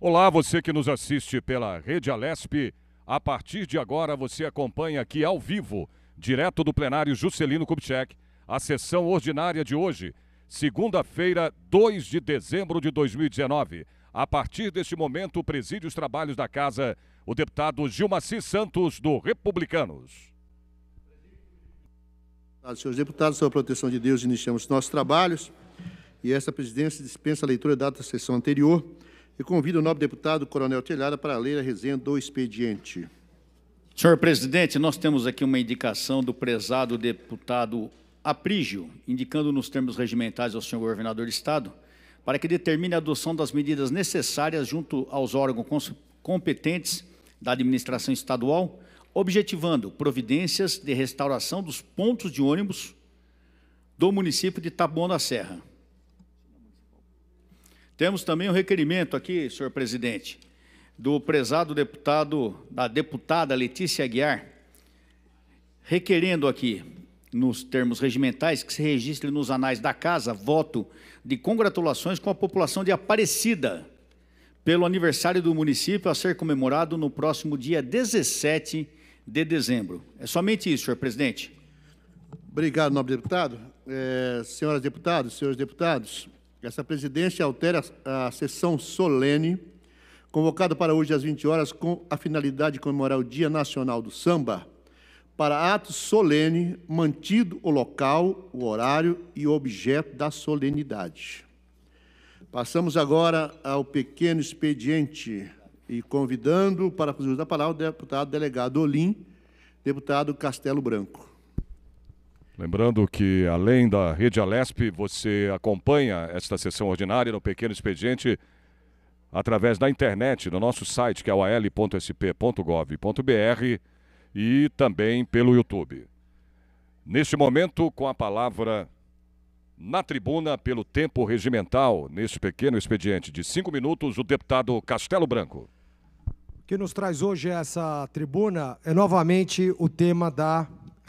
Olá, você que nos assiste pela Rede Alesp. A partir de agora, você acompanha aqui ao vivo, direto do plenário Juscelino Kubitschek, a sessão ordinária de hoje, segunda-feira, 2 de dezembro de 2019. A partir deste momento, preside os trabalhos da Casa o deputado Gilmaci Santos, do Republicanos. Senhores deputados, sob a proteção de Deus, iniciamos nossos trabalhos. E essa presidência dispensa a leitura da data da sessão anterior e convido o nobre deputado Coronel Telhada para ler a resenha do expediente. Senhor presidente, nós temos aqui uma indicação do prezado deputado Aprígio, indicando nos termos regimentais ao senhor governador de Estado, para que determine a adoção das medidas necessárias junto aos órgãos competentes da administração estadual, objetivando providências de restauração dos pontos de ônibus do município de Taboão da Serra, temos também um requerimento aqui, senhor presidente, do prezado deputado, da deputada Letícia Aguiar, requerendo aqui, nos termos regimentais, que se registre nos anais da casa voto de congratulações com a população de Aparecida pelo aniversário do município a ser comemorado no próximo dia 17 de dezembro. É somente isso, senhor presidente. Obrigado, nobre deputado. É, senhoras deputadas, senhores deputados, essa presidência altera a sessão solene, convocada para hoje às 20 horas, com a finalidade de comemorar o Dia Nacional do Samba, para ato solene, mantido o local, o horário e o objeto da solenidade. Passamos agora ao pequeno expediente e convidando para fazer uso da palavra o deputado delegado Olim, deputado Castelo Branco. Lembrando que, além da Rede Alesp, você acompanha esta sessão ordinária no Pequeno Expediente através da internet, no nosso site, que é o al.sp.gov.br e também pelo YouTube. Neste momento, com a palavra na tribuna, pelo tempo regimental, neste pequeno expediente de cinco minutos, o deputado Castelo Branco. O que nos traz hoje essa tribuna é novamente o tema da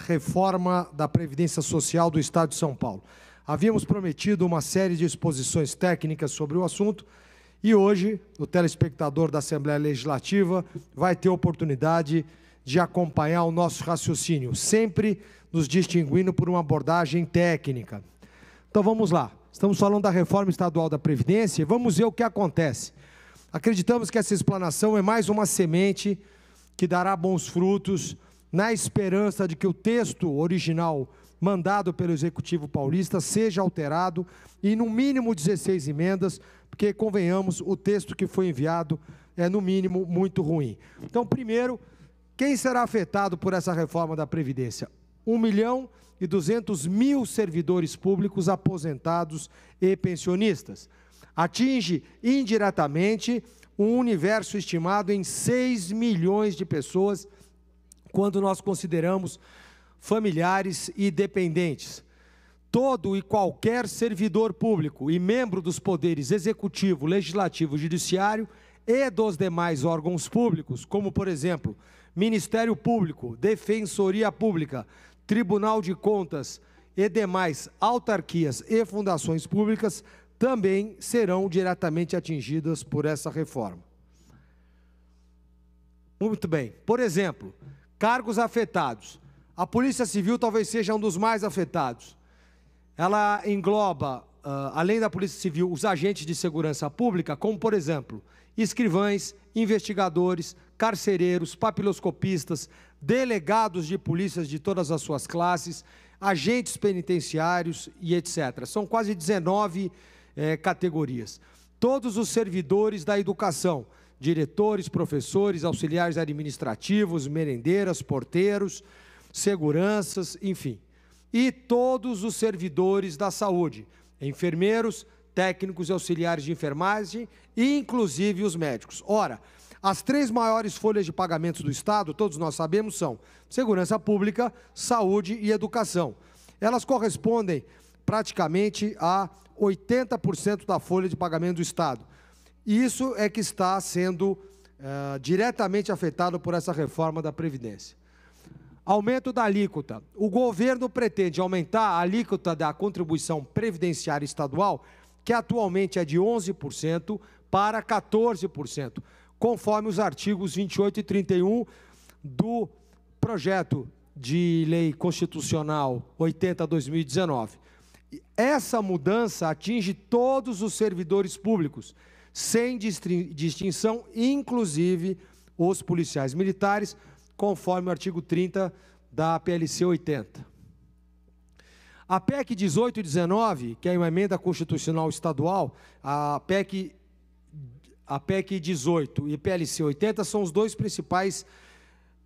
reforma da Previdência Social do Estado de São Paulo. Havíamos prometido uma série de exposições técnicas sobre o assunto e hoje o telespectador da Assembleia Legislativa vai ter a oportunidade de acompanhar o nosso raciocínio, sempre nos distinguindo por uma abordagem técnica. Então vamos lá. Estamos falando da reforma estadual da Previdência e vamos ver o que acontece. Acreditamos que essa explanação é mais uma semente que dará bons frutos na esperança de que o texto original mandado pelo Executivo Paulista seja alterado e, no mínimo, 16 emendas, porque, convenhamos, o texto que foi enviado é, no mínimo, muito ruim. Então, primeiro, quem será afetado por essa reforma da Previdência? 1 milhão e 200 mil servidores públicos aposentados e pensionistas. Atinge indiretamente um universo estimado em 6 milhões de pessoas quando nós consideramos familiares e dependentes. Todo e qualquer servidor público e membro dos poderes executivo, legislativo, judiciário e dos demais órgãos públicos, como, por exemplo, Ministério Público, Defensoria Pública, Tribunal de Contas e demais autarquias e fundações públicas, também serão diretamente atingidas por essa reforma. Muito bem. Por exemplo, Cargos afetados. A Polícia Civil talvez seja um dos mais afetados. Ela engloba, ah, além da Polícia Civil, os agentes de segurança pública, como, por exemplo, escrivães, investigadores, carcereiros, papiloscopistas, delegados de polícias de todas as suas classes, agentes penitenciários e etc. São quase 19 eh, categorias. Todos os servidores da educação, diretores, professores, auxiliares administrativos, merendeiras, porteiros, seguranças, enfim. E todos os servidores da saúde, enfermeiros, técnicos e auxiliares de enfermagem, inclusive os médicos. Ora, as três maiores folhas de pagamentos do Estado, todos nós sabemos, são segurança pública, saúde e educação. Elas correspondem praticamente a 80% da folha de pagamento do Estado. Isso é que está sendo uh, diretamente afetado por essa reforma da Previdência. Aumento da alíquota. O governo pretende aumentar a alíquota da contribuição previdenciária estadual, que atualmente é de 11%, para 14%, conforme os artigos 28 e 31 do projeto de lei constitucional 80/2019. Essa mudança atinge todos os servidores públicos sem distinção, inclusive os policiais militares, conforme o artigo 30 da PLC 80. A PEC 18 e 19, que é uma emenda constitucional estadual, a PEC, a PEC 18 e PLC 80 são os dois principais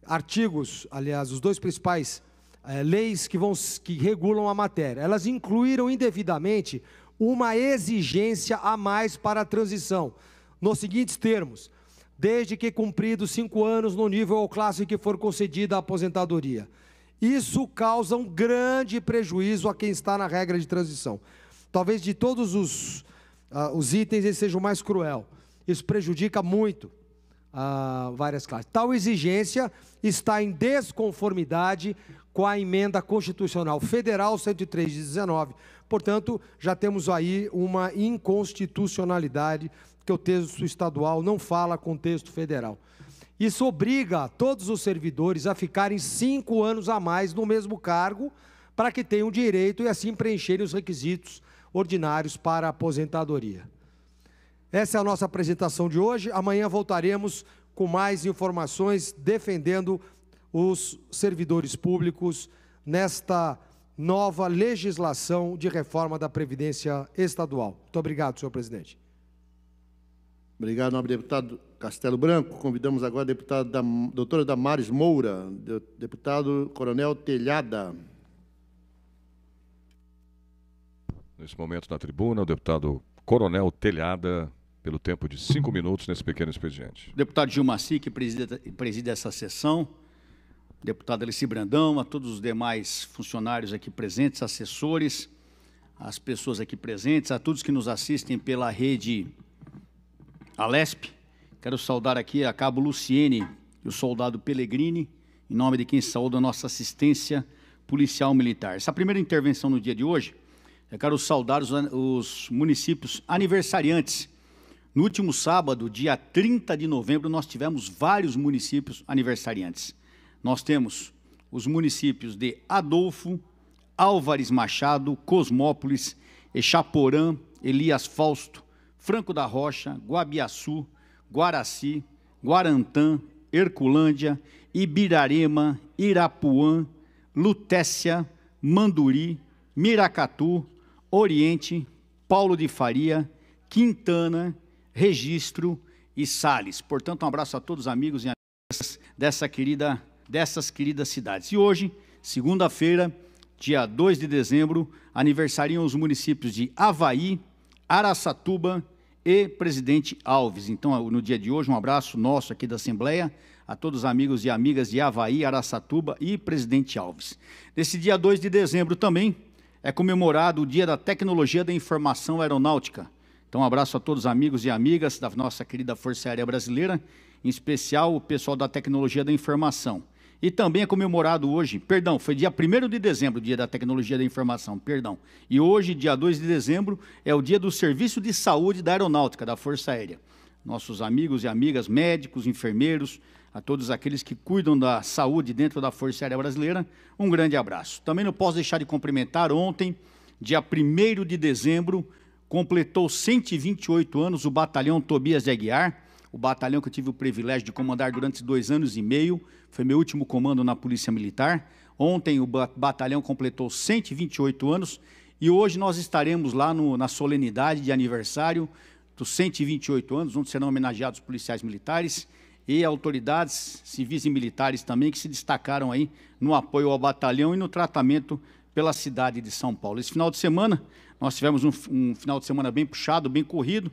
artigos, aliás, os dois principais é, leis que, vão, que regulam a matéria. Elas incluíram indevidamente uma exigência a mais para a transição, nos seguintes termos: desde que cumpridos cinco anos no nível ou classe que for concedida a aposentadoria. Isso causa um grande prejuízo a quem está na regra de transição. Talvez de todos os, uh, os itens ele seja o mais cruel. Isso prejudica muito uh, várias classes. Tal exigência está em desconformidade com a emenda constitucional federal 103 de 19 Portanto, já temos aí uma inconstitucionalidade que o texto estadual não fala com o texto federal. Isso obriga todos os servidores a ficarem cinco anos a mais no mesmo cargo para que tenham direito e assim preencherem os requisitos ordinários para a aposentadoria. Essa é a nossa apresentação de hoje. Amanhã voltaremos com mais informações defendendo os servidores públicos nesta nova legislação de reforma da Previdência Estadual. Muito obrigado, senhor presidente. Obrigado, nobre deputado Castelo Branco. Convidamos agora a deputada, da, doutora Damares Moura, deputado Coronel Telhada. Nesse momento, na tribuna, o deputado Coronel Telhada, pelo tempo de cinco minutos nesse pequeno expediente. Deputado Gilmaci, que preside, preside essa sessão, deputada Alice Brandão, a todos os demais funcionários aqui presentes, assessores, as pessoas aqui presentes, a todos que nos assistem pela rede Alesp. Quero saudar aqui a Cabo Luciene e o soldado Pellegrini, em nome de quem saúda a nossa assistência policial militar. Essa primeira intervenção no dia de hoje, eu quero saudar os, os municípios aniversariantes. No último sábado, dia 30 de novembro, nós tivemos vários municípios aniversariantes nós temos os municípios de Adolfo, Álvares Machado, Cosmópolis, Echaporã Elias Fausto, Franco da Rocha, Guabiaçu, Guaraci, Guarantã, Herculândia, Ibirarema, Irapuã, Lutécia, Manduri, Miracatu, Oriente, Paulo de Faria, Quintana, Registro e Sales. Portanto, um abraço a todos os amigos e amigas dessa querida dessas queridas cidades. E hoje, segunda-feira, dia 2 de dezembro, aniversariam os municípios de Havaí, Araçatuba e Presidente Alves. Então, é no dia de hoje, um abraço nosso aqui da Assembleia a todos os amigos e amigas de Havaí, Araçatuba e Presidente Alves. Nesse dia 2 de dezembro também é comemorado o Dia da Tecnologia da Informação Aeronáutica. Então, um abraço a todos os amigos e amigas da nossa querida Força Aérea Brasileira, em especial o pessoal da Tecnologia da Informação. E também é comemorado hoje, perdão, foi dia 1 de dezembro, dia da tecnologia da informação, perdão. E hoje, dia 2 de dezembro, é o dia do Serviço de Saúde da Aeronáutica, da Força Aérea. Nossos amigos e amigas, médicos, enfermeiros, a todos aqueles que cuidam da saúde dentro da Força Aérea Brasileira, um grande abraço. Também não posso deixar de cumprimentar ontem, dia 1 de dezembro, completou 128 anos o batalhão Tobias de Aguiar, o batalhão que eu tive o privilégio de comandar durante dois anos e meio, foi meu último comando na Polícia Militar. Ontem o batalhão completou 128 anos e hoje nós estaremos lá no, na solenidade de aniversário dos 128 anos, onde serão homenageados policiais militares e autoridades civis e militares também que se destacaram aí no apoio ao batalhão e no tratamento pela cidade de São Paulo. Esse final de semana, nós tivemos um, um final de semana bem puxado, bem corrido.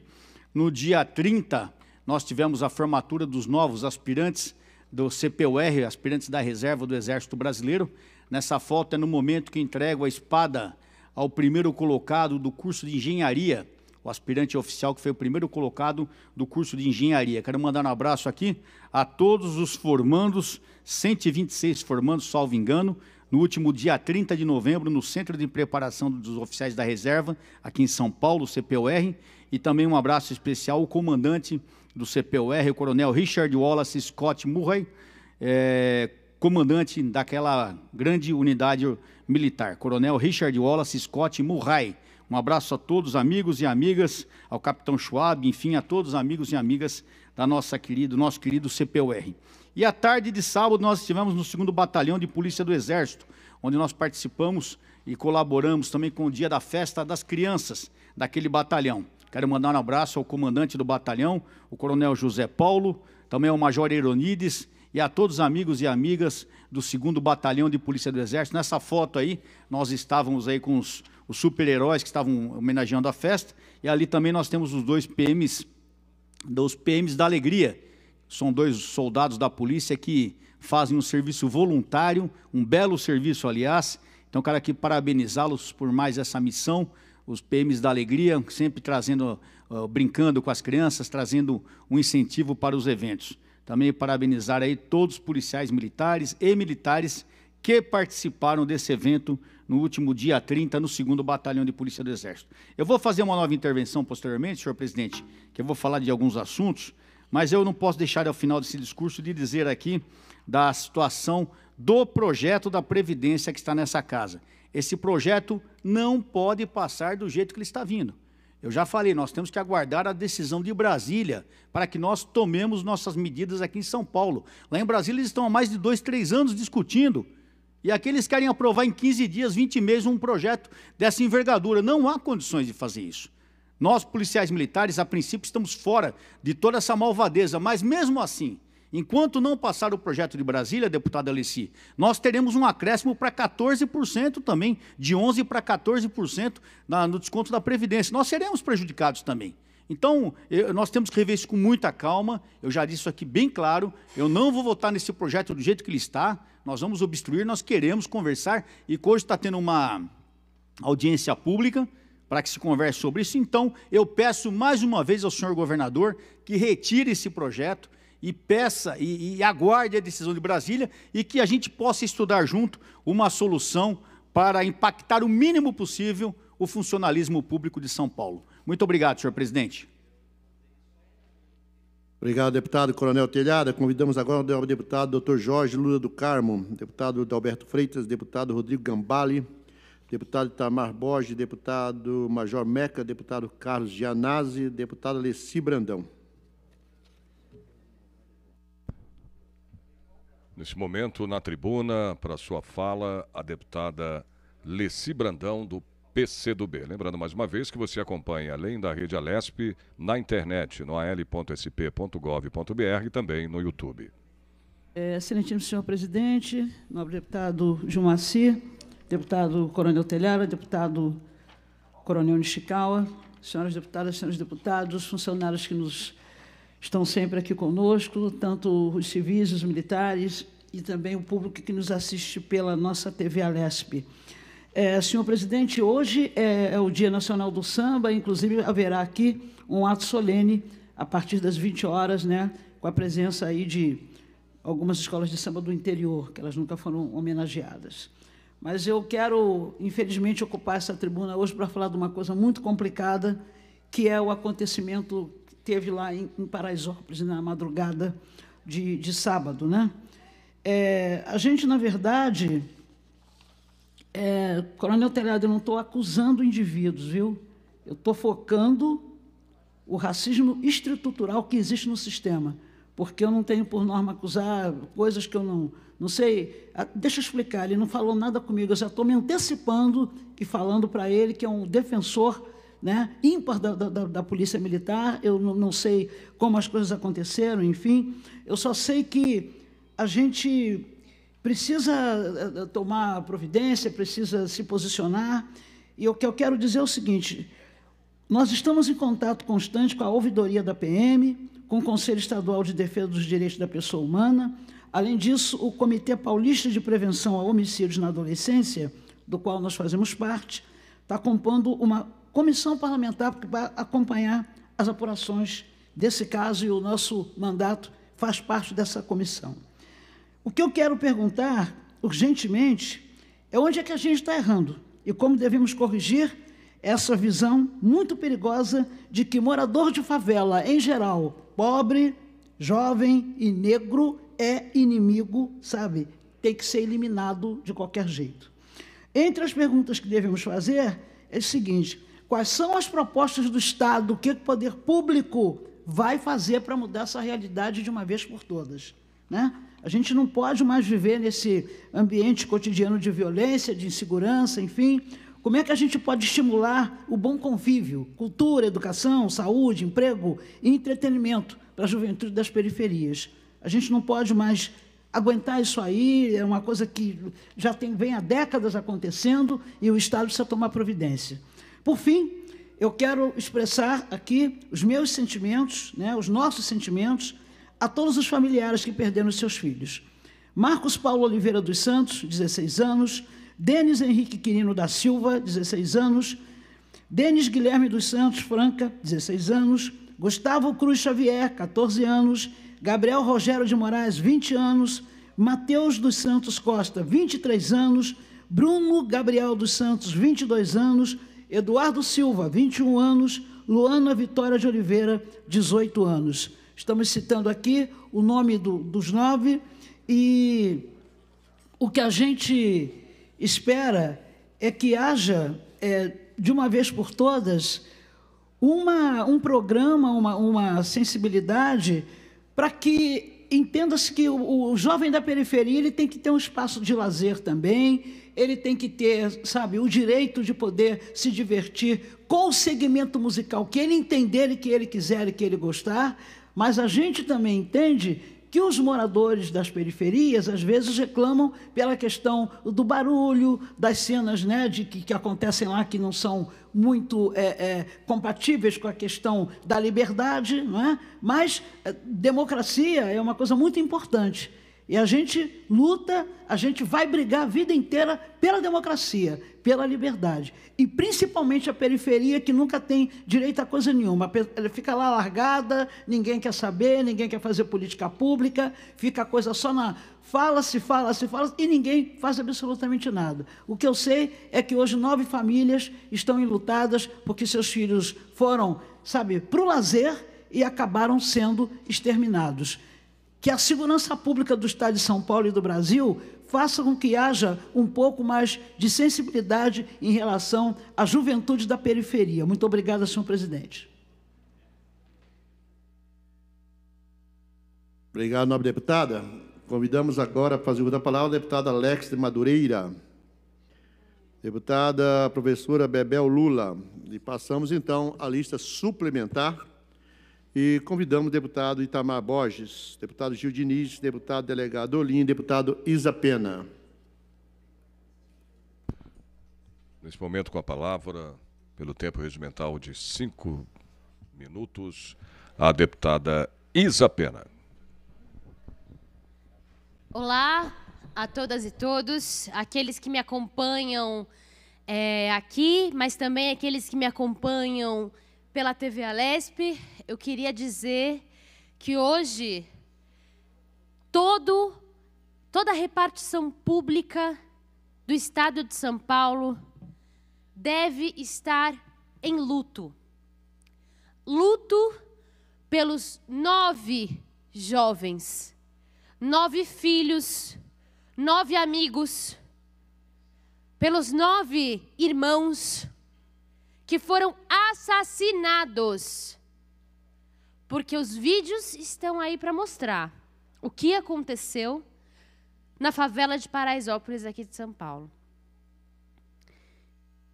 No dia 30, nós tivemos a formatura dos novos aspirantes do CPUR, aspirantes da reserva do Exército Brasileiro. Nessa foto é no momento que entrego a espada ao primeiro colocado do curso de engenharia, o aspirante oficial que foi o primeiro colocado do curso de engenharia. Quero mandar um abraço aqui a todos os formandos, 126 formandos, salvo engano, no último dia 30 de novembro, no Centro de Preparação dos Oficiais da Reserva, aqui em São Paulo, CPUR, e também um abraço especial ao comandante do CPUR, o coronel Richard Wallace Scott Murray, é, comandante daquela grande unidade militar. Coronel Richard Wallace Scott Murray. Um abraço a todos, amigos e amigas, ao capitão Schwab, enfim, a todos os amigos e amigas da nossa querido, nosso querido CPUR. E à tarde de sábado nós estivemos no 2 Batalhão de Polícia do Exército, onde nós participamos e colaboramos também com o dia da festa das crianças daquele batalhão. Quero mandar um abraço ao comandante do batalhão, o coronel José Paulo, também ao major Eronides e a todos os amigos e amigas do 2 Batalhão de Polícia do Exército. Nessa foto aí, nós estávamos aí com os, os super-heróis que estavam homenageando a festa, e ali também nós temos os dois PMs, dos PMs da Alegria. São dois soldados da polícia que fazem um serviço voluntário, um belo serviço, aliás. Então, quero aqui parabenizá-los por mais essa missão os PMs da Alegria, sempre trazendo, uh, brincando com as crianças, trazendo um incentivo para os eventos. Também parabenizar aí todos os policiais militares e militares que participaram desse evento no último dia 30, no 2 Batalhão de Polícia do Exército. Eu vou fazer uma nova intervenção posteriormente, senhor presidente, que eu vou falar de alguns assuntos, mas eu não posso deixar ao final desse discurso de dizer aqui da situação do projeto da Previdência que está nessa casa. Esse projeto não pode passar do jeito que ele está vindo. Eu já falei, nós temos que aguardar a decisão de Brasília para que nós tomemos nossas medidas aqui em São Paulo. Lá em Brasília, eles estão há mais de dois, três anos discutindo. E aqui eles querem aprovar em 15 dias, 20 meses, um projeto dessa envergadura. Não há condições de fazer isso. Nós, policiais militares, a princípio, estamos fora de toda essa malvadeza, mas mesmo assim, Enquanto não passar o projeto de Brasília, deputada Alessi, nós teremos um acréscimo para 14% também, de 11% para 14% na, no desconto da Previdência. Nós seremos prejudicados também. Então, eu, nós temos que rever isso com muita calma. Eu já disse isso aqui bem claro. Eu não vou votar nesse projeto do jeito que ele está. Nós vamos obstruir, nós queremos conversar. E hoje está tendo uma audiência pública para que se converse sobre isso. Então, eu peço mais uma vez ao senhor governador que retire esse projeto e peça e, e aguarde a decisão de Brasília e que a gente possa estudar junto uma solução para impactar o mínimo possível o funcionalismo público de São Paulo. Muito obrigado, senhor presidente. Obrigado, deputado Coronel Telhada. Convidamos agora o deputado Dr. Jorge Lula do Carmo, deputado Alberto Freitas, deputado Rodrigo Gambale, deputado Tamar Borges, deputado Major Meca, deputado Carlos Gianazzi, deputada Leci Brandão. Neste momento, na tribuna, para sua fala, a deputada Leci Brandão, do PCdoB. Lembrando mais uma vez que você acompanha, além da rede Alesp, na internet, no al.sp.gov.br e também no YouTube. É, excelentíssimo senhor presidente, nobre deputado Gilmaci, deputado Coronel Telhara, deputado Coronel Nishikawa, senhoras deputadas, senhores deputados, funcionários que nos estão sempre aqui conosco, tanto os civis, os militares e também o público que nos assiste pela nossa TV Alesp. É, senhor presidente, hoje é, é, o Dia Nacional do Samba, inclusive haverá aqui um ato solene a partir das 20 horas, né, com a presença aí de algumas escolas de samba do interior, que elas nunca foram homenageadas. Mas eu quero, infelizmente, ocupar essa tribuna hoje para falar de uma coisa muito complicada, que é o acontecimento teve lá em, em Paraisópolis na madrugada de, de sábado, né? É, a gente, na verdade, é, Coronel Telhado, eu não estou acusando indivíduos, viu? Eu estou focando o racismo estrutural que existe no sistema, porque eu não tenho por norma acusar coisas que eu não, não sei. Ah, deixa eu explicar, ele não falou nada comigo, eu já estou me antecipando e falando para ele que é um defensor né, ímpar da, da, da Polícia Militar, eu não, não sei como as coisas aconteceram, enfim, eu só sei que a gente precisa eh, eh, tomar providência, precisa se posicionar, e o que eu quero dizer é o seguinte, nós estamos em contato constante com a ouvidoria da PM, com o Conselho Estadual de Defesa dos Direitos da Pessoa Humana, Além disso, o Comitê Paulista de Prevenção a Homicídios na Adolescência, do qual nós fazemos parte, está compondo uma comissão parlamentar para acompanhar as apurações desse caso e o nosso mandato faz parte dessa comissão. O que eu quero perguntar urgentemente é onde é que a gente está errando e como devemos corrigir essa visão muito perigosa de que morador de favela, em geral, pobre, jovem e negro, é inimigo, sabe? Tem que ser eliminado de qualquer jeito. Entre as perguntas que devemos fazer é o seguinte: Quais são as propostas do Estado? O que o poder público vai fazer para mudar essa realidade de uma vez por todas? Né? A gente não pode mais viver nesse ambiente cotidiano de violência, de insegurança, enfim. Como é que a gente pode estimular o bom convívio, cultura, educação, saúde, emprego e entretenimento para a juventude das periferias? A gente não pode mais aguentar isso aí, é uma coisa que já tem, vem há décadas acontecendo e o Estado precisa tomar providência. Por fim, eu quero expressar aqui os meus sentimentos, né, os nossos sentimentos, a todos os familiares que perderam seus filhos. Marcos Paulo Oliveira dos Santos, 16 anos, Denis Henrique Quirino da Silva, 16 anos, Denis Guilherme dos Santos Franca, 16 anos, Gustavo Cruz Xavier, 14 anos, Gabriel Rogério de Moraes, 20 anos, Matheus dos Santos Costa, 23 anos, Bruno Gabriel dos Santos, 22 anos, Eduardo Silva, 21 anos, Luana Vitória de Oliveira, 18 anos. Estamos citando aqui o nome do, dos nove e o que a gente espera é que haja, é, de uma vez por todas, uma, um programa, uma, uma sensibilidade para que entenda-se que o, o jovem da periferia ele tem que ter um espaço de lazer também, ele tem que ter, sabe, o direito de poder se divertir com o segmento musical que ele entender e que ele quiser e que ele gostar, mas a gente também entende que os moradores das periferias às vezes reclamam pela questão do barulho, das cenas né, de que, que acontecem lá que não são muito é, é, compatíveis com a questão da liberdade, não é? mas é, democracia é uma coisa muito importante. E a gente luta, a gente vai brigar a vida inteira pela democracia, pela liberdade. E principalmente a periferia que nunca tem direito a coisa nenhuma. Ela fica lá largada, ninguém quer saber, ninguém quer fazer política pública, fica a coisa só na fala-se, fala-se, fala e ninguém faz absolutamente nada. O que eu sei é que hoje nove famílias estão enlutadas porque seus filhos foram, sabe, para o lazer e acabaram sendo exterminados que a segurança pública do Estado de São Paulo e do Brasil faça com que haja um pouco mais de sensibilidade em relação à juventude da periferia. Muito obrigada, senhor presidente. Obrigado, nobre deputada. Convidamos agora para fazer a palavra a deputada Alex de Madureira, deputada professora Bebel Lula. E passamos então à lista suplementar. E convidamos o deputado Itamar Borges, deputado Gil Diniz, deputado delegado Olim, deputado Isa Pena. Nesse momento, com a palavra, pelo tempo regimental de cinco minutos, a deputada Isa Pena. Olá a todas e todos, aqueles que me acompanham é, aqui, mas também aqueles que me acompanham pela TV Alesp, eu queria dizer que hoje todo toda a repartição pública do estado de São Paulo deve estar em luto. Luto pelos nove jovens, nove filhos, nove amigos, pelos nove irmãos, que foram assassinados. Porque os vídeos estão aí para mostrar o que aconteceu na favela de Paraisópolis, aqui de São Paulo.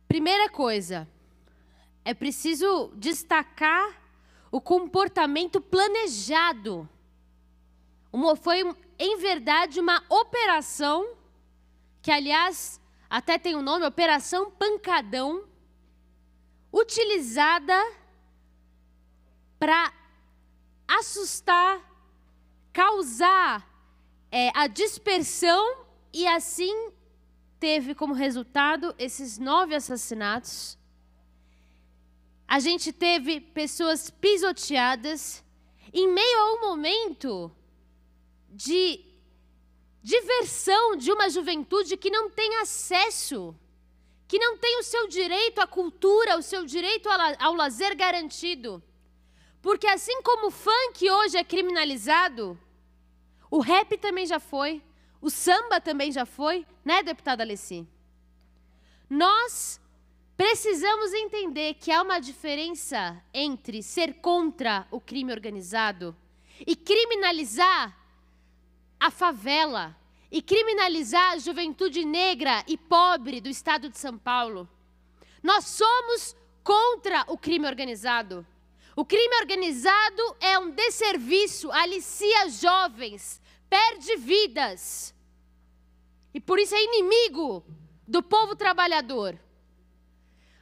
Primeira coisa, é preciso destacar o comportamento planejado. Uma, foi, em verdade, uma operação, que, aliás, até tem o um nome Operação Pancadão utilizada para assustar, causar é, a dispersão e assim teve como resultado esses nove assassinatos. A gente teve pessoas pisoteadas em meio a um momento de diversão de uma juventude que não tem acesso que não tem o seu direito à cultura, o seu direito ao lazer garantido. Porque assim como o funk hoje é criminalizado, o rap também já foi, o samba também já foi, né, deputada Alessi? Nós precisamos entender que há uma diferença entre ser contra o crime organizado e criminalizar a favela, e criminalizar a juventude negra e pobre do estado de São Paulo. Nós somos contra o crime organizado. O crime organizado é um desserviço, alicia jovens, perde vidas. E por isso é inimigo do povo trabalhador.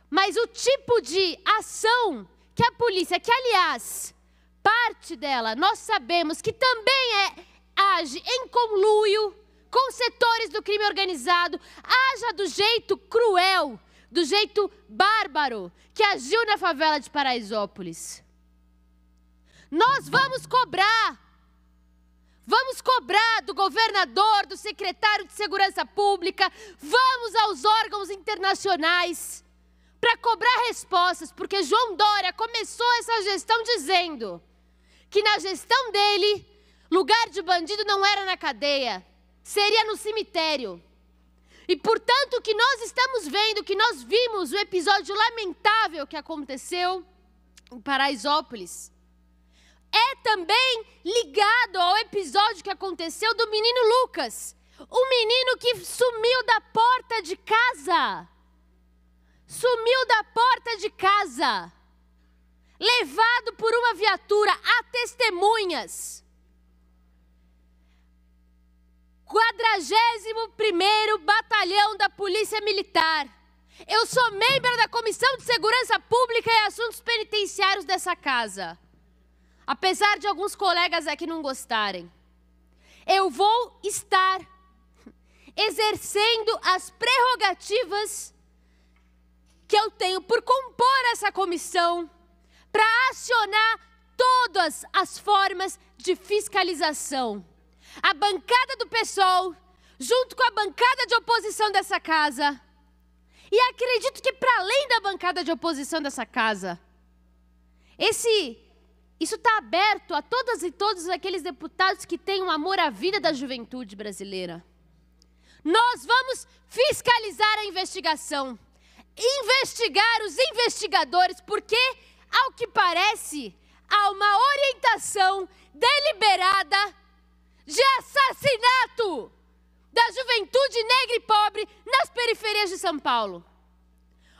Mas o tipo de ação que a polícia, que aliás, parte dela, nós sabemos que também é, age em conluio com setores do crime organizado, haja do jeito cruel, do jeito bárbaro que agiu na favela de Paraisópolis. Nós vamos cobrar. Vamos cobrar do governador, do secretário de Segurança Pública, vamos aos órgãos internacionais para cobrar respostas, porque João Dória começou essa gestão dizendo que na gestão dele, lugar de bandido não era na cadeia, seria no cemitério. E portanto, o que nós estamos vendo, o que nós vimos, o episódio lamentável que aconteceu em Paraisópolis, é também ligado ao episódio que aconteceu do menino Lucas, o menino que sumiu da porta de casa. Sumiu da porta de casa, levado por uma viatura, há testemunhas. 41º Batalhão da Polícia Militar. Eu sou membro da Comissão de Segurança Pública e Assuntos Penitenciários dessa casa. Apesar de alguns colegas aqui não gostarem, eu vou estar exercendo as prerrogativas que eu tenho por compor essa comissão para acionar todas as formas de fiscalização a bancada do PSOL, junto com a bancada de oposição dessa casa. E acredito que para além da bancada de oposição dessa casa, esse isso está aberto a todas e todos aqueles deputados que têm um amor à vida da juventude brasileira. Nós vamos fiscalizar a investigação, investigar os investigadores, porque, ao que parece, há uma orientação deliberada de assassinato da juventude negra e pobre nas periferias de São Paulo.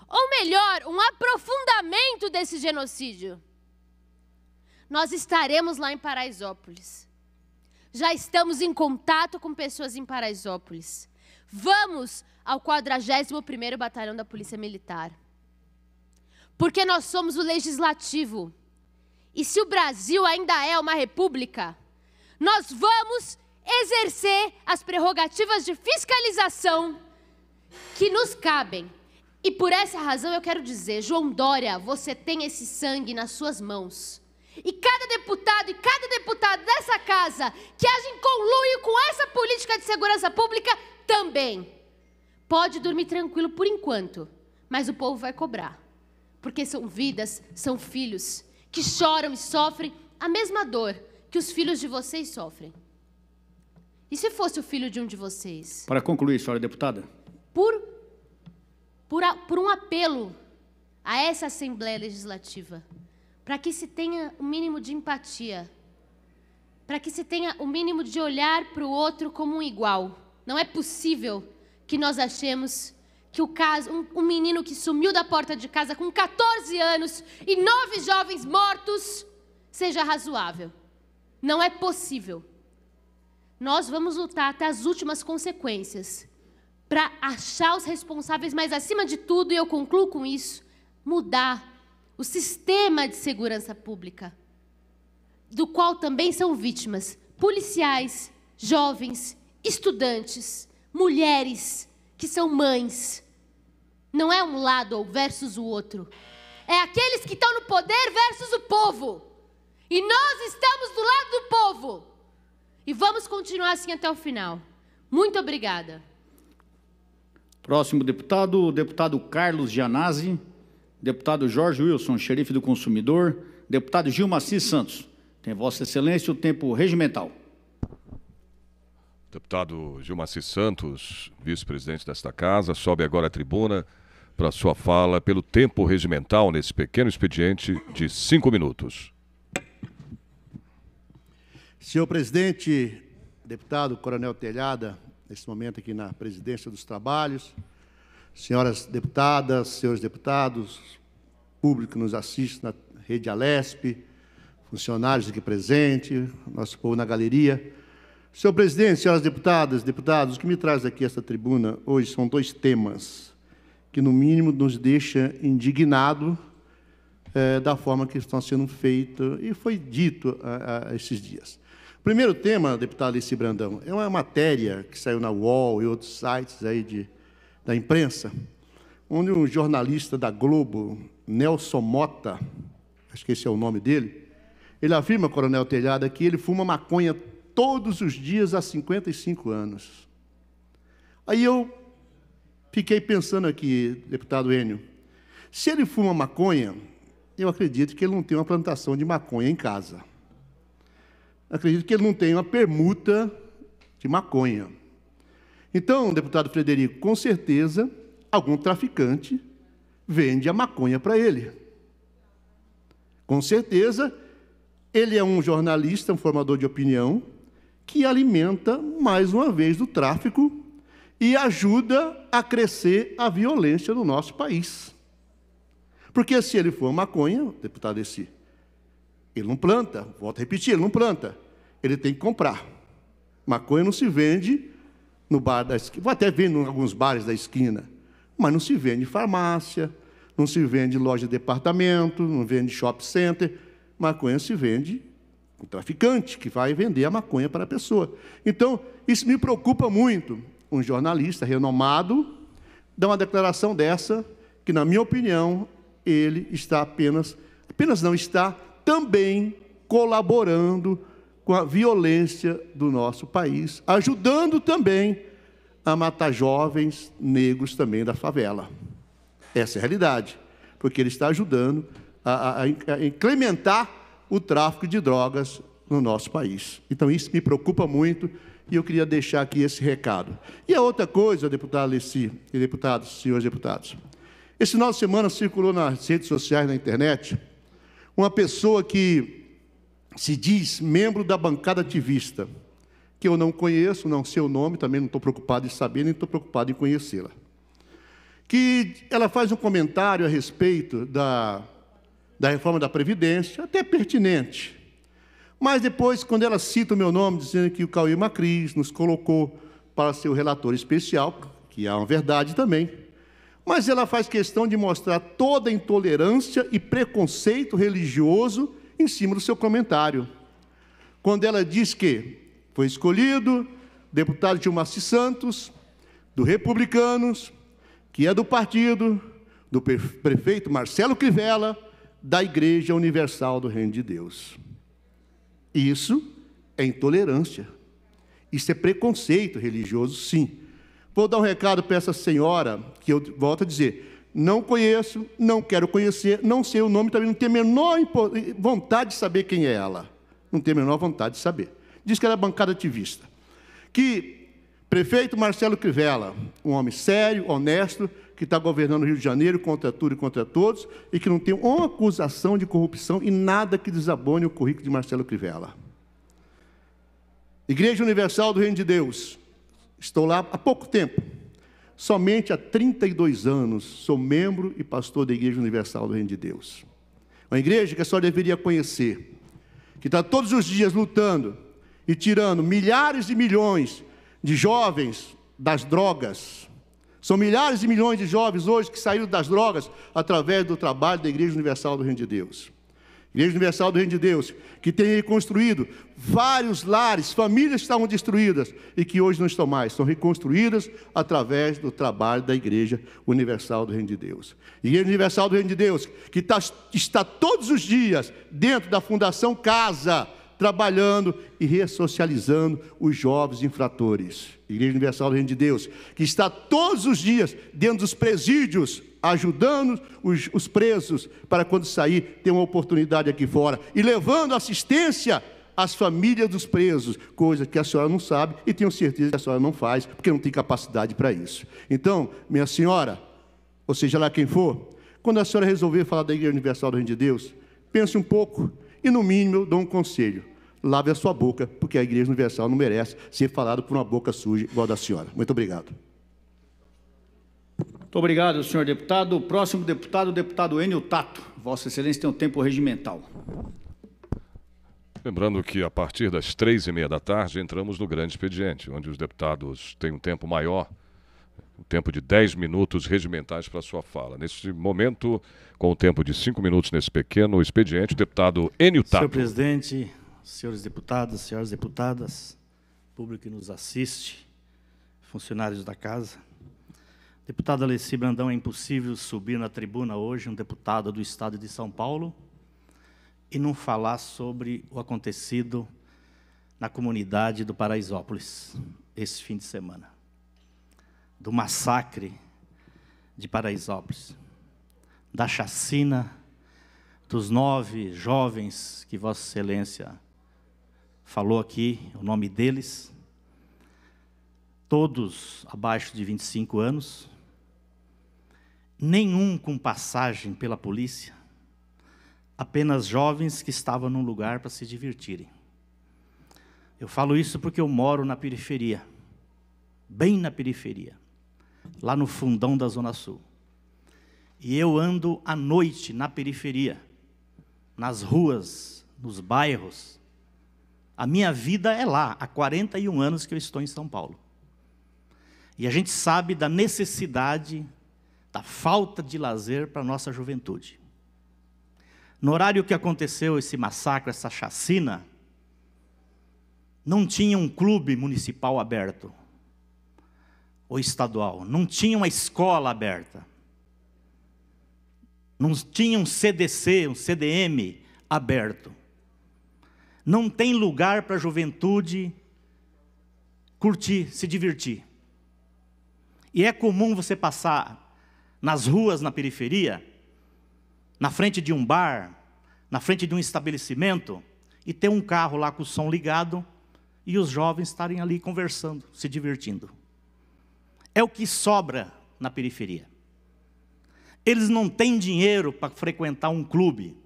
Ou melhor, um aprofundamento desse genocídio. Nós estaremos lá em Paraisópolis. Já estamos em contato com pessoas em Paraisópolis. Vamos ao 41º Batalhão da Polícia Militar. Porque nós somos o legislativo. E se o Brasil ainda é uma república, nós vamos exercer as prerrogativas de fiscalização que nos cabem. E por essa razão eu quero dizer, João Dória, você tem esse sangue nas suas mãos. E cada deputado e cada deputada dessa casa que age em conluio com essa política de segurança pública também. Pode dormir tranquilo por enquanto, mas o povo vai cobrar. Porque são vidas, são filhos que choram e sofrem a mesma dor que os filhos de vocês sofrem. E se fosse o filho de um de vocês? Para concluir, senhora deputada. Por, por, a, por um apelo a essa Assembleia Legislativa, para que se tenha o um mínimo de empatia, para que se tenha o um mínimo de olhar para o outro como um igual. Não é possível que nós achemos que o caso, um, um menino que sumiu da porta de casa com 14 anos e nove jovens mortos seja razoável. Não é possível. Nós vamos lutar até as últimas consequências para achar os responsáveis, mas acima de tudo, e eu concluo com isso, mudar o sistema de segurança pública, do qual também são vítimas policiais, jovens, estudantes, mulheres que são mães. Não é um lado versus o outro. É aqueles que estão no poder versus o povo. E nós estamos do lado do povo. E vamos continuar assim até o final. Muito obrigada. Próximo deputado, deputado Carlos Gianazzi, deputado Jorge Wilson, xerife do consumidor, deputado Gil Maci Santos. Tem Vossa Excelência o tempo regimental. Deputado Gilmaci Santos, vice-presidente desta casa, sobe agora à tribuna para sua fala pelo tempo regimental nesse pequeno expediente de cinco minutos. Senhor presidente, deputado Coronel Telhada, neste momento aqui na presidência dos trabalhos, senhoras deputadas, senhores deputados, público que nos assiste na rede Alesp, funcionários aqui presentes, nosso povo na galeria. Senhor presidente, senhoras deputadas, deputados, o que me traz aqui esta tribuna hoje são dois temas que, no mínimo, nos deixa indignado é, da forma que estão sendo feitos e foi dito a, eh, a eh, esses dias. Primeiro tema, deputado Alice Brandão, é uma matéria que saiu na UOL e outros sites aí de, da imprensa, onde um jornalista da Globo, Nelson Mota, acho que esse é o nome dele, ele afirma, Coronel Telhada, que ele fuma maconha todos os dias há 55 anos. Aí eu fiquei pensando aqui, deputado Enio, se ele fuma maconha, eu acredito que ele não tem uma plantação de maconha em casa acredito que ele não tem uma permuta de maconha. Então, deputado Frederico, com certeza algum traficante vende a maconha para ele. Com certeza, ele é um jornalista, um formador de opinião, que alimenta mais uma vez do tráfico e ajuda a crescer a violência no nosso país. Porque se ele for maconha, deputado esse ele não planta, volto a repetir, ele não planta. Ele tem que comprar. Maconha não se vende no bar da esquina, vou até vendo em alguns bares da esquina, mas não se vende em farmácia, não se vende em loja de departamento, não vende em shopping center. Maconha se vende com traficante, que vai vender a maconha para a pessoa. Então, isso me preocupa muito. Um jornalista renomado dá uma declaração dessa, que, na minha opinião, ele está apenas, apenas não está também colaborando com a violência do nosso país, ajudando também a matar jovens negros também da favela. Essa é a realidade, porque ele está ajudando a, a, a incrementar o tráfico de drogas no nosso país. Então, isso me preocupa muito e eu queria deixar aqui esse recado. E a outra coisa, deputado Alessi e deputados, senhores deputados, esse final de semana circulou nas redes sociais, na internet, uma pessoa que se diz membro da bancada ativista, que eu não conheço, não sei o nome, também não estou preocupado em saber, nem estou preocupado em conhecê-la. Que ela faz um comentário a respeito da, da reforma da Previdência, até pertinente. Mas depois, quando ela cita o meu nome, dizendo que o Cauê Macris nos colocou para ser o relator especial, que é uma verdade também, mas ela faz questão de mostrar toda a intolerância e preconceito religioso em cima do seu comentário. Quando ela diz que foi escolhido deputado Gilmarci Santos, do Republicanos, que é do partido, do prefeito Marcelo Crivella, da Igreja Universal do Reino de Deus. Isso é intolerância. Isso é preconceito religioso, sim Vou dar um recado para essa senhora, que eu volto a dizer, não conheço, não quero conhecer, não sei o nome, também não tenho a menor vontade de saber quem é ela. Não tenho a menor vontade de saber. Diz que ela é bancada ativista. Que prefeito Marcelo Crivella, um homem sério, honesto, que está governando o Rio de Janeiro contra tudo e contra todos, e que não tem uma acusação de corrupção e nada que desabone o currículo de Marcelo Crivella. Igreja Universal do Reino de Deus, Estou lá há pouco tempo. Somente há 32 anos sou membro e pastor da Igreja Universal do Reino de Deus. Uma igreja que a senhora deveria conhecer, que está todos os dias lutando e tirando milhares e milhões de jovens das drogas. São milhares e milhões de jovens hoje que saíram das drogas através do trabalho da Igreja Universal do Reino de Deus. Igreja Universal do Reino de Deus, que tem reconstruído vários lares, famílias que estavam destruídas e que hoje não estão mais, são reconstruídas através do trabalho da Igreja Universal do Reino de Deus. Igreja Universal do Reino de Deus, que está, está todos os dias dentro da Fundação Casa, trabalhando e ressocializando os jovens infratores. Igreja Universal do Reino de Deus, que está todos os dias dentro dos presídios, ajudando os, os presos para quando sair ter uma oportunidade aqui fora e levando assistência às famílias dos presos, coisa que a senhora não sabe e tenho certeza que a senhora não faz, porque não tem capacidade para isso. Então, minha senhora, ou seja lá quem for, quando a senhora resolver falar da Igreja Universal do Reino de Deus, pense um pouco e, no mínimo, eu dou um conselho. Lave a sua boca, porque a Igreja Universal não merece ser falada por uma boca suja igual a da senhora. Muito obrigado. Muito obrigado, senhor deputado. O próximo deputado, o deputado Enio Tato. Vossa Excelência tem um tempo regimental. Lembrando que a partir das três e meia da tarde entramos no grande expediente, onde os deputados têm um tempo maior, um tempo de dez minutos regimentais para sua fala. Neste momento, com o um tempo de cinco minutos nesse pequeno expediente, o deputado Enio Tato. Senhor presidente, senhores deputados, senhoras deputadas, público que nos assiste, funcionários da casa. Deputada Alessi Brandão, é impossível subir na tribuna hoje, um deputado do Estado de São Paulo, e não falar sobre o acontecido na comunidade do Paraisópolis esse fim de semana, do massacre de Paraisópolis, da chacina dos nove jovens que Vossa Excelência falou aqui, o nome deles, todos abaixo de 25 anos, nenhum com passagem pela polícia, apenas jovens que estavam num lugar para se divertirem. Eu falo isso porque eu moro na periferia, bem na periferia, lá no fundão da Zona Sul. E eu ando à noite na periferia, nas ruas, nos bairros. A minha vida é lá, há 41 anos que eu estou em São Paulo. E a gente sabe da necessidade da falta de lazer para a nossa juventude. No horário que aconteceu esse massacre, essa chacina, não tinha um clube municipal aberto ou estadual, não tinha uma escola aberta, não tinha um CDC, um CDM aberto. Não tem lugar para a juventude curtir, se divertir. E é comum você passar nas ruas, na periferia, na frente de um bar, na frente de um estabelecimento, e ter um carro lá com o som ligado e os jovens estarem ali conversando, se divertindo. É o que sobra na periferia. Eles não têm dinheiro para frequentar um clube.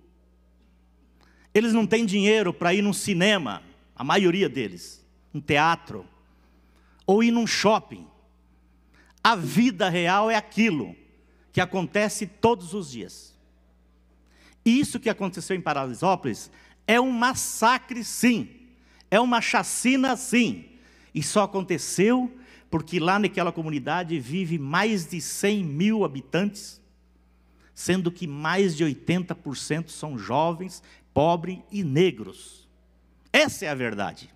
Eles não têm dinheiro para ir num cinema, a maioria deles, um teatro, ou ir num shopping. A vida real é aquilo que acontece todos os dias. E isso que aconteceu em Paralisópolis é um massacre, sim. É uma chacina, sim. E só aconteceu porque lá naquela comunidade vive mais de 100 mil habitantes, sendo que mais de 80% são jovens, pobres e negros. Essa é a verdade.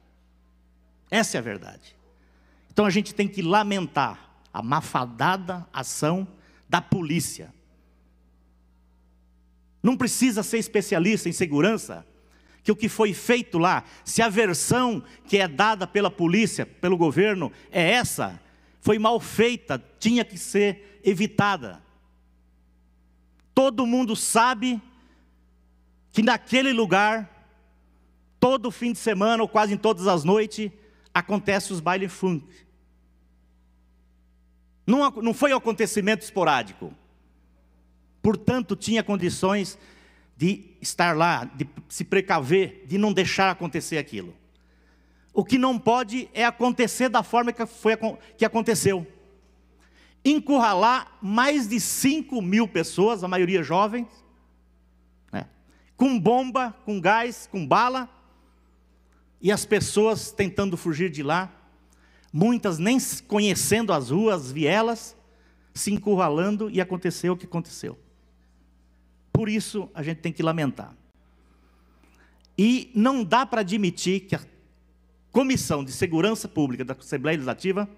Essa é a verdade. Então a gente tem que lamentar a mafadada ação da polícia. Não precisa ser especialista em segurança, que o que foi feito lá, se a versão que é dada pela polícia, pelo governo, é essa, foi mal feita, tinha que ser evitada. Todo mundo sabe que naquele lugar, todo fim de semana, ou quase em todas as noites, acontece os baile funk. Não, não foi um acontecimento esporádico. Portanto, tinha condições de estar lá, de se precaver, de não deixar acontecer aquilo. O que não pode é acontecer da forma que, foi, que aconteceu. Encurralar mais de 5 mil pessoas, a maioria jovens, né? com bomba, com gás, com bala, e as pessoas tentando fugir de lá, muitas nem conhecendo as ruas, vielas, se encurralando e aconteceu o que aconteceu. Por isso a gente tem que lamentar. E não dá para admitir que a Comissão de Segurança Pública da Assembleia Legislativa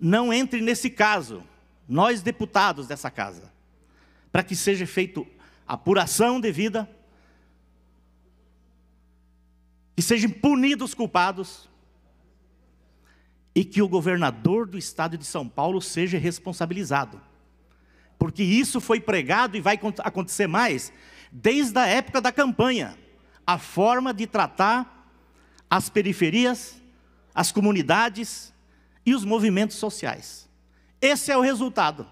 não entre nesse caso, nós deputados dessa casa, para que seja feita apuração devida, que sejam punidos os culpados e que o governador do estado de São Paulo seja responsabilizado. Porque isso foi pregado e vai acontecer mais desde a época da campanha. A forma de tratar as periferias, as comunidades e os movimentos sociais. Esse é o resultado.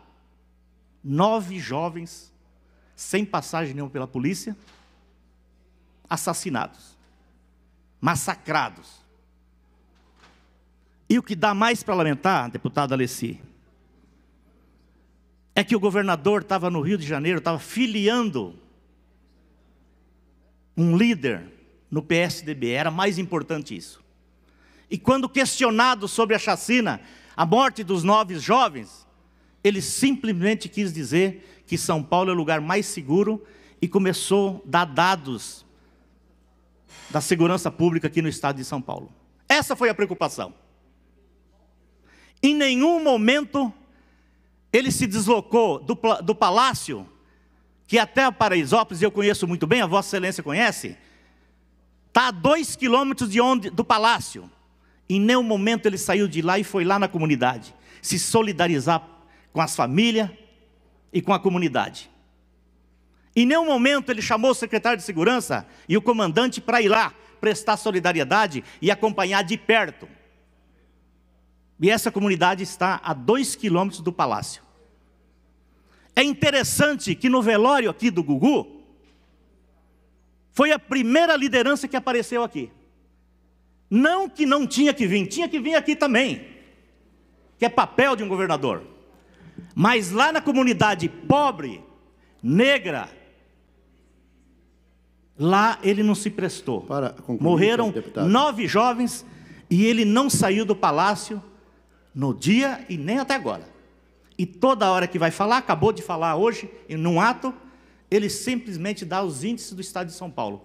Nove jovens, sem passagem nenhuma pela polícia, assassinados, massacrados e o que dá mais para lamentar, deputado Alessi, é que o governador estava no Rio de Janeiro, estava filiando um líder no PSDB, era mais importante isso. E quando questionado sobre a chacina, a morte dos nove jovens, ele simplesmente quis dizer que São Paulo é o lugar mais seguro e começou a dar dados da segurança pública aqui no estado de São Paulo. Essa foi a preocupação. Em nenhum momento ele se deslocou do, do palácio, que até Paraisópolis eu conheço muito bem, a Vossa Excelência conhece, está a dois quilômetros de onde, do palácio. Em nenhum momento ele saiu de lá e foi lá na comunidade, se solidarizar com as famílias e com a comunidade. Em nenhum momento ele chamou o secretário de segurança e o comandante para ir lá prestar solidariedade e acompanhar de perto. E essa comunidade está a dois quilômetros do palácio. É interessante que no velório aqui do Gugu, foi a primeira liderança que apareceu aqui. Não que não tinha que vir, tinha que vir aqui também, que é papel de um governador. Mas lá na comunidade pobre, negra, lá ele não se prestou. Morreram deputado. nove jovens e ele não saiu do palácio no dia e nem até agora. E toda hora que vai falar, acabou de falar hoje, em um ato, ele simplesmente dá os índices do estado de São Paulo.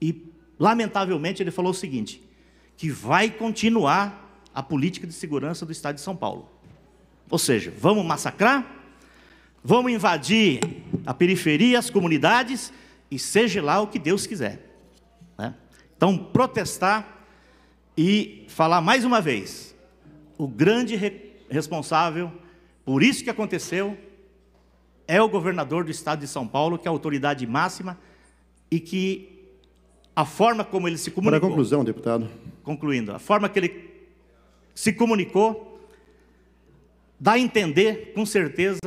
E, lamentavelmente, ele falou o seguinte: que vai continuar a política de segurança do estado de São Paulo. Ou seja, vamos massacrar, vamos invadir a periferia, as comunidades, e seja lá o que Deus quiser. Né? Então, protestar e falar mais uma vez: o grande re responsável por isso que aconteceu é o governador do estado de São Paulo, que é a autoridade máxima e que a forma como ele se comunicou. Para a conclusão, deputado. Concluindo, a forma que ele se comunicou dá a entender, com certeza,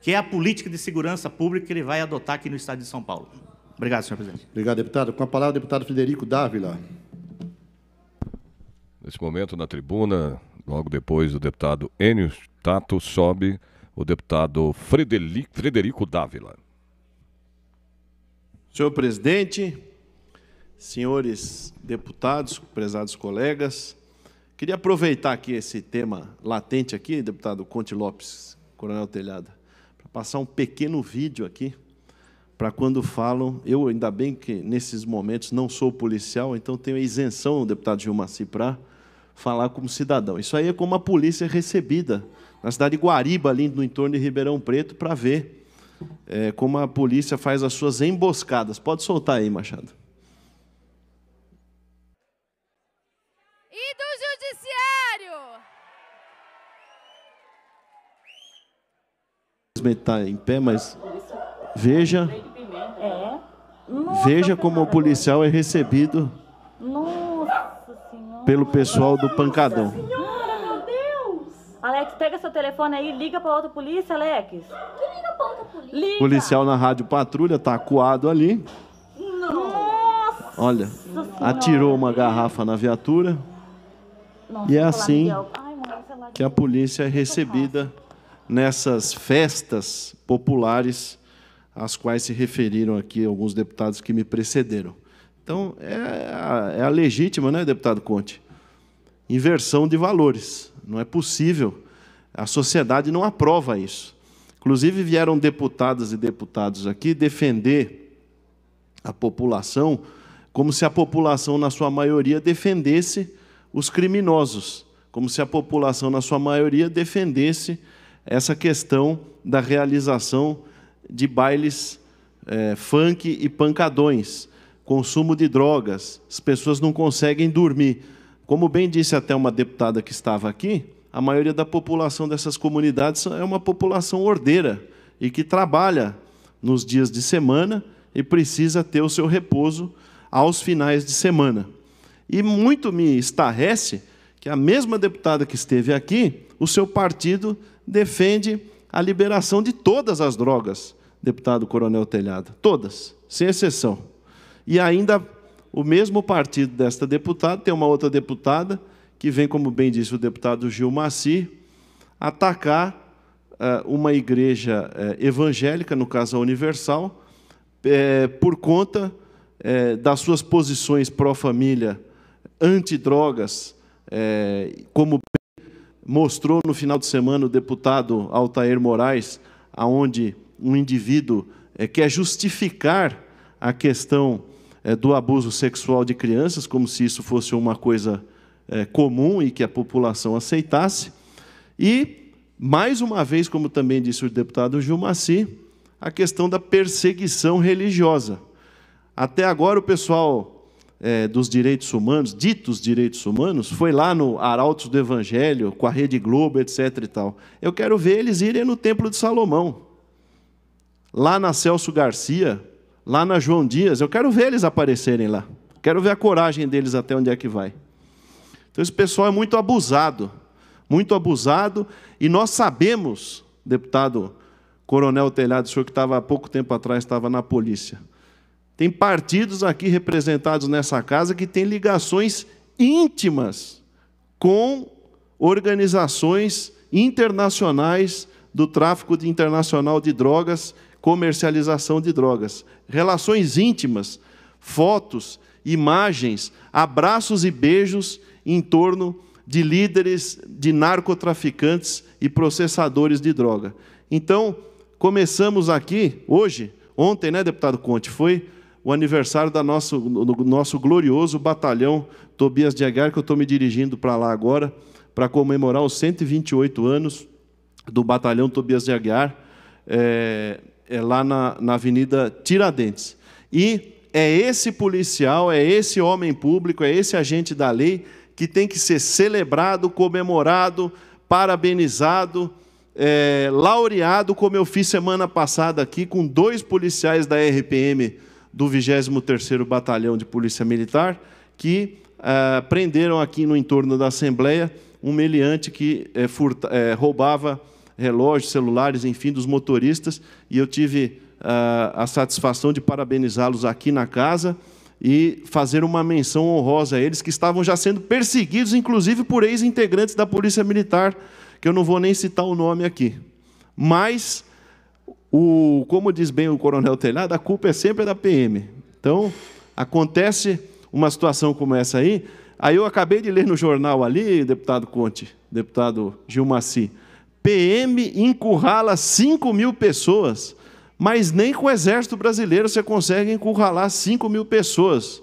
que é a política de segurança pública que ele vai adotar aqui no estado de São Paulo. Obrigado, senhor presidente. Obrigado, deputado. Com a palavra, deputado Frederico Dávila. Nesse momento, na tribuna, Logo depois, o deputado Enio Tato sobe o deputado Frederico, Dávila. Senhor presidente, senhores deputados, prezados colegas, queria aproveitar aqui esse tema latente aqui, deputado Conte Lopes, Coronel Telhada, para passar um pequeno vídeo aqui para quando falam, eu ainda bem que nesses momentos não sou policial, então tenho a isenção, deputado Gilmar Ciprá, falar como cidadão. Isso aí é como a polícia é recebida na cidade de Guariba, ali no entorno de Ribeirão Preto, para ver é, como a polícia faz as suas emboscadas. Pode soltar aí, Machado. E do judiciário? Está em pé, mas veja, é. veja como o policial é recebido pelo pessoal do pancadão. Alex, pega seu telefone aí, liga para outra polícia, Alex. Que liga pra outra polícia? Liga. Policial na rádio patrulha, tá acuado ali. Nossa! Olha, senhora. atirou uma garrafa na viatura. Nossa, e é assim Ai, que a polícia é recebida nessas festas populares às quais se referiram aqui alguns deputados que me precederam. Então, é a, é a legítima, né, deputado Conte? Inversão de valores. Não é possível. A sociedade não aprova isso. Inclusive, vieram deputadas e deputados aqui defender a população como se a população, na sua maioria, defendesse os criminosos, como se a população, na sua maioria, defendesse essa questão da realização de bailes é, funk e pancadões consumo de drogas, as pessoas não conseguem dormir. Como bem disse até uma deputada que estava aqui, a maioria da população dessas comunidades é uma população ordeira e que trabalha nos dias de semana e precisa ter o seu repouso aos finais de semana. E muito me estarrece que a mesma deputada que esteve aqui, o seu partido defende a liberação de todas as drogas, deputado Coronel Telhada, todas, sem exceção. E ainda o mesmo partido desta deputada tem uma outra deputada que vem, como bem disse o deputado Gil Maci, atacar eh, uma igreja eh, evangélica, no caso a Universal, eh, por conta das suas posições pró-família, antidrogas, como mostrou no final de semana o deputado Altair Moraes, aonde um indivíduo quer justificar a questão é, do abuso sexual de crianças, como se isso fosse uma coisa é, comum e que a população aceitasse. E, mais uma vez, como também disse o deputado Gilmaci, a questão da perseguição religiosa. Até agora, o pessoal é, dos direitos humanos, ditos direitos humanos, foi lá no Arautos do Evangelho, com a Rede Globo, etc. E tal. Eu quero ver eles irem no Templo de Salomão, lá na Celso Garcia, lá na João Dias, eu quero ver eles aparecerem lá. Quero ver a coragem deles até onde é que vai. Então esse pessoal é muito abusado, muito abusado, e nós sabemos, deputado Coronel Telhado, o senhor que estava há pouco tempo atrás estava na polícia. Tem partidos aqui representados nessa casa que têm ligações íntimas com organizações internacionais do tráfico internacional de drogas comercialização de drogas. Relações íntimas, fotos, imagens, abraços e beijos em torno de líderes de narcotraficantes e processadores de droga. Então, começamos aqui, hoje, ontem, né, deputado Conte? Foi o aniversário do nosso, do nosso glorioso batalhão Tobias de Aguiar, que eu estou me dirigindo para lá agora, para comemorar os 128 anos do batalhão Tobias de Aguiar. É, é lá na, na Avenida Tiradentes. E é esse policial, é esse homem público, é esse agente da lei que tem que ser celebrado, comemorado, parabenizado, é, laureado, como eu fiz semana passada aqui com dois policiais da RPM do 23º Batalhão de Polícia Militar, que ah, prenderam aqui no entorno da Assembleia um meliante que é, furta, é, roubava relógios, celulares, enfim, dos motoristas, e eu tive uh, a satisfação de parabenizá-los aqui na casa e fazer uma menção honrosa a eles que estavam já sendo perseguidos, inclusive por ex-integrantes da Polícia Militar, que eu não vou nem citar o nome aqui. Mas, o, como diz bem o Coronel Telhado, a culpa é sempre da PM. Então, acontece uma situação como essa aí. Aí eu acabei de ler no jornal ali, deputado Conte, deputado Gilmaci, PM encurrala 5 mil pessoas, mas nem com o Exército Brasileiro você consegue encurralar 5 mil pessoas,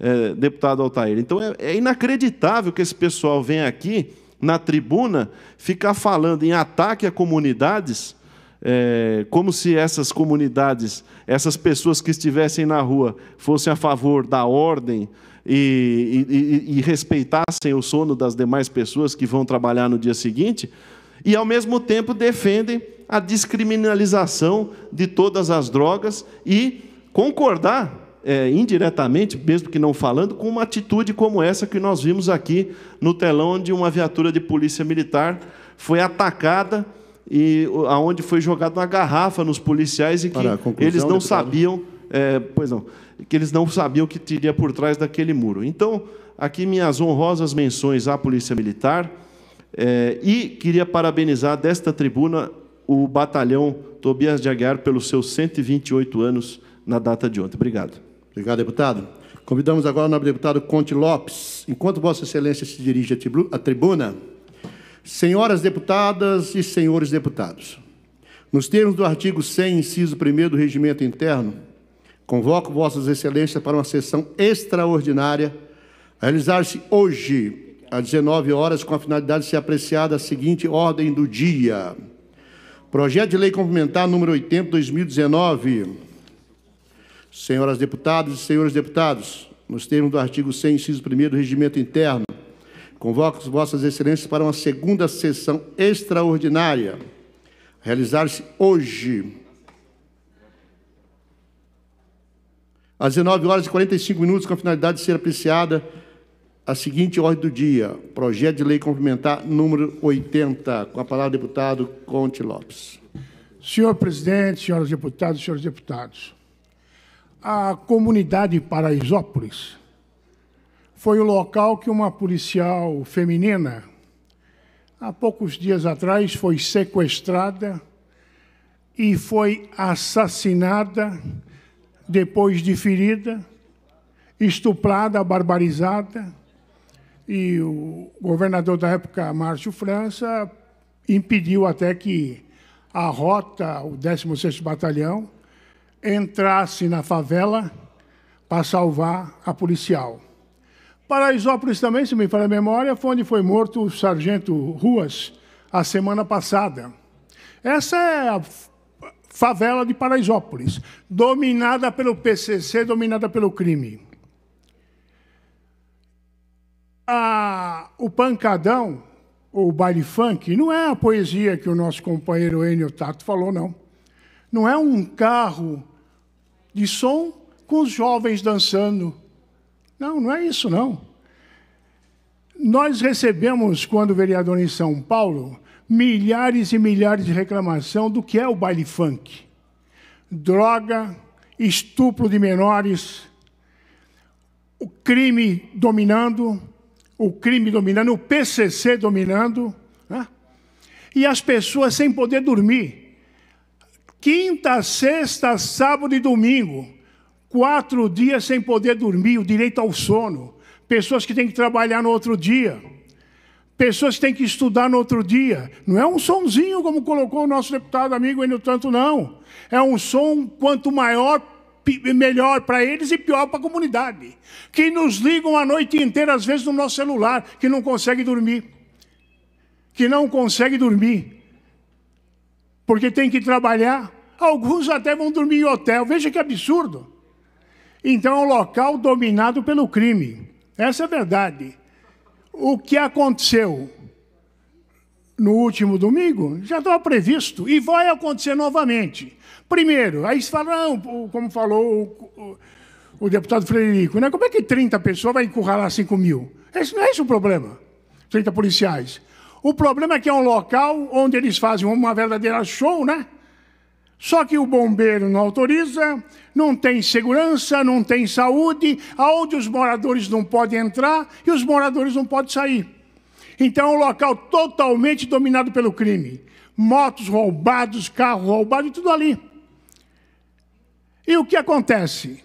é, deputado Altair. Então é, é inacreditável que esse pessoal venha aqui na tribuna ficar falando em ataque a comunidades. É, como se essas comunidades, essas pessoas que estivessem na rua, fossem a favor da ordem e, e, e, e respeitassem o sono das demais pessoas que vão trabalhar no dia seguinte, e ao mesmo tempo defendem a descriminalização de todas as drogas e concordar é, indiretamente, mesmo que não falando, com uma atitude como essa que nós vimos aqui no telão, onde uma viatura de polícia militar foi atacada e aonde foi jogada uma garrafa nos policiais e que eles não deputado. sabiam, é, pois não, que eles não sabiam o que teria por trás daquele muro. Então, aqui minhas honrosas menções à polícia militar é, e queria parabenizar desta tribuna o batalhão Tobias de Aguiar pelos seus 128 anos na data de ontem. Obrigado. Obrigado, deputado. Convidamos agora o nobre deputado Conte Lopes. Enquanto Vossa Excelência se dirige à tribuna, senhoras deputadas e senhores deputados, nos termos do artigo 100, inciso 1 do Regimento Interno, convoco Vossas Excelências para uma sessão extraordinária a realizar-se hoje, às 19 horas, com a finalidade de ser apreciada a seguinte ordem do dia. Projeto de Lei Complementar número 80, 2019. Senhoras deputadas e senhores deputados, nos termos do artigo 100, inciso 1 do Regimento Interno, convoco vossas excelências para uma segunda sessão extraordinária, realizar-se hoje, às 19 horas e 45 minutos, com a finalidade de ser apreciada a seguinte ordem do dia: projeto de lei complementar número 80. Com a palavra, deputado Conte Lopes. Senhor presidente, senhoras deputadas, senhores deputados. A comunidade Paraisópolis foi o local que uma policial feminina, há poucos dias atrás, foi sequestrada e foi assassinada depois de ferida, estuprada, barbarizada e o governador da época, Márcio França, impediu até que a rota, o 16º Batalhão, entrasse na favela para salvar a policial. Paraisópolis também, se me falha a memória, foi onde foi morto o sargento Ruas a semana passada. Essa é a favela de Paraisópolis, dominada pelo PCC, dominada pelo crime a, o pancadão, ou baile funk, não é a poesia que o nosso companheiro Enio Tato falou, não. Não é um carro de som com os jovens dançando. Não, não é isso, não. Nós recebemos, quando vereador em São Paulo, milhares e milhares de reclamação do que é o baile funk. Droga, estupro de menores, o crime dominando, o crime dominando, o PCC dominando, né? e as pessoas sem poder dormir. Quinta, sexta, sábado e domingo, quatro dias sem poder dormir, o direito ao sono. Pessoas que têm que trabalhar no outro dia, pessoas que têm que estudar no outro dia. Não é um sonzinho como colocou o nosso deputado amigo aí no tanto, não. É um som quanto maior, melhor para eles e pior para a comunidade. Que nos ligam a noite inteira, às vezes, no nosso celular, que não consegue dormir. Que não consegue dormir. Porque tem que trabalhar. Alguns até vão dormir em hotel. Veja que absurdo. Então é um local dominado pelo crime. Essa é a verdade. O que aconteceu? no último domingo, já estava previsto e vai acontecer novamente. Primeiro, aí se fala, não, como falou o, o, o, deputado Frederico, né? como é que 30 pessoas vai encurralar 5 mil? Esse, não é esse o problema, 30 policiais. O problema é que é um local onde eles fazem uma verdadeira show, né? Só que o bombeiro não autoriza, não tem segurança, não tem saúde, aonde os moradores não podem entrar e os moradores não podem sair. Então é um local totalmente dominado pelo crime. Motos roubados, carro roubado e tudo ali. E o que acontece?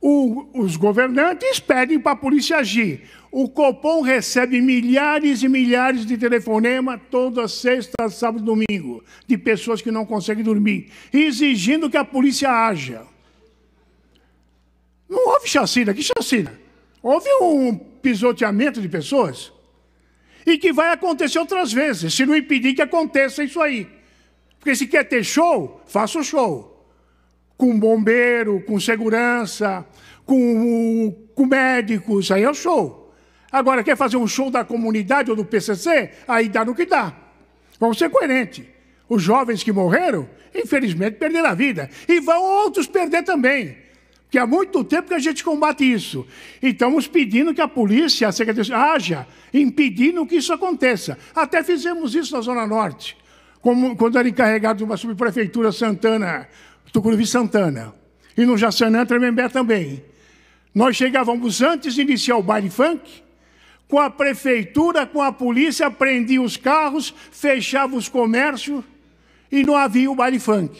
O, os governantes pedem para a polícia agir. O Copom recebe milhares e milhares de telefonemas toda sexta, sábado e domingo, de pessoas que não conseguem dormir, exigindo que a polícia haja. Não houve chacina, que chacina? Houve um pisoteamento de pessoas? e que vai acontecer outras vezes, se não impedir que aconteça isso aí. Porque se quer ter show, faça o show. Com bombeiro, com segurança, com, com médicos, aí é o show. Agora, quer fazer um show da comunidade ou do PCC? Aí dá no que dá. Vamos ser coerentes. Os jovens que morreram, infelizmente, perderam a vida. E vão outros perder também que há muito tempo que a gente combate isso. E estamos pedindo que a polícia, a secretaria, haja, impedindo que isso aconteça. Até fizemos isso na Zona Norte, como, quando era encarregado de uma subprefeitura Santana, Tucuruvi Santana, e no Jaçanã, Tremembé também. Nós chegávamos antes de iniciar o baile funk, com a prefeitura, com a polícia, prendia os carros, fechava os comércios e não havia o baile funk.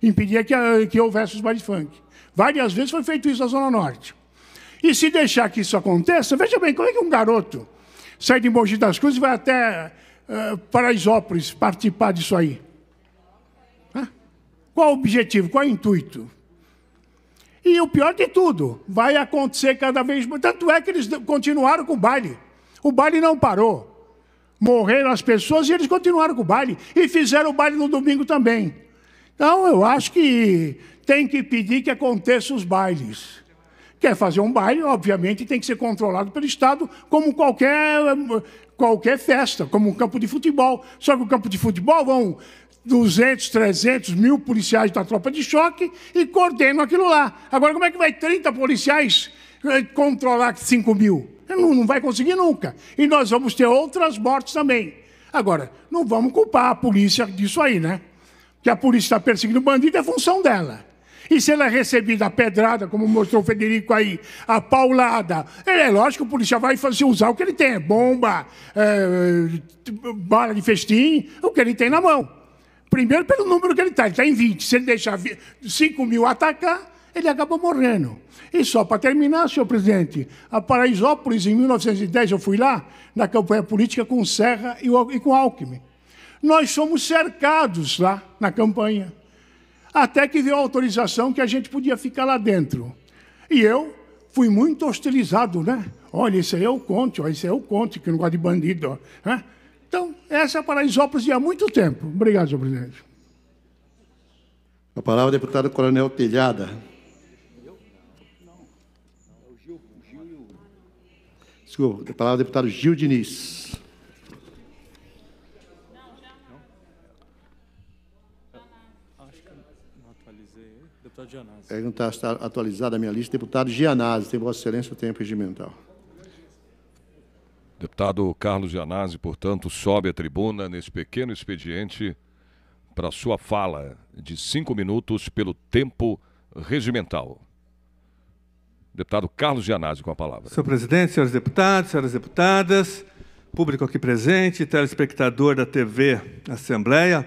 Impedia que, eh, que houvesse os baile funk. Várias vezes foi feito isso na Zona Norte. E se deixar que isso aconteça, veja bem, como é que um garoto sai de Mogi das Cruzes e vai até uh, Paraisópolis participar disso aí? Hã? Qual o objetivo? Qual o intuito? E o pior de tudo, vai acontecer cada vez mais. Tanto é que eles continuaram com o baile. O baile não parou. Morreram as pessoas e eles continuaram com o baile. E fizeram o baile no domingo também. Então, eu acho que tem que pedir que aconteça os bailes. Quer fazer um baile, obviamente, tem que ser controlado pelo Estado, como qualquer, qualquer festa, como um campo de futebol. Só que o campo de futebol vão 200, 300 mil policiais da tropa de choque e coordenam aquilo lá. Agora, como é que vai 30 policiais eh, controlar 5 mil? Não, não vai conseguir nunca. E nós vamos ter outras mortes também. Agora, não vamos culpar a polícia disso aí, né? Que a polícia está perseguindo bandido é função dela. E se ela receber da pedrada, como mostrou o Federico aí, a paulada, é, é lógico que o policial vai fazer, usar o que ele tem: é bomba, é, bala de festim, o que ele tem na mão. Primeiro, pelo número que ele está, ele está em 20. Se ele deixar 5 mil atacar, ele acaba morrendo. E só para terminar, senhor presidente, a Paraisópolis, em 1910, eu fui lá, na campanha política com Serra e com Alckmin. Nós somos cercados lá na campanha até que veio a autorização que a gente podia ficar lá dentro. E eu fui muito hostilizado, né? Olha, esse aí é o Conte, ó, esse aí é o Conte, que não gosta de bandido. né? Então, essa é Paraisópolis de há muito tempo. Obrigado, senhor presidente. A palavra, deputado Coronel Telhada. Desculpa, a palavra, deputado Gil Diniz. É, não está, está atualizada a minha lista. Deputado Gianazzi, tem Vossa Excelência o tempo regimental. Deputado Carlos Gianazzi, portanto, sobe a tribuna nesse pequeno expediente para sua fala de cinco minutos pelo tempo regimental. Deputado Carlos Gianazzi com a palavra. Senhor presidente, senhores deputados, senhoras deputadas, público aqui presente, telespectador da TV Assembleia,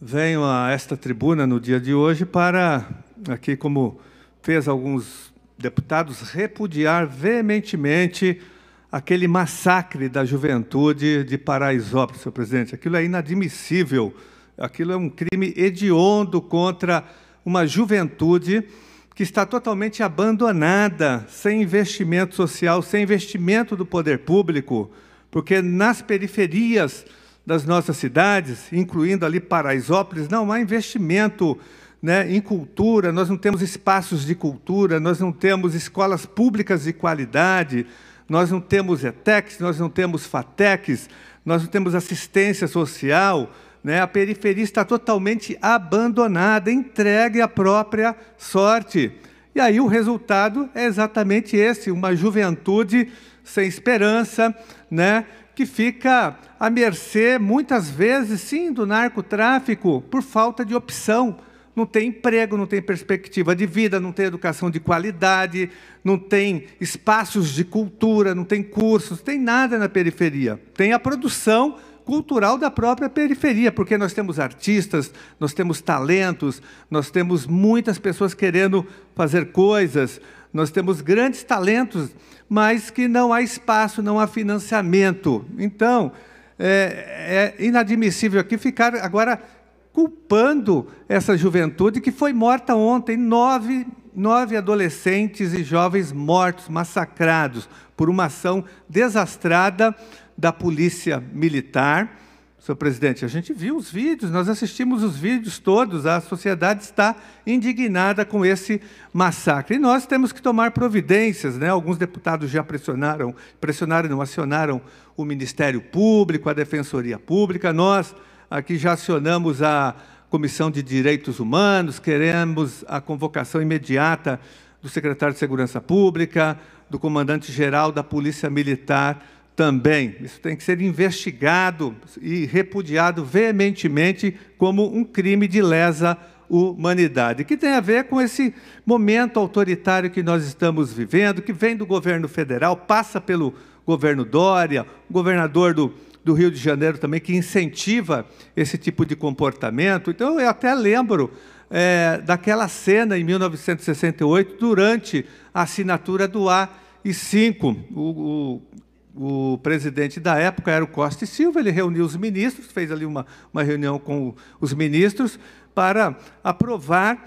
venho a esta tribuna no dia de hoje para aqui como fez alguns deputados, repudiar veementemente aquele massacre da juventude de Paraisópolis, senhor presidente. Aquilo é inadmissível. Aquilo é um crime hediondo contra uma juventude que está totalmente abandonada, sem investimento social, sem investimento do poder público, porque nas periferias das nossas cidades, incluindo ali Paraisópolis, não há investimento né, em cultura, nós não temos espaços de cultura, nós não temos escolas públicas de qualidade, nós não temos ETECs, nós não temos FATECs, nós não temos assistência social, né, a periferia está totalmente abandonada, entregue à própria sorte. E aí o resultado é exatamente esse, uma juventude sem esperança, né, que fica à mercê, muitas vezes, sim, do narcotráfico, por falta de opção não tem emprego, não tem perspectiva de vida, não tem educação de qualidade, não tem espaços de cultura, não tem cursos, não tem nada na periferia. Tem a produção cultural da própria periferia, porque nós temos artistas, nós temos talentos, nós temos muitas pessoas querendo fazer coisas, nós temos grandes talentos, mas que não há espaço, não há financiamento. Então, é, é inadmissível aqui ficar agora culpando essa juventude que foi morta ontem, nove, nove adolescentes e jovens mortos, massacrados por uma ação desastrada da polícia militar. Senhor presidente, a gente viu os vídeos, nós assistimos os vídeos todos, a sociedade está indignada com esse massacre. E nós temos que tomar providências, né? Alguns deputados já pressionaram, pressionaram, acionaram o Ministério Público, a Defensoria Pública. Nós Aqui já acionamos a Comissão de Direitos Humanos, queremos a convocação imediata do secretário de Segurança Pública, do comandante-geral da Polícia Militar também. Isso tem que ser investigado e repudiado veementemente como um crime de lesa humanidade, que tem a ver com esse momento autoritário que nós estamos vivendo, que vem do governo federal, passa pelo governo Dória, governador do do Rio de Janeiro também, que incentiva esse tipo de comportamento. Então, eu até lembro é, daquela cena em 1968, durante a assinatura do AI-5. O, o, o, presidente da época era o Costa e Silva, ele reuniu os ministros, fez ali uma, uma reunião com os ministros para aprovar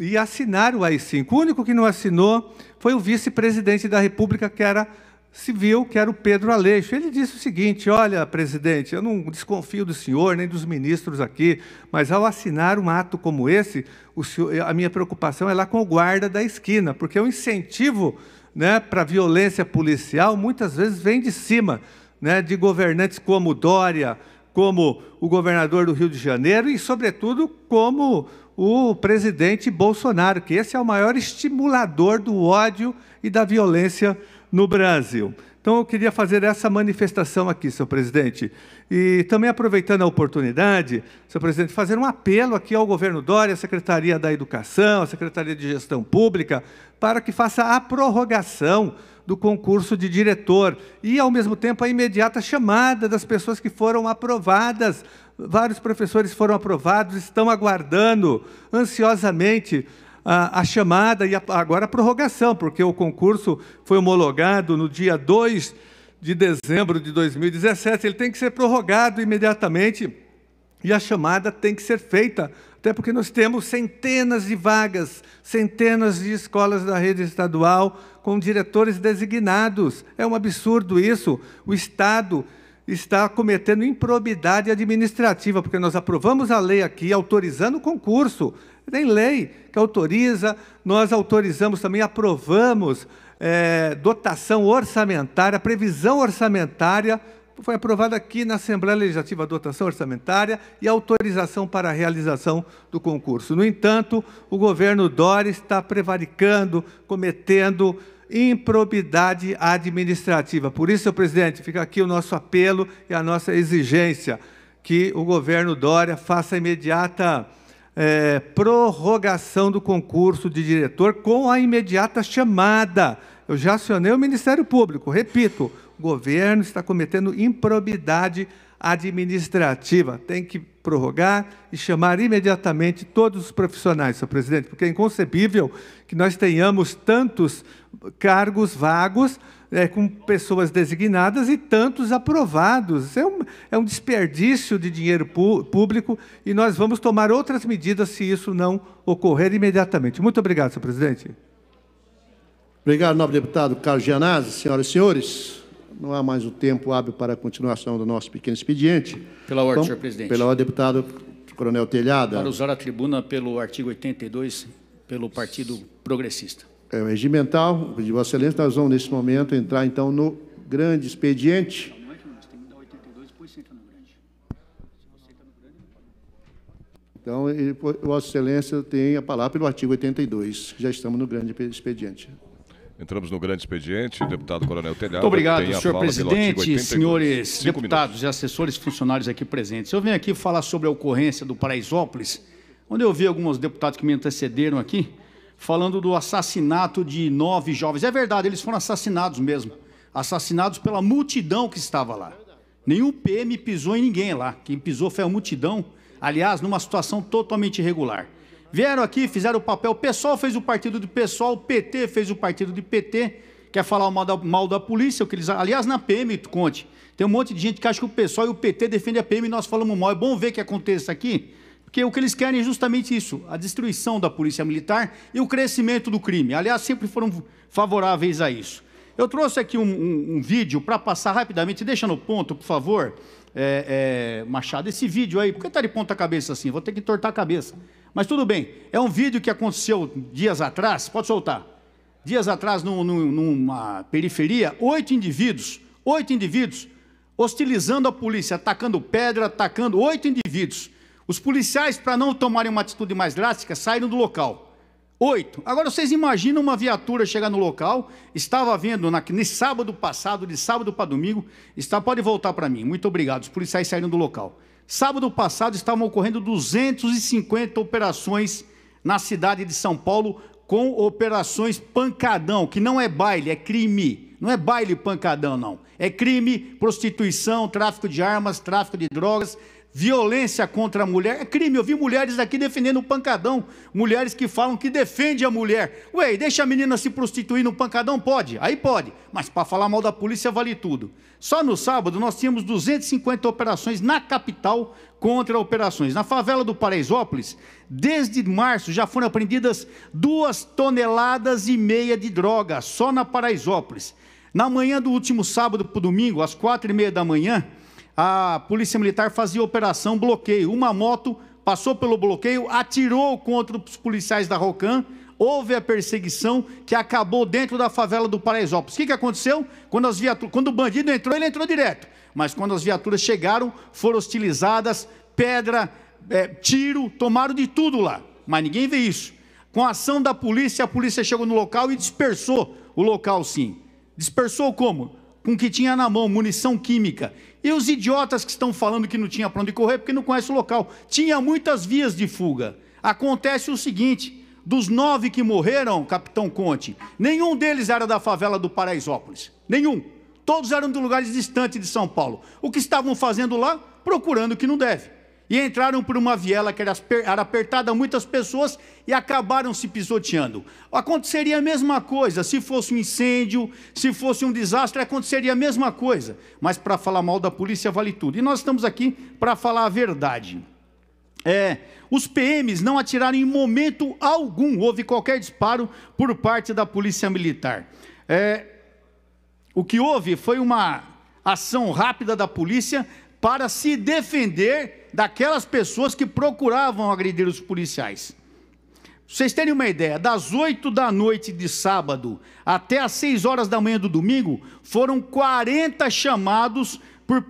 e assinar o AI-5. O único que não assinou foi o vice-presidente da República, que era civil, que era o Pedro Aleixo. Ele disse o seguinte: Olha, presidente, eu não desconfio do senhor nem dos ministros aqui, mas ao assinar um ato como esse, senhor, a minha preocupação é lá com o guarda da esquina, porque o é incentivo né, para a violência policial muitas vezes vem de cima, né, de governantes como Dória, como o governador do Rio de Janeiro e, sobretudo, como o presidente Bolsonaro, que esse é o maior estimulador do ódio e da violência policial no Brasil. Então eu queria fazer essa manifestação aqui, senhor presidente. E também aproveitando a oportunidade, senhor presidente, fazer um apelo aqui ao governo Dória, à Secretaria da Educação, à Secretaria de Gestão Pública, para que faça a prorrogação do concurso de diretor e, ao mesmo tempo, a imediata chamada das pessoas que foram aprovadas. Vários professores foram aprovados, estão aguardando ansiosamente a, a chamada e a, agora a prorrogação, porque o concurso foi homologado no dia 2 de dezembro de 2017, ele tem que ser prorrogado imediatamente e a chamada tem que ser feita, até porque nós temos centenas de vagas, centenas de escolas da rede estadual com diretores designados. É um absurdo isso. O Estado está cometendo improbidade administrativa, porque nós aprovamos a lei aqui autorizando o concurso. Tem lei que autoriza, nós autorizamos também, aprovamos é, dotação orçamentária, previsão orçamentária. Foi aprovada aqui na Assembleia Legislativa a dotação orçamentária e autorização para a realização do concurso. No entanto, o governo Dória está prevaricando, cometendo improbidade administrativa. Por isso, senhor presidente, fica aqui o nosso apelo e a nossa exigência que o governo Dória faça imediata é, prorrogação do concurso de diretor com a imediata chamada. Eu já acionei o Ministério Público. Repito, o governo está cometendo improbidade administrativa. Tem que prorrogar e chamar imediatamente todos os profissionais, senhor presidente, porque é inconcebível que nós tenhamos tantos cargos vagos é, com pessoas designadas e tantos aprovados. É um, é um desperdício de dinheiro público e nós vamos tomar outras medidas se isso não ocorrer imediatamente. Muito obrigado, senhor presidente. Obrigado, nobre deputado Carlos Gianazzi. Senhoras e senhores, não há mais o um tempo hábil para a continuação do nosso pequeno expediente. Pela ordem, senhor presidente. Pela ordem, deputado Coronel Telhada. Para usar a tribuna pelo artigo 82, pelo Partido Progressista é, regimental, de Vossa Excelência, nós vamos, nesse momento, entrar, então, no grande expediente. Então, Vossa Excelência tem a palavra pelo artigo 82, já estamos no grande expediente. Entramos no grande expediente, deputado Coronel Telhado. Muito obrigado, senhor presidente, senhores Cinco deputados minutos. e assessores funcionários aqui presentes. Eu venho aqui falar sobre a ocorrência do Paraisópolis, onde eu vi alguns deputados que me antecederam aqui, falando do assassinato de nove jovens. É verdade, eles foram assassinados mesmo. Assassinados pela multidão que estava lá. Nenhum PM pisou em ninguém lá. Quem pisou foi a multidão. Aliás, numa situação totalmente irregular. Vieram aqui, fizeram o papel. O pessoal fez o partido do pessoal, o PT fez o partido de PT. Quer falar mal da, mal da polícia? Que eles, aliás, na PM, Conte, tem um monte de gente que acha que o pessoal e o PT defendem a PM e nós falamos mal. É bom ver o que acontece aqui porque o que eles querem é justamente isso: a destruição da polícia militar e o crescimento do crime. Aliás, sempre foram favoráveis a isso. Eu trouxe aqui um, um, um vídeo para passar rapidamente, deixa no ponto, por favor, é, é, Machado, esse vídeo aí. Por que está de ponta cabeça assim? Vou ter que entortar a cabeça. Mas tudo bem, é um vídeo que aconteceu dias atrás, pode soltar. Dias atrás, num, num, numa periferia, oito indivíduos, oito indivíduos, hostilizando a polícia, atacando pedra, atacando oito indivíduos. Os policiais, para não tomarem uma atitude mais drástica, saíram do local. Oito. Agora vocês imaginam uma viatura chegar no local, estava vendo na, nesse sábado passado, de sábado para domingo, está, pode voltar para mim, muito obrigado, os policiais saíram do local. Sábado passado estavam ocorrendo 250 operações na cidade de São Paulo com operações pancadão, que não é baile, é crime. Não é baile pancadão, não. É crime, prostituição, tráfico de armas, tráfico de drogas, violência contra a mulher é crime. Eu vi mulheres aqui defendendo o pancadão, mulheres que falam que defende a mulher. Ué, deixa a menina se prostituir no pancadão? Pode, aí pode, mas para falar mal da polícia vale tudo. Só no sábado nós tínhamos 250 operações na capital contra operações. Na favela do Paraisópolis, desde março já foram apreendidas duas toneladas e meia de droga, só na Paraisópolis. Na manhã do último sábado para o domingo, às quatro e meia da manhã, a Polícia Militar fazia operação bloqueio. Uma moto passou pelo bloqueio, atirou contra os policiais da Rocan. Houve a perseguição que acabou dentro da favela do Paraisópolis. O que, que aconteceu? Quando, as viaturas, quando o bandido entrou, ele entrou direto. Mas quando as viaturas chegaram, foram hostilizadas, pedra, é, tiro, tomaram de tudo lá. Mas ninguém vê isso. Com a ação da polícia, a polícia chegou no local e dispersou o local, sim. Dispersou como? Com o que tinha na mão, munição química. E os idiotas que estão falando que não tinha para onde correr porque não conhece o local. Tinha muitas vias de fuga. Acontece o seguinte: dos nove que morreram, Capitão Conte, nenhum deles era da favela do Paraisópolis. Nenhum. Todos eram de lugares distantes de São Paulo. O que estavam fazendo lá? Procurando o que não deve e entraram por uma viela que era, apertada a muitas pessoas e acabaram se pisoteando. Aconteceria a mesma coisa se fosse um incêndio, se fosse um desastre, aconteceria a mesma coisa. Mas para falar mal da polícia vale tudo. E nós estamos aqui para falar a verdade. É, os PMs não atiraram em momento algum, houve qualquer disparo por parte da polícia militar. É, o que houve foi uma ação rápida da polícia para se defender daquelas pessoas que procuravam agredir os policiais. Pra vocês terem uma ideia, das 8 da noite de sábado até as 6 horas da manhã do domingo, foram 40 chamados por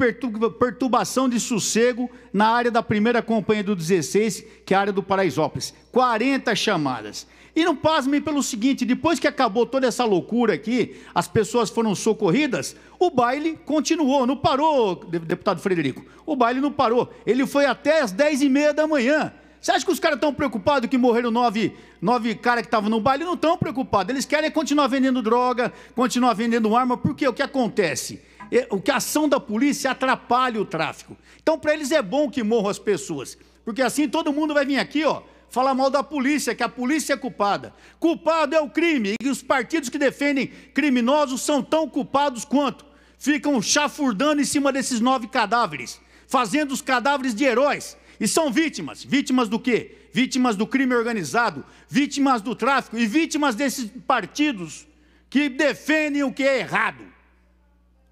perturbação de sossego na área da primeira companhia do 16, que é a área do Paraisópolis. 40 chamadas. E não pasmem pelo seguinte: depois que acabou toda essa loucura aqui, as pessoas foram socorridas, o baile continuou, não parou, deputado Frederico. O baile não parou. Ele foi até as 10 e meia da manhã. Você acha que os caras estão preocupados que morreram nove, nove caras que estavam no baile? Não estão preocupados. Eles querem continuar vendendo droga, continuar vendendo arma, porque o que acontece? É, o que a ação da polícia atrapalha o tráfico. Então, para eles é bom que morram as pessoas, porque assim todo mundo vai vir aqui, ó falar mal da polícia, que a polícia é culpada. Culpado é o crime, e os partidos que defendem criminosos são tão culpados quanto. Ficam chafurdando em cima desses nove cadáveres, fazendo os cadáveres de heróis. E são vítimas. Vítimas do quê? Vítimas do crime organizado, vítimas do tráfico e vítimas desses partidos que defendem o que é errado.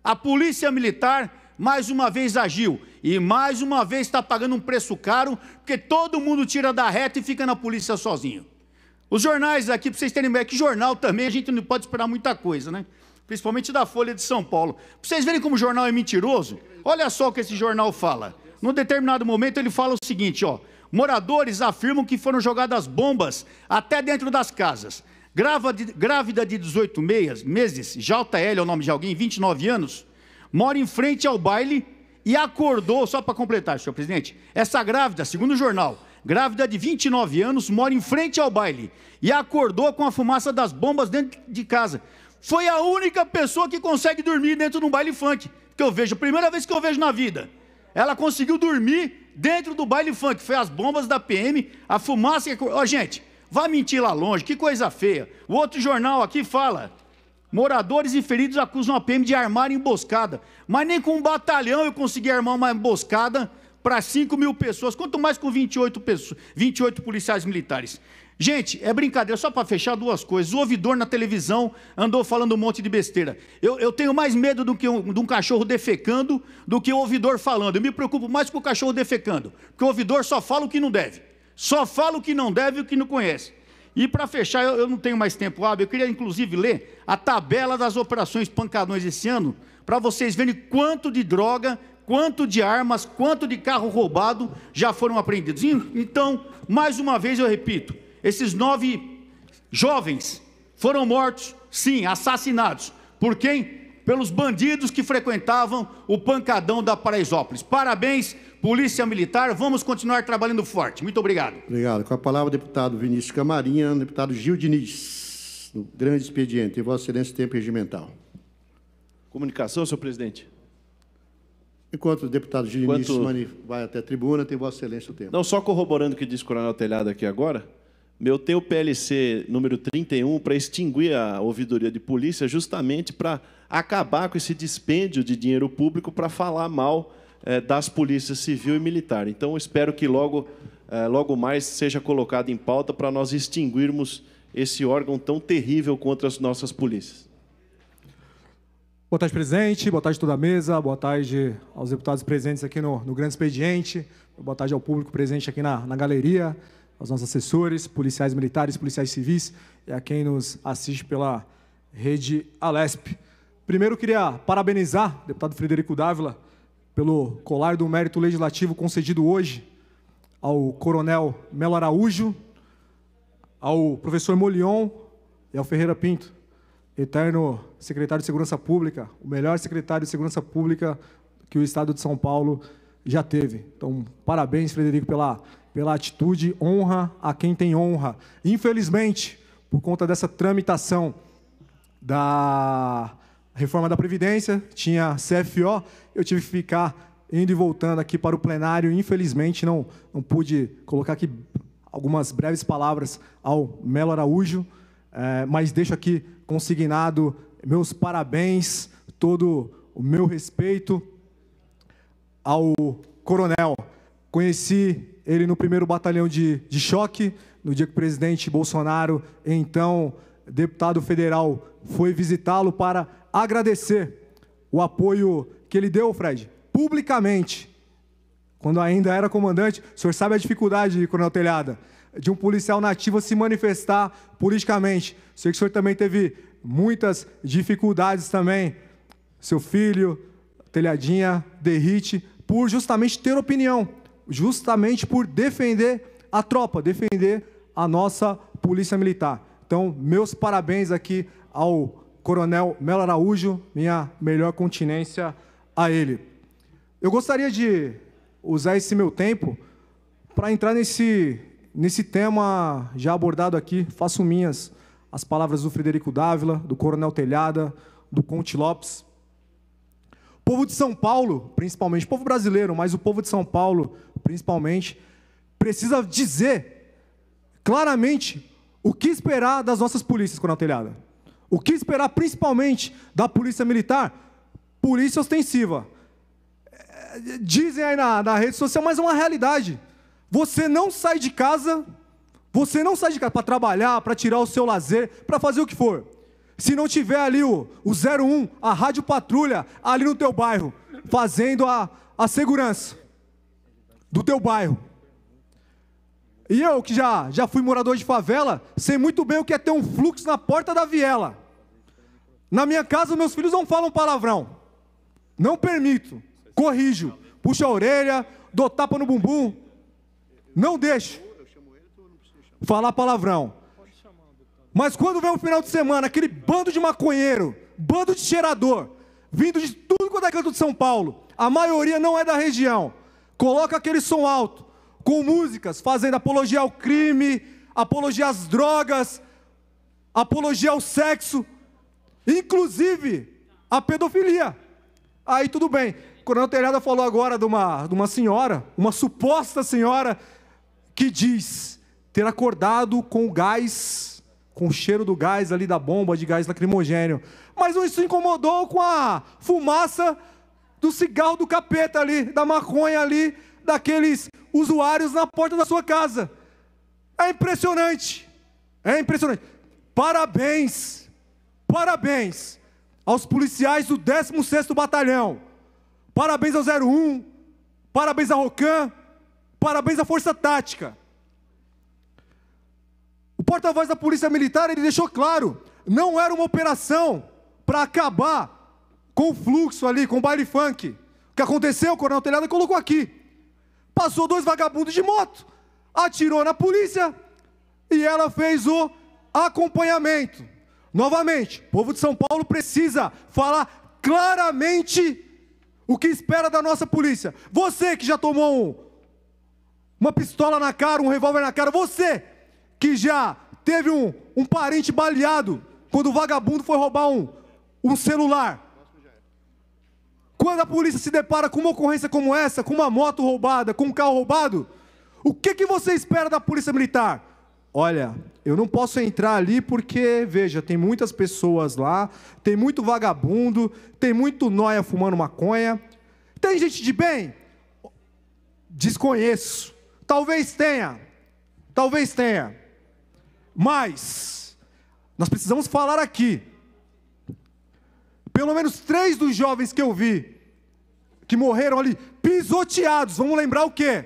A polícia militar mais uma vez agiu e mais uma vez está pagando um preço caro, porque todo mundo tira da reta e fica na polícia sozinho. Os jornais aqui, para vocês terem ideia, que jornal também a gente não pode esperar muita coisa, né? Principalmente da Folha de São Paulo. Para vocês verem como o jornal é mentiroso, olha só o que esse jornal fala. Num determinado momento ele fala o seguinte, ó: Moradores afirmam que foram jogadas bombas até dentro das casas. Grávida de 18 meias, meses, JL é o nome de alguém, 29 anos, mora em frente ao baile e acordou, só para completar, senhor presidente, essa grávida, segundo o jornal, grávida de 29 anos, mora em frente ao baile e acordou com a fumaça das bombas dentro de casa. Foi a única pessoa que consegue dormir dentro de um baile funk, que eu vejo, primeira vez que eu vejo na vida. Ela conseguiu dormir dentro do baile funk, foi as bombas da PM, a fumaça... Ó, oh, gente, vá mentir lá longe, que coisa feia. O outro jornal aqui fala, Moradores e feridos acusam a PM de armar emboscada. Mas nem com um batalhão eu consegui armar uma emboscada para 5 mil pessoas, quanto mais com 28, pessoas, 28 policiais militares. Gente, é brincadeira, só para fechar duas coisas. O ouvidor na televisão andou falando um monte de besteira. Eu, eu tenho mais medo do que um, de um cachorro defecando do que o ouvidor falando. Eu me preocupo mais com o cachorro defecando, porque o ouvidor só fala o que não deve. Só fala o que não deve e o que não conhece. E para fechar, eu, eu, não tenho mais tempo hábil, eu queria inclusive ler a tabela das operações pancadões esse ano, para vocês verem quanto de droga, quanto de armas, quanto de carro roubado já foram apreendidos. Então, mais uma vez eu repito, esses nove jovens foram mortos, sim, assassinados. Por quem? Pelos bandidos que frequentavam o pancadão da Paraisópolis. Parabéns Polícia Militar, vamos continuar trabalhando forte. Muito obrigado. Obrigado. Com a palavra, deputado Vinícius Camarinha, deputado Gil Diniz, do grande expediente. E Vossa Excelência, tempo regimental. Comunicação, senhor presidente. Enquanto o deputado Gil Enquanto... Diniz vai até a tribuna, tem Vossa Excelência o tempo. Não, só corroborando o que disse o coronel Telhado aqui agora, meu tem o PLC número 31 para extinguir a ouvidoria de polícia justamente para acabar com esse dispêndio de dinheiro público para falar mal eh, das polícias civil e militar. Então, espero que logo, eh, logo mais seja colocado em pauta para nós extinguirmos esse órgão tão terrível contra as nossas polícias. Boa tarde, presidente. Boa tarde a toda a mesa. Boa tarde aos deputados presentes aqui no, no grande expediente. Boa tarde ao público presente aqui na, na galeria, aos nossos assessores, policiais militares, policiais civis e a quem nos assiste pela rede Alesp. Primeiro, queria parabenizar o deputado Frederico Dávila pelo colar do mérito legislativo concedido hoje ao coronel Melo Araújo, ao professor Molion e ao Ferreira Pinto, eterno secretário de Segurança Pública, o melhor secretário de Segurança Pública que o Estado de São Paulo já teve. Então, parabéns, Frederico, pela, pela atitude, honra a quem tem honra. Infelizmente, por conta dessa tramitação da reforma da Previdência, tinha CFO, eu tive que ficar indo e voltando aqui para o plenário. Infelizmente, não, não pude colocar aqui algumas breves palavras ao Melo Araújo, é, mas deixo aqui consignado meus parabéns, todo o meu respeito ao coronel. Conheci ele no primeiro batalhão de, de choque, no dia que o presidente Bolsonaro, então deputado federal foi visitá-lo para agradecer o apoio que ele deu, Fred, publicamente, quando ainda era comandante. O senhor sabe a dificuldade, Coronel Telhada, de um policial nativo se manifestar politicamente. Sei que o senhor também teve muitas dificuldades também. Seu filho, Telhadinha, Derrite, por justamente ter opinião, justamente por defender a tropa, defender a nossa polícia militar. Então, meus parabéns aqui ao Coronel Melo Araújo, minha melhor continência a ele. Eu gostaria de usar esse meu tempo para entrar nesse, nesse tema já abordado aqui, faço minhas as palavras do Frederico Dávila, do Coronel Telhada, do Conte Lopes. O povo de São Paulo, principalmente, o povo brasileiro, mas o povo de São Paulo, principalmente, precisa dizer claramente o que esperar das nossas polícias, a Telhada? O que esperar principalmente da polícia militar? Polícia ostensiva. Dizem aí na, na rede social, mas é uma realidade. Você não sai de casa, você não sai de casa para trabalhar, para tirar o seu lazer, para fazer o que for. Se não tiver ali o, o 01, a Rádio Patrulha, ali no teu bairro, fazendo a, a segurança do teu bairro. E eu que já, já fui morador de favela, sei muito bem o que é ter um fluxo na porta da viela. Na minha casa, meus filhos não falam palavrão. Não permito. Corrijo. Puxa a orelha, dou tapa no bumbum. Não deixo. Falar palavrão. Mas quando vem o final de semana, aquele bando de maconheiro, bando de cheirador, vindo de tudo quanto é canto de São Paulo, a maioria não é da região, coloca aquele som alto com músicas fazendo apologia ao crime, apologia às drogas, apologia ao sexo, inclusive à pedofilia. Aí tudo bem. O coronel Telhada falou agora de uma, de uma senhora, uma suposta senhora, que diz ter acordado com o gás, com o cheiro do gás ali da bomba de gás lacrimogênio. Mas isso incomodou com a fumaça do cigarro do capeta ali, da maconha ali, daqueles usuários na porta da sua casa. É impressionante. É impressionante. Parabéns. Parabéns aos policiais do 16º Batalhão. Parabéns ao 01. Parabéns à Rocan. Parabéns à Força Tática. O porta-voz da Polícia Militar, ele deixou claro, não era uma operação para acabar com o fluxo ali, com o baile funk. O que aconteceu, o Coronel Telhado colocou aqui. Passou dois vagabundos de moto, atirou na polícia e ela fez o acompanhamento. Novamente, o povo de São Paulo precisa falar claramente o que espera da nossa polícia. Você que já tomou um, uma pistola na cara, um revólver na cara, você que já teve um, um parente baleado quando o vagabundo foi roubar um, um celular. Quando a polícia se depara com uma ocorrência como essa, com uma moto roubada, com um carro roubado, o que, que você espera da polícia militar? Olha, eu não posso entrar ali porque, veja, tem muitas pessoas lá, tem muito vagabundo, tem muito noia fumando maconha. Tem gente de bem? Desconheço. Talvez tenha. Talvez tenha. Mas, nós precisamos falar aqui. Pelo menos três dos jovens que eu vi que morreram ali pisoteados. Vamos lembrar o quê?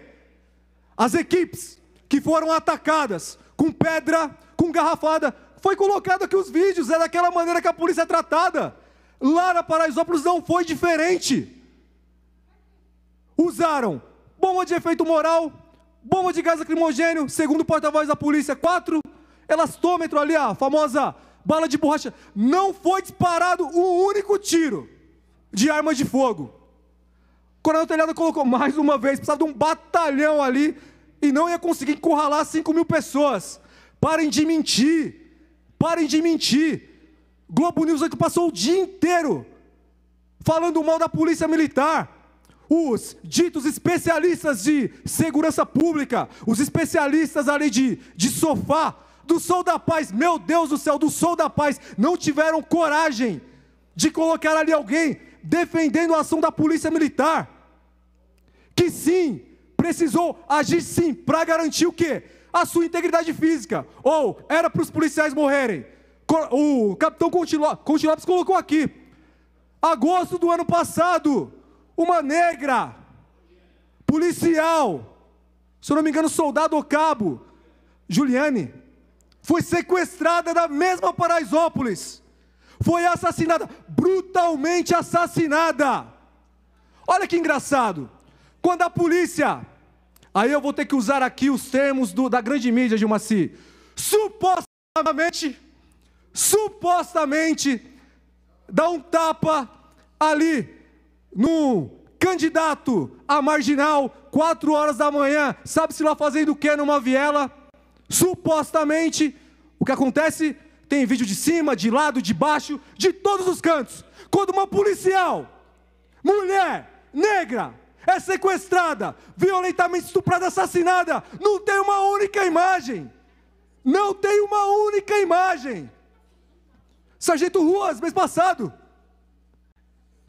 As equipes que foram atacadas com pedra, com garrafada. Foi colocado aqui os vídeos, é daquela maneira que a polícia é tratada. Lá na Paraisópolis não foi diferente. Usaram bomba de efeito moral, bomba de gás lacrimogênio, segundo o porta-voz da polícia, quatro elastômetro ali, a famosa bala de borracha. Não foi disparado um único tiro de arma de fogo. Coronel Telhada colocou mais uma vez, precisava de um batalhão ali e não ia conseguir encurralar 5 mil pessoas. Parem de mentir, parem de mentir. Globo News aqui passou o dia inteiro falando mal da polícia militar. Os ditos especialistas de segurança pública, os especialistas ali de, de sofá, do Sol da Paz, meu Deus do céu, do Sol da Paz, não tiveram coragem de colocar ali alguém defendendo a ação da polícia militar, que sim, precisou agir sim para garantir o quê? A sua integridade física. Ou era para os policiais morrerem. O capitão Contilopes colocou aqui. Agosto do ano passado, uma negra, policial, se eu não me engano, soldado ou cabo, Juliane, foi sequestrada da mesma Paraisópolis foi assassinada, brutalmente assassinada. Olha que engraçado. Quando a polícia, aí eu vou ter que usar aqui os termos do, da grande mídia, Gilmaci, supostamente, supostamente, dá um tapa ali num candidato a marginal, quatro horas da manhã, sabe-se lá fazendo o que numa viela? Supostamente, o que acontece? Tem vídeo de cima, de lado, de baixo, de todos os cantos. Quando uma policial, mulher, negra, é sequestrada, violentamente estuprada, assassinada, não tem uma única imagem. Não tem uma única imagem. Sargento Ruas, mês passado,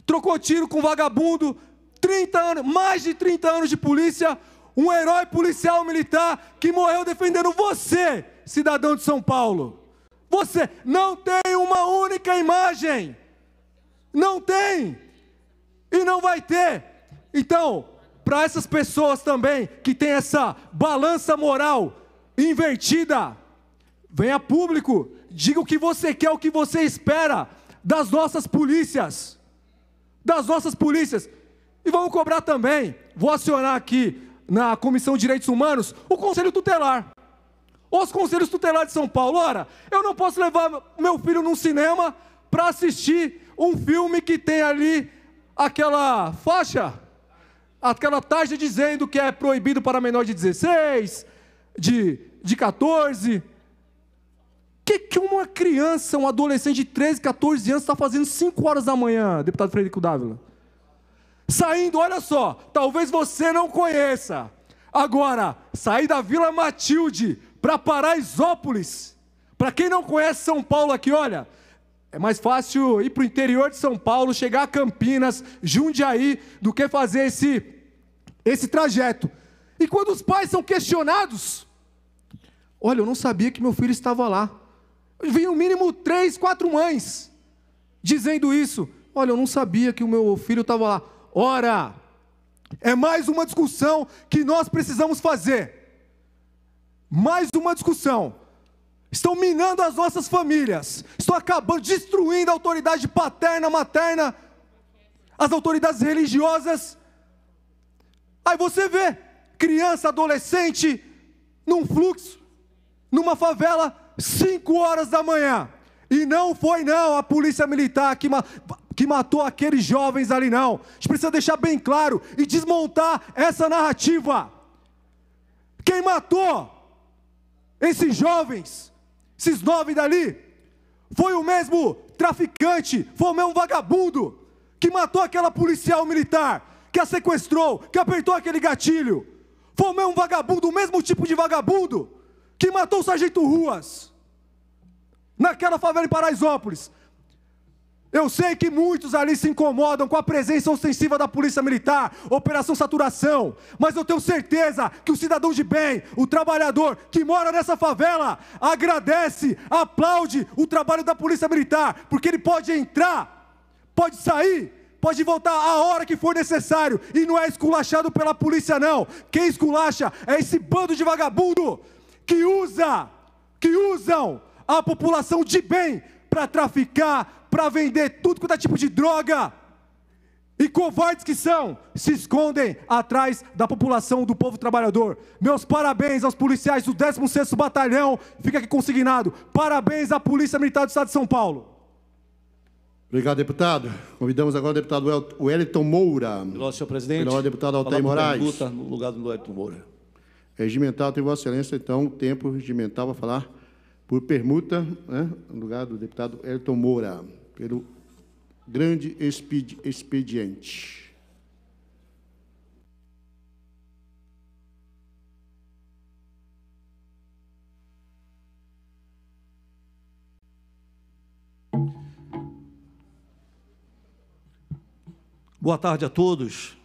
trocou tiro com um vagabundo, 30 anos, mais de 30 anos de polícia, um herói policial militar que morreu defendendo você, cidadão de São Paulo. Você não tem uma única imagem. Não tem. E não vai ter. Então, para essas pessoas também que tem essa balança moral invertida, venha público, diga o que você quer, o que você espera das nossas polícias. Das nossas polícias. E vamos cobrar também. Vou acionar aqui na Comissão de Direitos Humanos o Conselho Tutelar. Os conselhos tutelares de São Paulo, ora, eu não posso levar meu filho num cinema para assistir um filme que tem ali aquela faixa, aquela tarja dizendo que é proibido para menor de 16, de, de 14. O que, que uma criança, um adolescente de 13, 14 anos está fazendo 5 horas da manhã, deputado Frederico Dávila? Saindo, olha só, talvez você não conheça. Agora, sair da Vila Matilde para Paraisópolis. Para quem não conhece São Paulo aqui, olha, é mais fácil ir para o interior de São Paulo, chegar a Campinas, Jundiaí, do que fazer esse, esse trajeto. E quando os pais são questionados, olha, eu não sabia que meu filho estava lá. Vem vi no mínimo três, quatro mães dizendo isso. Olha, eu não sabia que o meu filho estava lá. Ora, é mais uma discussão que nós precisamos fazer mais uma discussão. Estão minando as nossas famílias, estão acabando, destruindo a autoridade paterna, materna, as autoridades religiosas. Aí você vê criança, adolescente, num fluxo, numa favela, 5 horas da manhã. E não foi não a polícia militar que, ma que matou aqueles jovens ali não. A gente precisa deixar bem claro e desmontar essa narrativa. Quem matou esses jovens, esses nove dali, foi o mesmo traficante, foi o mesmo vagabundo que matou aquela policial militar, que a sequestrou, que apertou aquele gatilho. Foi o mesmo vagabundo, o mesmo tipo de vagabundo que matou o sargento Ruas naquela favela em Paraisópolis. Eu sei que muitos ali se incomodam com a presença ostensiva da Polícia Militar, Operação Saturação, mas eu tenho certeza que o cidadão de bem, o trabalhador que mora nessa favela, agradece, aplaude o trabalho da Polícia Militar, porque ele pode entrar, pode sair, pode voltar a hora que for necessário e não é esculachado pela polícia, não. Quem esculacha é esse bando de vagabundo que usa, que usam a população de bem para traficar para vender tudo quanto é tipo de droga. E covardes que são, se escondem atrás da população, do povo trabalhador. Meus parabéns aos policiais do 16º Batalhão, fica aqui consignado. Parabéns à Polícia Militar do Estado de São Paulo. Obrigado, deputado. Convidamos agora o deputado Wellington Moura. Obrigado, senhor presidente. Obrigado, deputado Altair Moraes. Luta no lugar do Wellington Moura. Regimental, tem Vossa Excelência, então, tempo regimental para falar por permuta, né, no lugar do deputado Wellington Moura pelo grande expediente. Boa tarde a todos.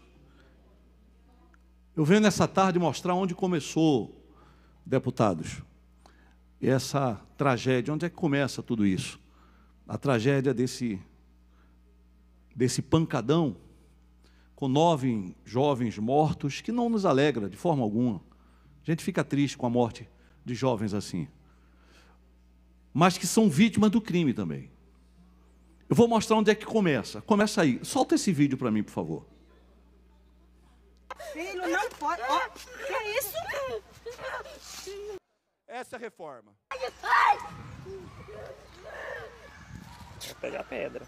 Eu venho nessa tarde mostrar onde começou, deputados, essa tragédia, onde é que começa tudo isso a tragédia desse, desse pancadão, com nove jovens mortos, que não nos alegra de forma alguma. A gente fica triste com a morte de jovens assim, mas que são vítimas do crime também. Eu vou mostrar onde é que começa. Começa aí. Solta esse vídeo para mim, por favor. Filho, não pode. Ó, oh, que é isso? Essa é a reforma. Ai, ai. Deixa eu pegar a pedra.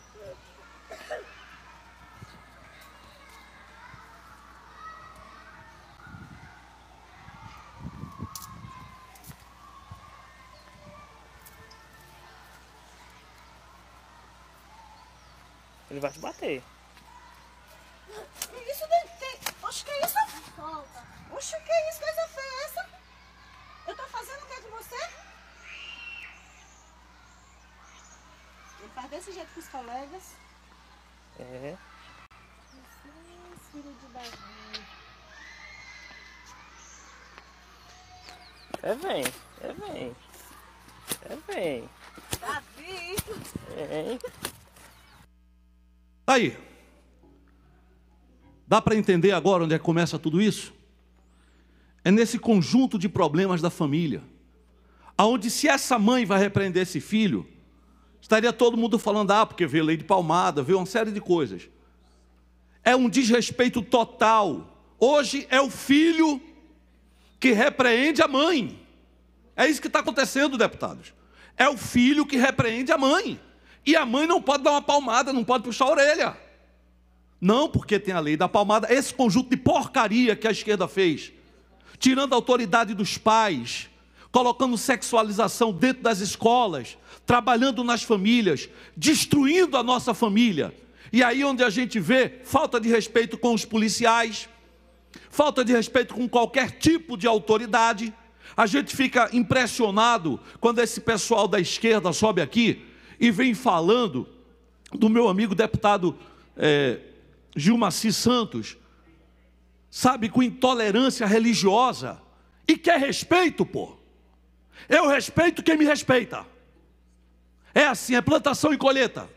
Ele vai te bater. Isso deve ter. Oxe, que é isso? Volta. Oxe, que é isso? Coisa feia essa? Eu tô fazendo o que de é você? Ele faz desse jeito com os colegas. É. Assim, filho de Davi. É bem, é bem. É bem. Davi! vem Aí. Dá para entender agora onde é que começa tudo isso? É nesse conjunto de problemas da família. Aonde se essa mãe vai repreender esse filho, Estaria todo mundo falando, ah, porque veio lei de palmada, veio uma série de coisas. É um desrespeito total. Hoje é o filho que repreende a mãe. É isso que está acontecendo, deputados. É o filho que repreende a mãe. E a mãe não pode dar uma palmada, não pode puxar a orelha. Não, porque tem a lei da palmada. Esse conjunto de porcaria que a esquerda fez, tirando a autoridade dos pais, colocando sexualização dentro das escolas, trabalhando nas famílias, destruindo a nossa família. E aí onde a gente vê falta de respeito com os policiais, falta de respeito com qualquer tipo de autoridade. A gente fica impressionado quando esse pessoal da esquerda sobe aqui e vem falando do meu amigo deputado é, Gilmaci Santos, sabe, com intolerância religiosa. E quer respeito, pô. Eu respeito quem me respeita. É assim, é plantação e colheita.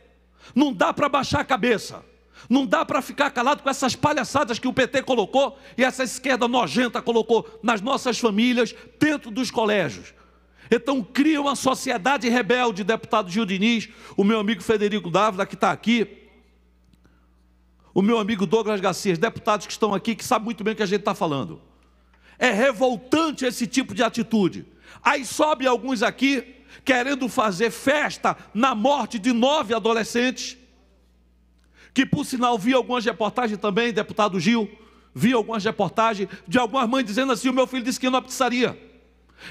Não dá para baixar a cabeça. Não dá para ficar calado com essas palhaçadas que o PT colocou e essa esquerda nojenta colocou nas nossas famílias, dentro dos colégios. Então cria uma sociedade rebelde, deputado Gil Diniz, o meu amigo Federico Dávila, que está aqui, o meu amigo Douglas Garcia, deputados que estão aqui, que sabem muito bem o que a gente está falando. É revoltante esse tipo de atitude. Aí sobe alguns aqui querendo fazer festa na morte de nove adolescentes, que por sinal vi algumas reportagens também, deputado Gil, vi algumas reportagens de algumas mães dizendo assim: o meu filho disse que ia na pizzaria.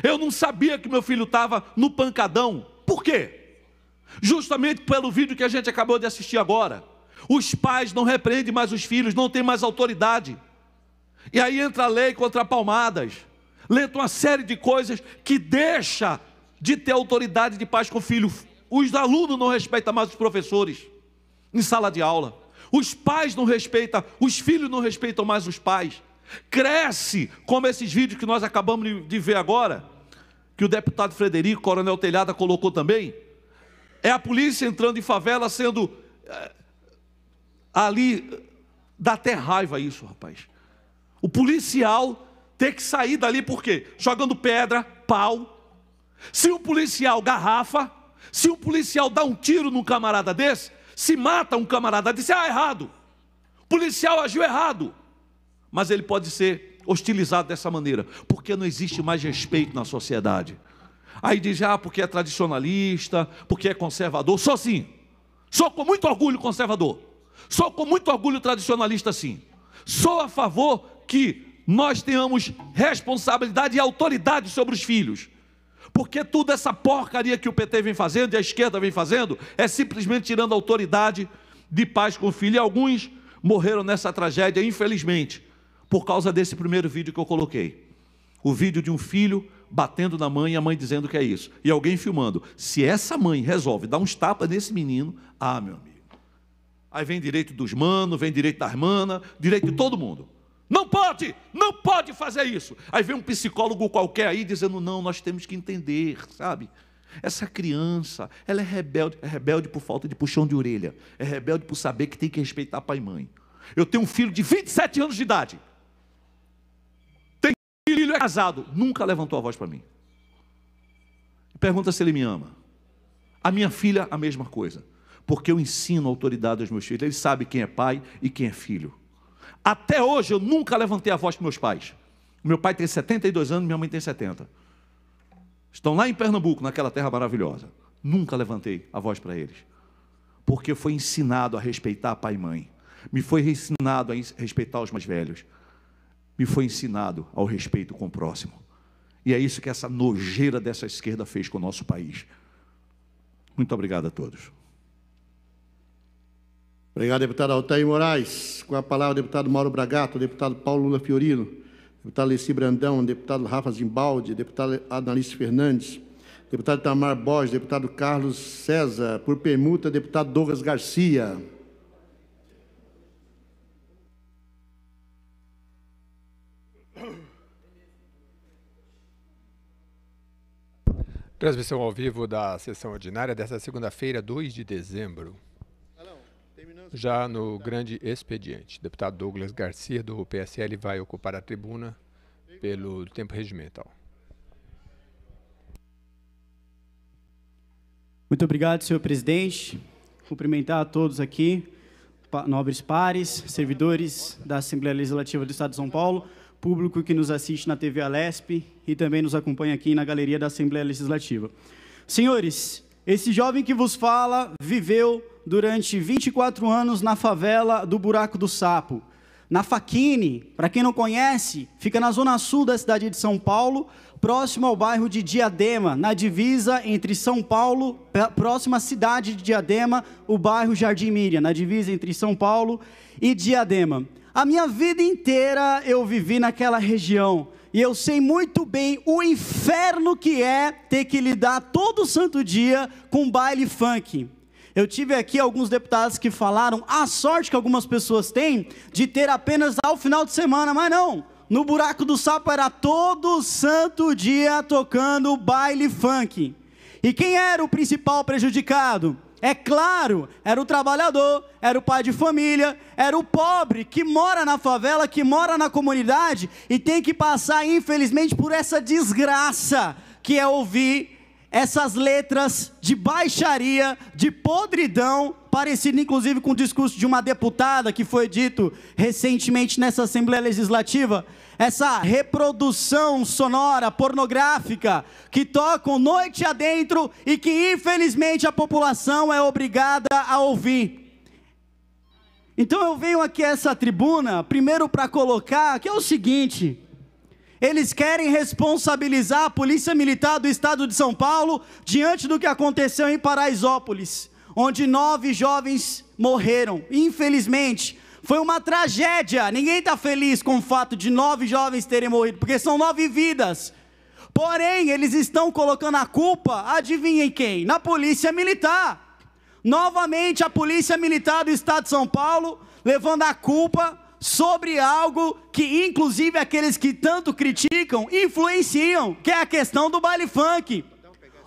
Eu não sabia que meu filho estava no pancadão. Por quê? Justamente pelo vídeo que a gente acabou de assistir agora. Os pais não repreendem mais os filhos, não têm mais autoridade. E aí entra a lei contra palmadas lento uma série de coisas que deixa de ter autoridade de paz com o filho. Os alunos não respeitam mais os professores em sala de aula. Os pais não respeitam, os filhos não respeitam mais os pais. Cresce, como esses vídeos que nós acabamos de ver agora, que o deputado Frederico, Coronel Telhada, colocou também. É a polícia entrando em favela, sendo é, ali. Dá até raiva isso, rapaz. O policial ter que sair dali por quê? Jogando pedra, pau. Se um policial garrafa, se um policial dá um tiro num camarada desse, se mata um camarada desse, ah, errado. O policial agiu errado. Mas ele pode ser hostilizado dessa maneira, porque não existe mais respeito na sociedade. Aí diz, ah, porque é tradicionalista, porque é conservador. Sou sim. Sou com muito orgulho conservador. Sou com muito orgulho tradicionalista, sim. Sou a favor que nós tenhamos responsabilidade e autoridade sobre os filhos. Porque tudo essa porcaria que o PT vem fazendo e a esquerda vem fazendo é simplesmente tirando autoridade de pais com o filho. E alguns morreram nessa tragédia, infelizmente, por causa desse primeiro vídeo que eu coloquei. O vídeo de um filho batendo na mãe e a mãe dizendo que é isso. E alguém filmando. Se essa mãe resolve dar uns tapas nesse menino, ah, meu amigo. Aí vem direito dos manos, vem direito da irmã, direito de todo mundo. Não pode, não pode fazer isso. Aí vem um psicólogo qualquer aí dizendo: não, nós temos que entender, sabe? Essa criança, ela é rebelde, é rebelde por falta de puxão de orelha, é rebelde por saber que tem que respeitar pai e mãe. Eu tenho um filho de 27 anos de idade. Tem filho é casado, nunca levantou a voz para mim. Pergunta se ele me ama. A minha filha, a mesma coisa. Porque eu ensino autoridade aos meus filhos. Ele sabe quem é pai e quem é filho. Até hoje eu nunca levantei a voz para meus pais. Meu pai tem 72 anos, minha mãe tem 70. Estão lá em Pernambuco, naquela terra maravilhosa. Nunca levantei a voz para eles. Porque foi ensinado a respeitar pai e mãe. Me foi ensinado a respeitar os mais velhos. Me foi ensinado ao respeito com o próximo. E é isso que essa nojeira dessa esquerda fez com o nosso país. Muito obrigado a todos. Obrigado, deputado Altair Moraes. Com a palavra, deputado Mauro Bragato, deputado Paulo Lula Fiorino, deputado Leci Brandão, deputado Rafa Zimbaldi, deputado Analice Fernandes, deputado Tamar Borges, deputado Carlos César, por permuta, deputado Douglas Garcia. Transmissão ao vivo da sessão ordinária desta segunda-feira, 2 de dezembro. Já no grande expediente, deputado Douglas Garcia, do PSL, vai ocupar a tribuna pelo tempo regimental. Muito obrigado, senhor presidente. Cumprimentar a todos aqui, nobres pares, servidores da Assembleia Legislativa do Estado de São Paulo, público que nos assiste na TV Alesp e também nos acompanha aqui na galeria da Assembleia Legislativa. Senhores, esse jovem que vos fala viveu durante 24 anos na favela do Buraco do Sapo. Na Faquine, para quem não conhece, fica na zona sul da cidade de São Paulo, próximo ao bairro de Diadema, na divisa entre São Paulo, próxima à cidade de Diadema, o bairro Jardim Miriam, na divisa entre São Paulo e Diadema. A minha vida inteira eu vivi naquela região. E eu sei muito bem o inferno que é ter que lidar todo santo dia com baile funk. Eu tive aqui alguns deputados que falaram a sorte que algumas pessoas têm de ter apenas ao final de semana, mas não. No buraco do sapo era todo santo dia tocando baile funk. E quem era o principal prejudicado? É claro, era o trabalhador, era o pai de família, era o pobre que mora na favela, que mora na comunidade e tem que passar, infelizmente, por essa desgraça que é ouvir essas letras de baixaria, de podridão, parecido inclusive com o discurso de uma deputada que foi dito recentemente nessa Assembleia Legislativa, essa reprodução sonora pornográfica que tocam noite adentro e que infelizmente a população é obrigada a ouvir. Então eu venho aqui a essa tribuna, primeiro para colocar que é o seguinte, eles querem responsabilizar a Polícia Militar do Estado de São Paulo diante do que aconteceu em Paraisópolis, onde nove jovens morreram. Infelizmente, foi uma tragédia. Ninguém está feliz com o fato de nove jovens terem morrido, porque são nove vidas. Porém, eles estão colocando a culpa, adivinhem quem? Na Polícia Militar. Novamente, a Polícia Militar do Estado de São Paulo levando a culpa sobre algo que, inclusive, aqueles que tanto criticam influenciam, que é a questão do baile funk.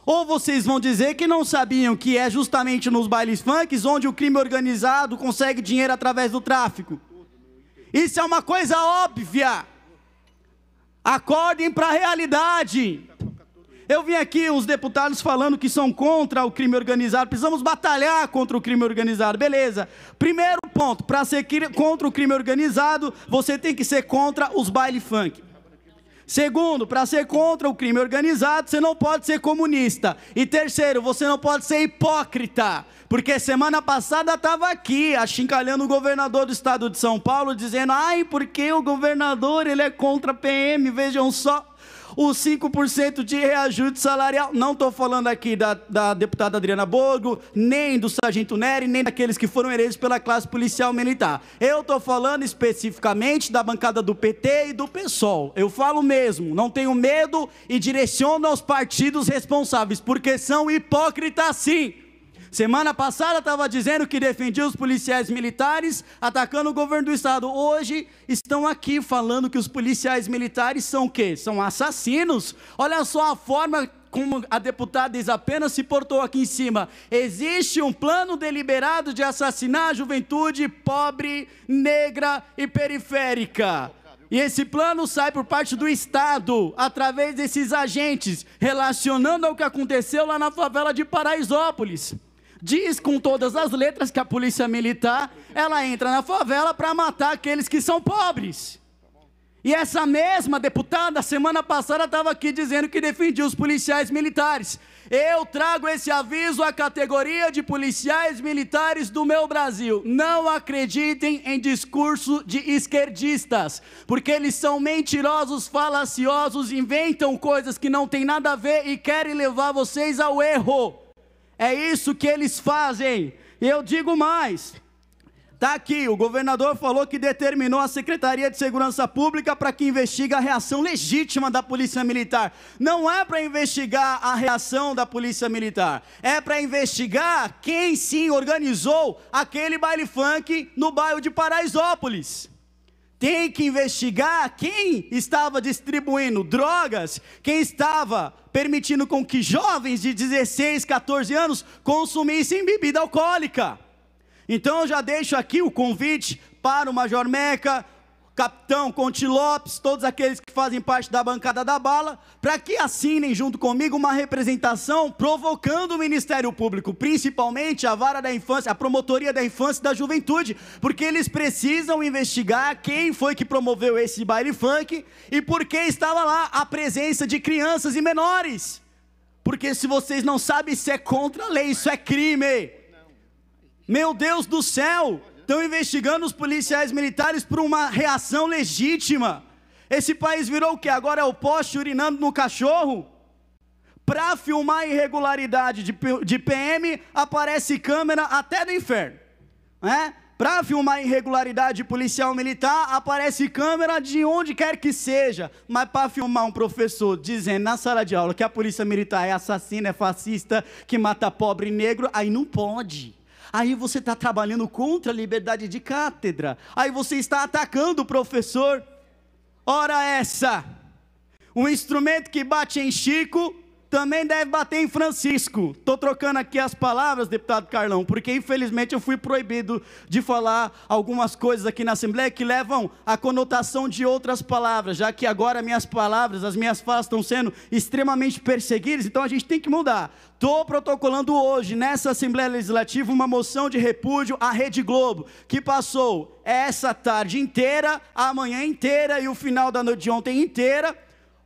Ou vocês vão dizer que não sabiam que é justamente nos bailes funk onde o crime organizado consegue dinheiro através do tráfico? Isso é uma coisa óbvia. Acordem para a realidade. Eu vi aqui os deputados falando que são contra o crime organizado, precisamos batalhar contra o crime organizado, beleza. Primeiro ponto, para ser contra o crime organizado, você tem que ser contra os baile funk. Segundo, para ser contra o crime organizado, você não pode ser comunista. E terceiro, você não pode ser hipócrita. Porque semana passada estava aqui, achincalhando o governador do estado de São Paulo, dizendo: ai, porque o governador ele é contra a PM, vejam só os 5% de reajuste salarial. Não estou falando aqui da, da deputada Adriana Borgo, nem do sargento Neri, nem daqueles que foram eleitos pela classe policial militar. Eu estou falando especificamente da bancada do PT e do PSOL. Eu falo mesmo, não tenho medo e direciono aos partidos responsáveis, porque são hipócritas sim. Semana passada estava dizendo que defendia os policiais militares atacando o governo do estado. Hoje estão aqui falando que os policiais militares são o quê? São assassinos. Olha só a forma como a deputada diz, apenas se portou aqui em cima. Existe um plano deliberado de assassinar a juventude pobre, negra e periférica. E esse plano sai por parte do Estado, através desses agentes, relacionando ao que aconteceu lá na favela de Paraisópolis diz com todas as letras que a polícia militar, ela entra na favela para matar aqueles que são pobres. E essa mesma deputada, semana passada, estava aqui dizendo que defendia os policiais militares. Eu trago esse aviso à categoria de policiais militares do meu Brasil. Não acreditem em discurso de esquerdistas, porque eles são mentirosos, falaciosos, inventam coisas que não têm nada a ver e querem levar vocês ao erro. É isso que eles fazem. E eu digo mais. Está aqui, o governador falou que determinou a Secretaria de Segurança Pública para que investigue a reação legítima da Polícia Militar. Não é para investigar a reação da Polícia Militar, é para investigar quem sim organizou aquele baile funk no bairro de Paraisópolis tem que investigar quem estava distribuindo drogas, quem estava permitindo com que jovens de 16, 14 anos consumissem bebida alcoólica. Então eu já deixo aqui o convite para o Major Meca, capitão Conte Lopes, todos aqueles que fazem parte da bancada da bala, para que assinem junto comigo uma representação provocando o Ministério Público, principalmente a vara da infância, a promotoria da infância e da juventude, porque eles precisam investigar quem foi que promoveu esse baile funk e por que estava lá a presença de crianças e menores. Porque se vocês não sabem, isso é contra a lei, isso é crime. Meu Deus do céu! Estão investigando os policiais militares por uma reação legítima. Esse país virou o que? Agora é o poste urinando no cachorro? Para filmar irregularidade de, PM, aparece câmera até do inferno. Né? Para filmar irregularidade policial militar, aparece câmera de onde quer que seja. Mas para filmar um professor dizendo na sala de aula que a polícia militar é assassina, é fascista, que mata pobre e negro, aí não pode. Aí você está trabalhando contra a liberdade de cátedra. Aí você está atacando o professor. Ora essa! Um instrumento que bate em Chico também deve bater em Francisco. Estou trocando aqui as palavras, deputado Carlão, porque infelizmente eu fui proibido de falar algumas coisas aqui na Assembleia que levam à conotação de outras palavras, já que agora minhas palavras, as minhas falas estão sendo extremamente perseguidas, então a gente tem que mudar. Estou protocolando hoje, nessa Assembleia Legislativa, uma moção de repúdio à Rede Globo, que passou essa tarde inteira, a manhã inteira e o final da noite de ontem inteira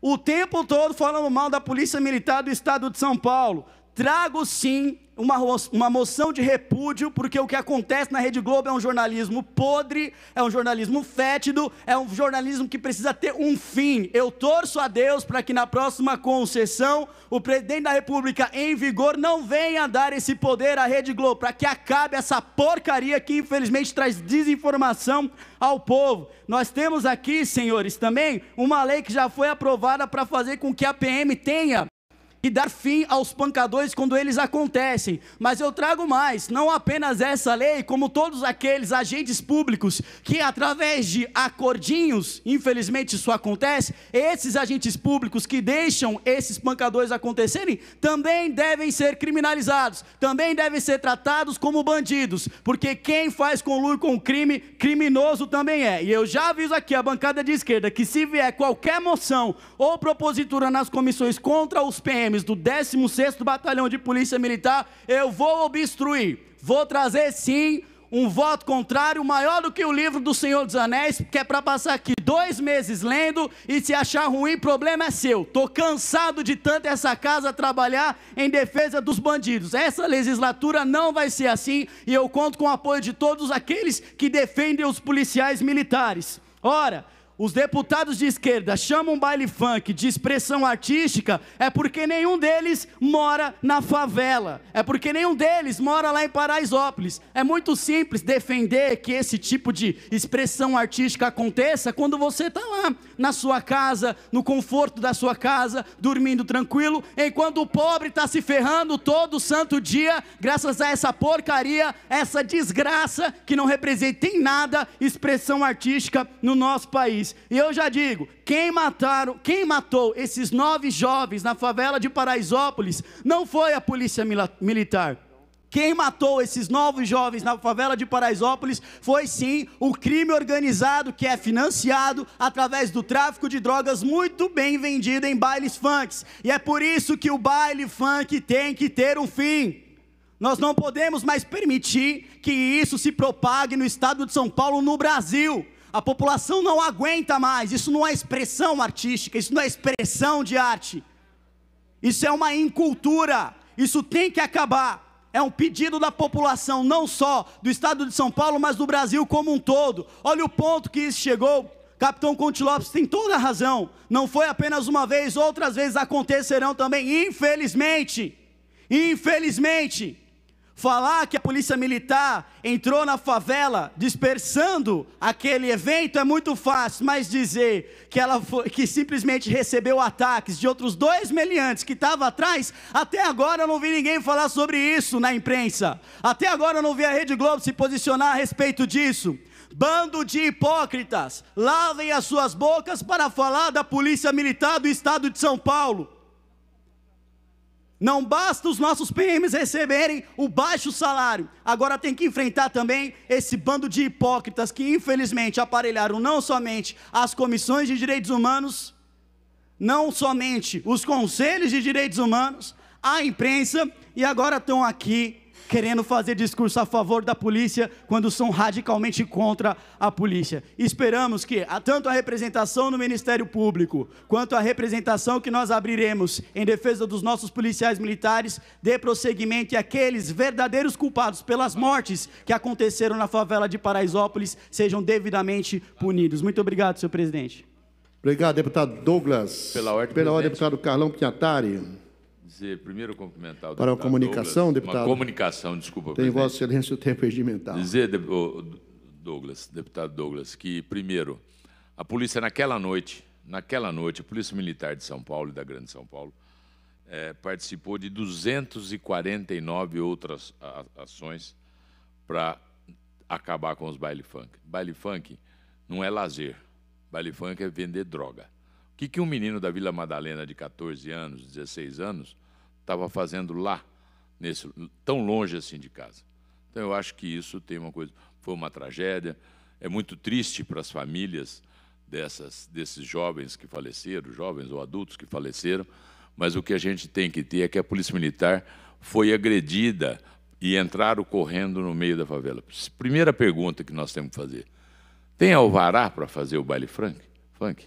o tempo todo falando mal da Polícia Militar do Estado de São Paulo trago sim uma, uma moção de repúdio, porque o que acontece na Rede Globo é um jornalismo podre, é um jornalismo fétido, é um jornalismo que precisa ter um fim. Eu torço a Deus para que na próxima concessão o presidente da República em vigor não venha dar esse poder à Rede Globo, para que acabe essa porcaria que infelizmente traz desinformação ao povo. Nós temos aqui, senhores, também uma lei que já foi aprovada para fazer com que a PM tenha e dar fim aos pancadores quando eles acontecem. Mas eu trago mais, não apenas essa lei, como todos aqueles agentes públicos que, através de acordinhos, infelizmente isso acontece, esses agentes públicos que deixam esses pancadores acontecerem também devem ser criminalizados, também devem ser tratados como bandidos, porque quem faz conluio com crime, criminoso também é. E eu já aviso aqui a bancada de esquerda que se vier qualquer moção ou propositura nas comissões contra os PMs, PMs do 16º Batalhão de Polícia Militar, eu vou obstruir. Vou trazer sim um voto contrário maior do que o livro do Senhor dos Anéis, que é para passar aqui dois meses lendo e se achar ruim, problema é seu. Tô cansado de tanto essa casa trabalhar em defesa dos bandidos. Essa legislatura não vai ser assim e eu conto com o apoio de todos aqueles que defendem os policiais militares. Ora, os deputados de esquerda chamam baile funk de expressão artística é porque nenhum deles mora na favela, é porque nenhum deles mora lá em Paraisópolis. É muito simples defender que esse tipo de expressão artística aconteça quando você está lá, na sua casa, no conforto da sua casa, dormindo tranquilo, enquanto o pobre está se ferrando todo santo dia, graças a essa porcaria, essa desgraça que não representa em nada expressão artística no nosso país. E eu já digo: quem mataram, quem matou esses nove jovens na favela de Paraisópolis não foi a polícia militar. Quem matou esses novos jovens na favela de Paraisópolis foi sim o crime organizado que é financiado através do tráfico de drogas muito bem vendido em bailes funks. E é por isso que o baile funk tem que ter um fim. Nós não podemos mais permitir que isso se propague no estado de São Paulo, no Brasil. A população não aguenta mais. Isso não é expressão artística, isso não é expressão de arte. Isso é uma incultura. Isso tem que acabar. É um pedido da população, não só do estado de São Paulo, mas do Brasil como um todo. Olha o ponto que isso chegou. Capitão Conte Lopes tem toda a razão. Não foi apenas uma vez, outras vezes acontecerão também, infelizmente. Infelizmente. Falar que a polícia militar entrou na favela dispersando aquele evento é muito fácil, mas dizer que ela foi, que simplesmente recebeu ataques de outros dois meliantes que estavam atrás, até agora eu não vi ninguém falar sobre isso na imprensa. Até agora eu não vi a Rede Globo se posicionar a respeito disso. Bando de hipócritas, lavem as suas bocas para falar da polícia militar do estado de São Paulo. Não basta os nossos PMs receberem o baixo salário, agora tem que enfrentar também esse bando de hipócritas que infelizmente aparelharam não somente as comissões de direitos humanos, não somente os conselhos de direitos humanos, a imprensa e agora estão aqui querendo fazer discurso a favor da polícia quando são radicalmente contra a polícia. Esperamos que tanto a representação no Ministério Público quanto a representação que nós abriremos em defesa dos nossos policiais militares dê prosseguimento e aqueles verdadeiros culpados pelas mortes que aconteceram na favela de Paraisópolis sejam devidamente punidos. Muito obrigado, senhor presidente. Obrigado, deputado Douglas. Pela ordem, Pela ordem deputado Carlão Pinhatari dizer, primeiro cumprimentar o Para a comunicação, Douglas, deputado. Uma comunicação, desculpa. Tem presidente. Vossa Excelência o tempo regimental. Dizer, Douglas, deputado Douglas, que, primeiro, a polícia naquela noite, naquela noite, a Polícia Militar de São Paulo e da Grande São Paulo, é, participou de 249 outras ações para acabar com os baile funk. Baile funk não é lazer, baile funk é vender droga. O que, que um menino da Vila Madalena de 14 anos, 16 anos, estava fazendo lá, nesse, tão longe assim de casa. Então eu acho que isso tem uma coisa, foi uma tragédia, é muito triste para as famílias dessas, desses jovens que faleceram, jovens ou adultos que faleceram, mas o que a gente tem que ter é que a Polícia Militar foi agredida e entraram correndo no meio da favela. Primeira pergunta que nós temos que fazer: tem alvará para fazer o baile funk? Funk?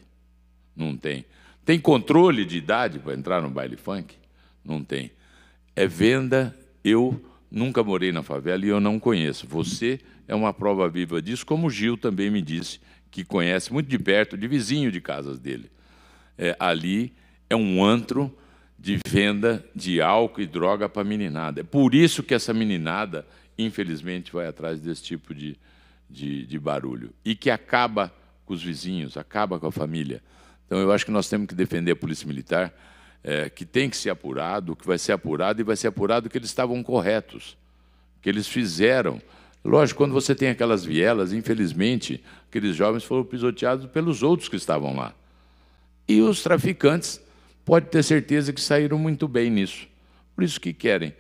Não tem. Tem controle de idade para entrar no baile funk? Não tem. É venda, eu nunca morei na favela e eu não conheço. Você é uma prova viva disso, como o Gil também me disse, que conhece muito de perto, de vizinho de casas dele. É, ali é um antro de venda de álcool e droga para meninada. É por isso que essa meninada, infelizmente, vai atrás desse tipo de, de, de barulho. E que acaba com os vizinhos, acaba com a família. Então, eu acho que nós temos que defender a Polícia Militar é, que tem que ser apurado, que vai ser apurado, e vai ser apurado que eles estavam corretos, que eles fizeram. Lógico, quando você tem aquelas vielas, infelizmente, aqueles jovens foram pisoteados pelos outros que estavam lá. E os traficantes, pode ter certeza que saíram muito bem nisso. Por isso que querem.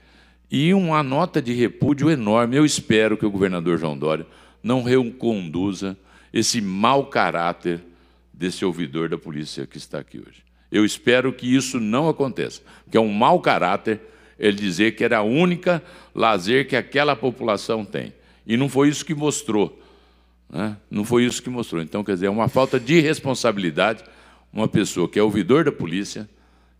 E uma nota de repúdio enorme. Eu espero que o governador João Dória não reconduza esse mau caráter desse ouvidor da polícia que está aqui hoje. Eu espero que isso não aconteça, porque é um mau caráter ele dizer que era a única lazer que aquela população tem. E não foi isso que mostrou. Né? Não foi isso que mostrou. Então, quer dizer, é uma falta de responsabilidade uma pessoa que é ouvidor da polícia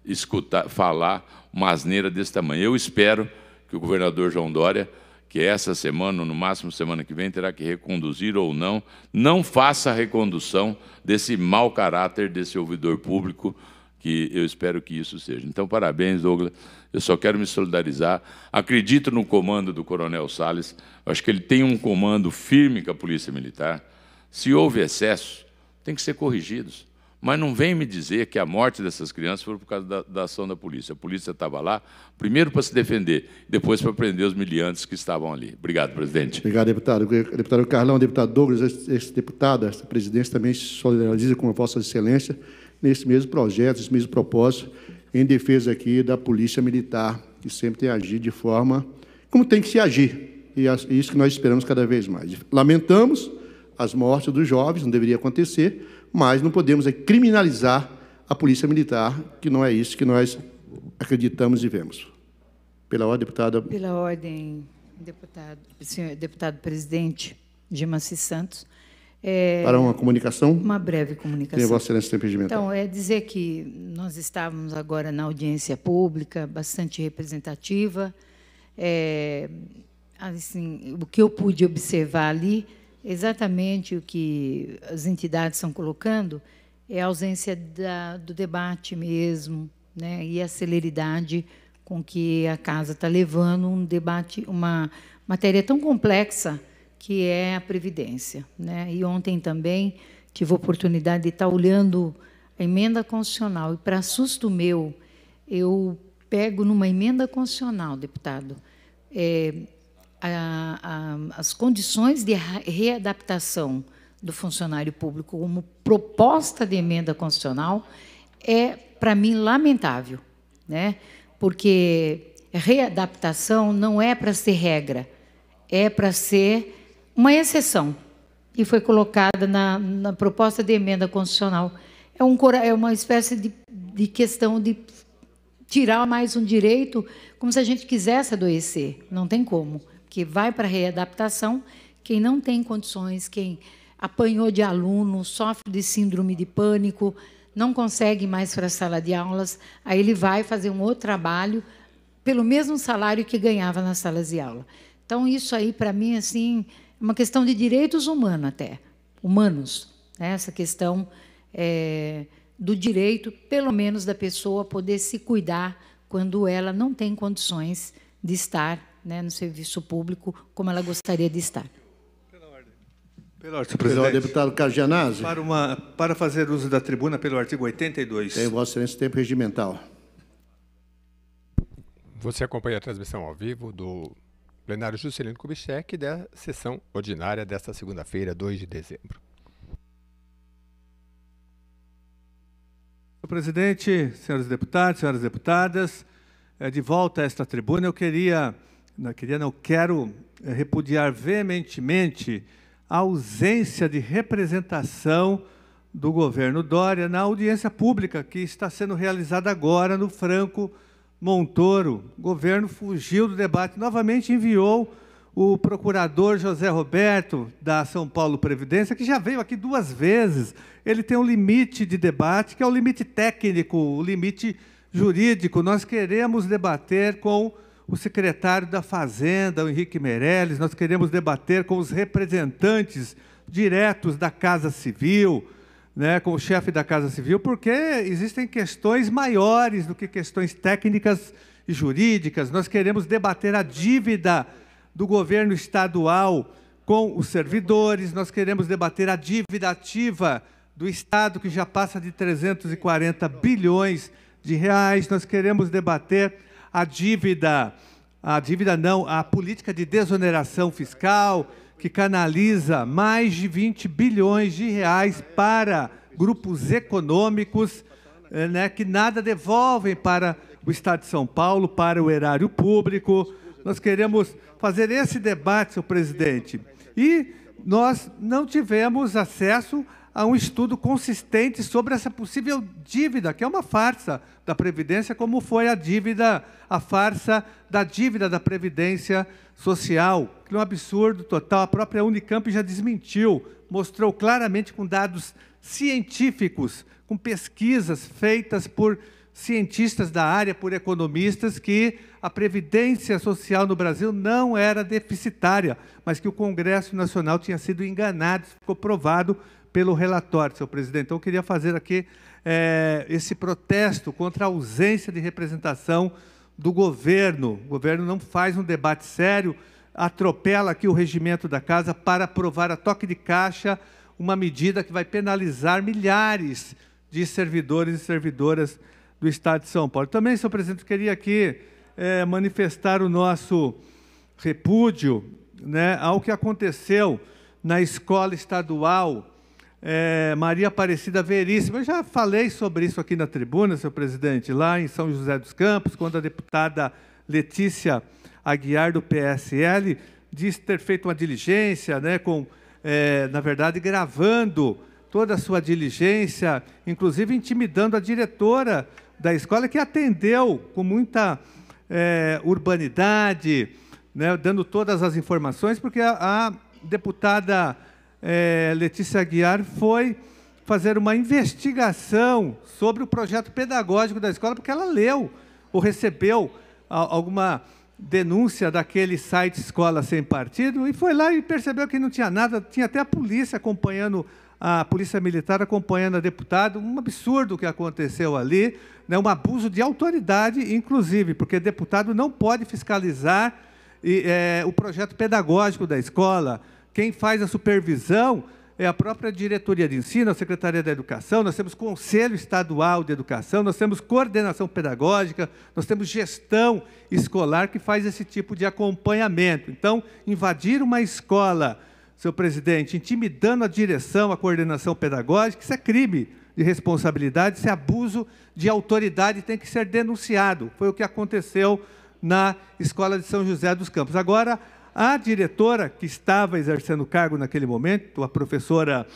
escutar, falar uma asneira desse tamanho. Eu espero que o governador João Dória, que essa semana, ou no máximo semana que vem, terá que reconduzir ou não, não faça a recondução desse mau caráter desse ouvidor público que eu espero que isso seja. Então, parabéns, Douglas. Eu só quero me solidarizar. Acredito no comando do Coronel Sales. Acho que ele tem um comando firme com a Polícia Militar. Se houve excessos, tem que ser corrigidos. Mas não vem me dizer que a morte dessas crianças foi por causa da, da ação da polícia. A polícia estava lá, primeiro para se defender, depois para prender os miliantes que estavam ali. Obrigado, presidente. Obrigado, deputado. Deputado Carlão, deputado Douglas, este Deputado, essa presidência também solidariza com a Vossa Excelência nesse mesmo projeto, nesse mesmo propósito, em defesa aqui da Polícia Militar, que sempre tem agido de forma como tem que se agir. E é isso que nós esperamos cada vez mais. Lamentamos as mortes dos jovens, não deveria acontecer, mas não podemos é, criminalizar a Polícia Militar, que não é isso que nós acreditamos e vemos. Pela ordem, deputada. Pela ordem, deputado, senhor, deputado presidente Dimas Santos. É, para uma comunicação? Uma breve comunicação. Vossa Excelência tem impedimento. Então, é dizer que nós estávamos agora na audiência pública, bastante representativa. É, assim, o que eu pude observar ali, exatamente o que as entidades estão colocando, é a ausência da, do debate mesmo, né, e a celeridade com que a casa está levando um debate, uma matéria tão complexa que é a Previdência. Né? E ontem também tive a oportunidade de estar olhando a emenda constitucional. E, para susto meu, eu pego numa emenda constitucional, deputado, é, a, a, as condições de readaptação do funcionário público como proposta de emenda constitucional é, para mim, lamentável, né? porque readaptação não é para ser regra, é para ser uma exceção e foi colocada na, na proposta de emenda constitucional. É, um, é uma espécie de, de questão de tirar mais um direito, como se a gente quisesse adoecer. Não tem como, porque vai para a readaptação quem não tem condições, quem apanhou de aluno, sofre de síndrome de pânico, não consegue mais para a sala de aulas, aí ele vai fazer um outro trabalho pelo mesmo salário que ganhava nas salas de aula. Então isso aí para mim assim uma questão de direitos humanos até, humanos, né? essa questão é, do direito, pelo menos da pessoa poder se cuidar quando ela não tem condições de estar né, no serviço público como ela gostaria de estar. Pela ordem. Pela ordem, presidente. deputado Cargianazzi. Para, uma, para fazer uso da tribuna pelo artigo 82. Tem, Vossa Excelência, tempo regimental. Você acompanha a transmissão ao vivo do Plenário Juscelino Kubitschek da sessão ordinária desta segunda-feira, 2 de dezembro. Senhor presidente, senhores deputados, senhoras deputadas, eh, de volta a esta tribuna, eu queria, não né, queria, não quero eh, repudiar veementemente a ausência de representação do governo Dória na audiência pública que está sendo realizada agora no Franco Montoro, o governo fugiu do debate, novamente enviou o procurador José Roberto, da São Paulo Previdência, que já veio aqui duas vezes. Ele tem um limite de debate, que é o limite técnico, o limite jurídico. Nós queremos debater com o secretário da Fazenda, o Henrique Meirelles, nós queremos debater com os representantes diretos da Casa Civil, né, como chefe da Casa Civil, porque existem questões maiores do que questões técnicas e jurídicas. Nós queremos debater a dívida do governo estadual com os servidores, nós queremos debater a dívida ativa do Estado, que já passa de 340 bilhões de reais, nós queremos debater a dívida, a dívida não, a política de desoneração fiscal, que canaliza mais de 20 bilhões de reais para grupos econômicos eh, né, que nada devolvem para o Estado de São Paulo, para o erário público. Nós queremos fazer esse debate, senhor presidente. E nós não tivemos acesso a um estudo consistente sobre essa possível dívida, que é uma farsa da Previdência, como foi a dívida, a farsa da dívida da Previdência social, que é um absurdo total. A própria Unicamp já desmentiu, mostrou claramente com dados científicos, com pesquisas feitas por cientistas da área, por economistas, que a previdência social no Brasil não era deficitária, mas que o Congresso Nacional tinha sido enganado, ficou provado pelo relatório, senhor presidente. Então, eu queria fazer aqui é, esse protesto contra a ausência de representação do governo. O governo não faz um debate sério, atropela aqui o regimento da casa para aprovar a toque de caixa, uma medida que vai penalizar milhares de servidores e servidoras do Estado de São Paulo. Também, senhor presidente, queria aqui é, manifestar o nosso repúdio né, ao que aconteceu na escola estadual é, Maria Aparecida Veríssima. Eu já falei sobre isso aqui na tribuna, seu presidente, lá em São José dos Campos, quando a deputada Letícia Aguiar, do PSL, disse ter feito uma diligência, né, com, é, na verdade, gravando toda a sua diligência, inclusive intimidando a diretora da escola, que atendeu com muita é, urbanidade, né, dando todas as informações, porque a, a deputada é, Letícia Aguiar foi fazer uma investigação sobre o projeto pedagógico da escola, porque ela leu ou recebeu alguma denúncia daquele site Escola Sem Partido e foi lá e percebeu que não tinha nada, tinha até a polícia acompanhando a polícia militar acompanhando a deputada, um absurdo que aconteceu ali, né, um abuso de autoridade, inclusive, porque deputado não pode fiscalizar e, é, o projeto pedagógico da escola, quem faz a supervisão é a própria diretoria de ensino, a Secretaria da Educação, nós temos Conselho Estadual de Educação, nós temos coordenação pedagógica, nós temos gestão escolar que faz esse tipo de acompanhamento. Então, invadir uma escola, seu presidente, intimidando a direção, a coordenação pedagógica, isso é crime de responsabilidade, isso é abuso de autoridade, tem que ser denunciado. Foi o que aconteceu na Escola de São José dos Campos. Agora, a diretora que estava exercendo o cargo naquele momento, a professora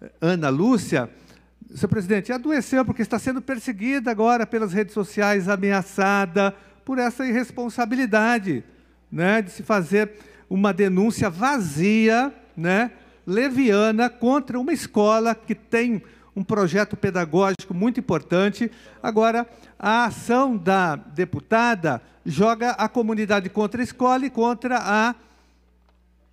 eh, Ana Lúcia, seu presidente, adoeceu porque está sendo perseguida agora pelas redes sociais, ameaçada por essa irresponsabilidade né, de se fazer uma denúncia vazia, né, leviana, contra uma escola que tem um projeto pedagógico muito importante. Agora, a ação da deputada joga a comunidade contra a escola e contra a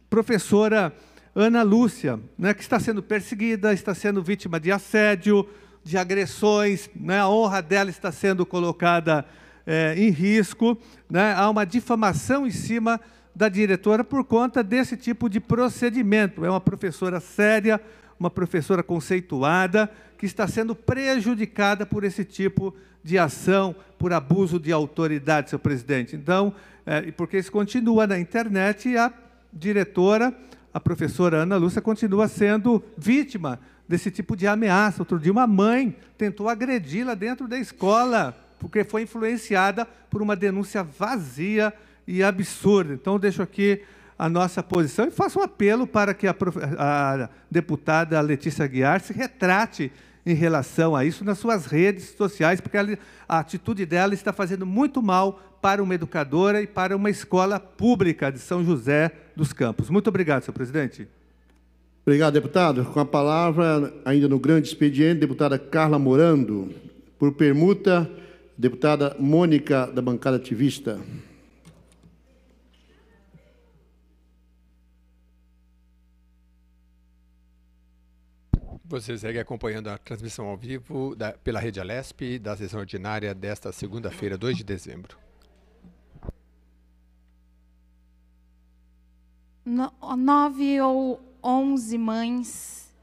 professora Ana Lúcia, né, que está sendo perseguida, está sendo vítima de assédio, de agressões, né, a honra dela está sendo colocada é, em risco. Né, há uma difamação em cima da diretora por conta desse tipo de procedimento. É uma professora séria, uma professora conceituada que está sendo prejudicada por esse tipo de ação, por abuso de autoridade, seu presidente. Então, é, porque isso continua na internet e a diretora, a professora Ana Lúcia, continua sendo vítima desse tipo de ameaça. Outro dia, uma mãe tentou agredi-la dentro da escola, porque foi influenciada por uma denúncia vazia e absurda. Então, deixo aqui a nossa posição e faço um apelo para que a, a deputada Letícia Guiar se retrate em relação a isso nas suas redes sociais, porque ela, a atitude dela está fazendo muito mal para uma educadora e para uma escola pública de São José dos Campos. Muito obrigado, senhor presidente. Obrigado, deputado. Com a palavra, ainda no grande expediente, deputada Carla Morando. Por permuta, deputada Mônica, da bancada ativista. Você segue acompanhando a transmissão ao vivo da, pela Rede Alesp da sessão ordinária desta segunda-feira, 2 de dezembro. No, nove ou onze mães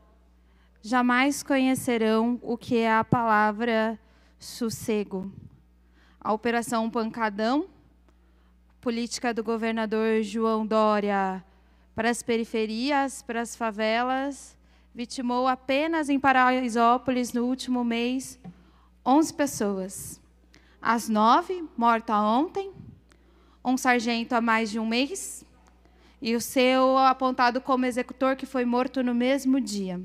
jamais conhecerão o que é a palavra sossego. A Operação Pancadão, política do governador João Dória para as periferias, para as favelas, vitimou apenas em Paraisópolis, no último mês, 11 pessoas. As nove, morta ontem, um sargento há mais de um mês, e o seu apontado como executor, que foi morto no mesmo dia.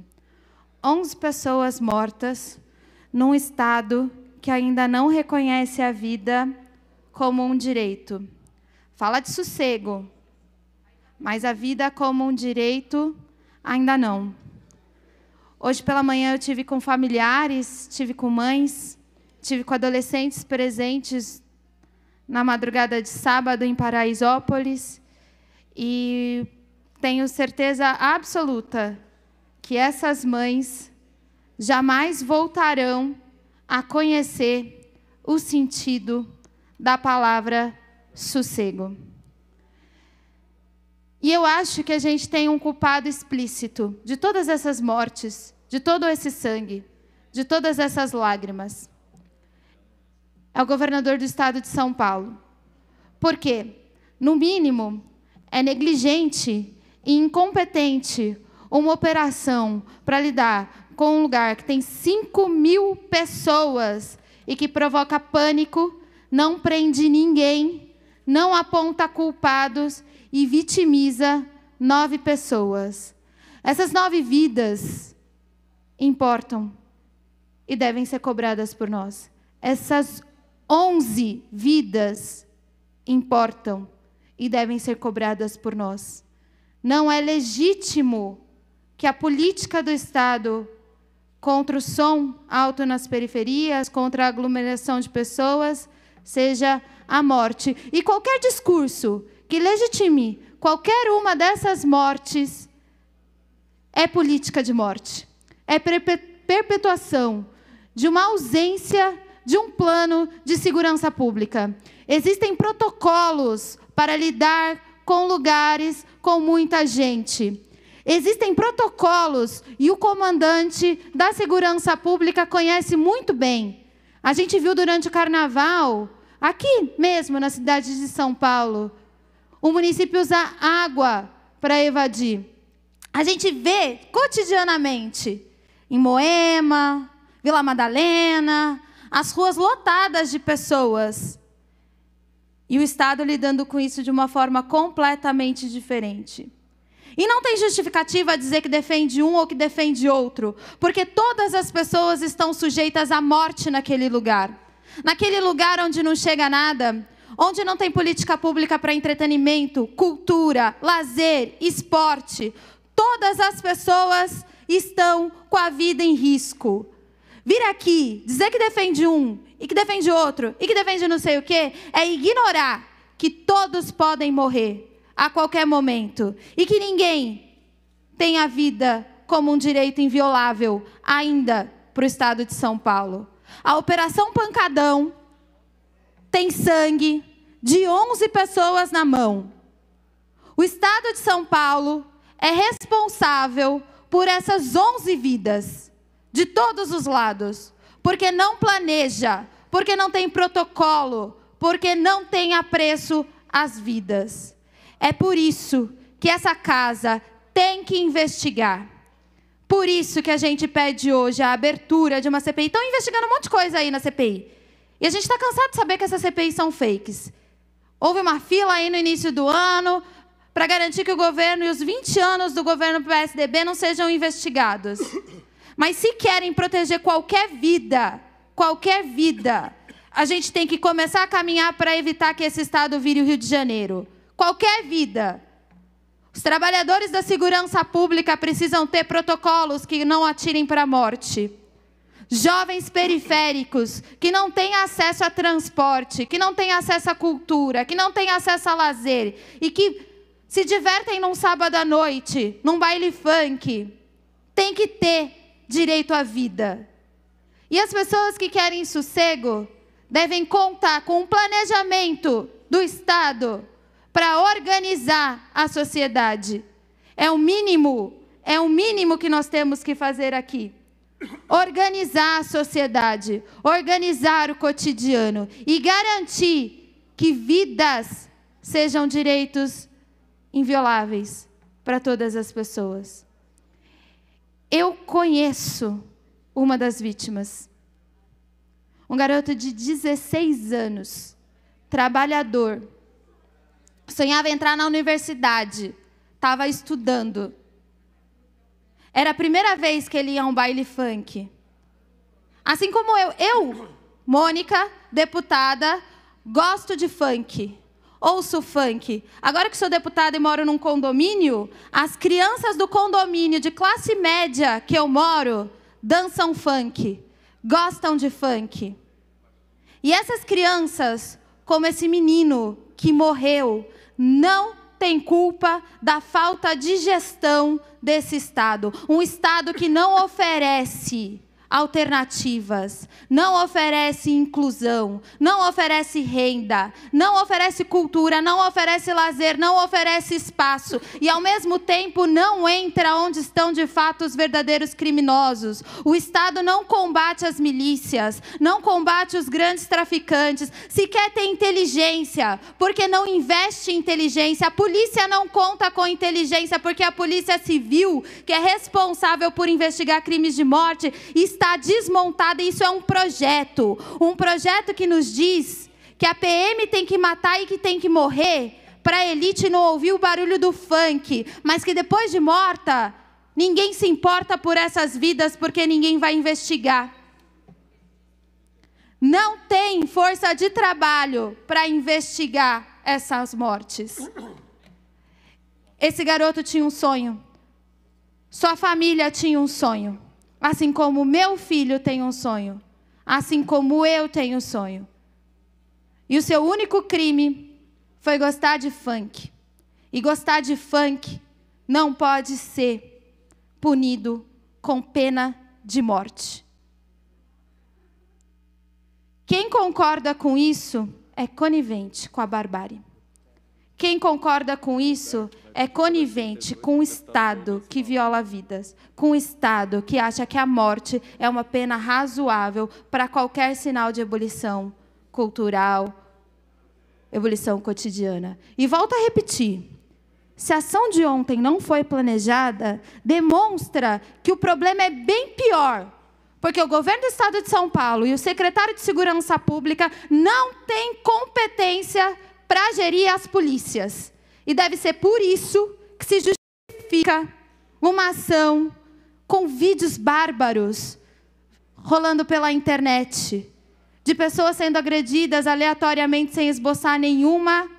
11 pessoas mortas num Estado que ainda não reconhece a vida como um direito. Fala de sossego, mas a vida como um direito ainda não. Hoje pela manhã eu tive com familiares, tive com mães, tive com adolescentes presentes na madrugada de sábado em Paraisópolis e tenho certeza absoluta que essas mães jamais voltarão a conhecer o sentido da palavra sossego. E eu acho que a gente tem um culpado explícito de todas essas mortes, de todo esse sangue, de todas essas lágrimas. É o governador do estado de São Paulo. Por quê? No mínimo, é negligente e incompetente uma operação para lidar com um lugar que tem 5 mil pessoas e que provoca pânico, não prende ninguém, não aponta culpados e vitimiza nove pessoas. Essas nove vidas importam e devem ser cobradas por nós. Essas onze vidas importam e devem ser cobradas por nós. Não é legítimo que a política do Estado contra o som alto nas periferias, contra a aglomeração de pessoas, seja a morte. E qualquer discurso que legitime qualquer uma dessas mortes é política de morte, é perpetuação de uma ausência de um plano de segurança pública. Existem protocolos para lidar com lugares com muita gente. Existem protocolos e o comandante da segurança pública conhece muito bem. A gente viu durante o carnaval, aqui mesmo na cidade de São Paulo, o município usa água para evadir. A gente vê cotidianamente em Moema, Vila Madalena, as ruas lotadas de pessoas. E o Estado lidando com isso de uma forma completamente diferente. E não tem justificativa a dizer que defende um ou que defende outro, porque todas as pessoas estão sujeitas à morte naquele lugar. Naquele lugar onde não chega nada, Onde não tem política pública para entretenimento, cultura, lazer, esporte, todas as pessoas estão com a vida em risco. Vir aqui dizer que defende um e que defende outro e que defende não sei o quê é ignorar que todos podem morrer a qualquer momento e que ninguém tem a vida como um direito inviolável ainda para o estado de São Paulo. A Operação Pancadão tem sangue de 11 pessoas na mão. O estado de São Paulo é responsável por essas 11 vidas, de todos os lados, porque não planeja, porque não tem protocolo, porque não tem apreço às vidas. É por isso que essa casa tem que investigar. Por isso que a gente pede hoje a abertura de uma CPI. Estão investigando um monte de coisa aí na CPI. E a gente está cansado de saber que essas CPIs são fakes. Houve uma fila aí no início do ano para garantir que o governo e os 20 anos do governo PSDB não sejam investigados. Mas se querem proteger qualquer vida, qualquer vida, a gente tem que começar a caminhar para evitar que esse Estado vire o Rio de Janeiro. Qualquer vida. Os trabalhadores da segurança pública precisam ter protocolos que não atirem para a morte jovens periféricos que não têm acesso a transporte, que não têm acesso à cultura, que não têm acesso a lazer e que se divertem num sábado à noite, num baile funk, tem que ter direito à vida. E as pessoas que querem sossego devem contar com um planejamento do Estado para organizar a sociedade. É o mínimo, é o mínimo que nós temos que fazer aqui organizar a sociedade, organizar o cotidiano e garantir que vidas sejam direitos invioláveis para todas as pessoas. Eu conheço uma das vítimas. Um garoto de 16 anos, trabalhador, sonhava entrar na universidade, estava estudando. Era a primeira vez que ele ia a um baile funk. Assim como eu, eu, Mônica, deputada, gosto de funk. Ouço funk. Agora que sou deputada e moro num condomínio, as crianças do condomínio de classe média que eu moro dançam funk, gostam de funk. E essas crianças, como esse menino que morreu, não tem culpa da falta de gestão desse Estado. Um Estado que não oferece alternativas, não oferece inclusão, não oferece renda, não oferece cultura, não oferece lazer, não oferece espaço e ao mesmo tempo não entra onde estão de fato os verdadeiros criminosos. O Estado não combate as milícias, não combate os grandes traficantes, sequer tem inteligência, porque não investe em inteligência. A polícia não conta com inteligência porque a polícia civil, que é responsável por investigar crimes de morte, está está desmontada, isso é um projeto. Um projeto que nos diz que a PM tem que matar e que tem que morrer para a elite não ouvir o barulho do funk, mas que depois de morta, ninguém se importa por essas vidas porque ninguém vai investigar. Não tem força de trabalho para investigar essas mortes. Esse garoto tinha um sonho. Sua família tinha um sonho. Assim como meu filho tem um sonho, assim como eu tenho um sonho. E o seu único crime foi gostar de funk. E gostar de funk não pode ser punido com pena de morte. Quem concorda com isso é conivente com a barbárie. Quem concorda com isso é conivente com o Estado que viola vidas, com o Estado que acha que a morte é uma pena razoável para qualquer sinal de ebulição cultural, ebulição cotidiana. E volto a repetir: se a ação de ontem não foi planejada, demonstra que o problema é bem pior. Porque o governo do estado de São Paulo e o secretário de Segurança Pública não têm competência para gerir as polícias. E deve ser por isso que se justifica uma ação com vídeos bárbaros rolando pela internet de pessoas sendo agredidas aleatoriamente sem esboçar nenhuma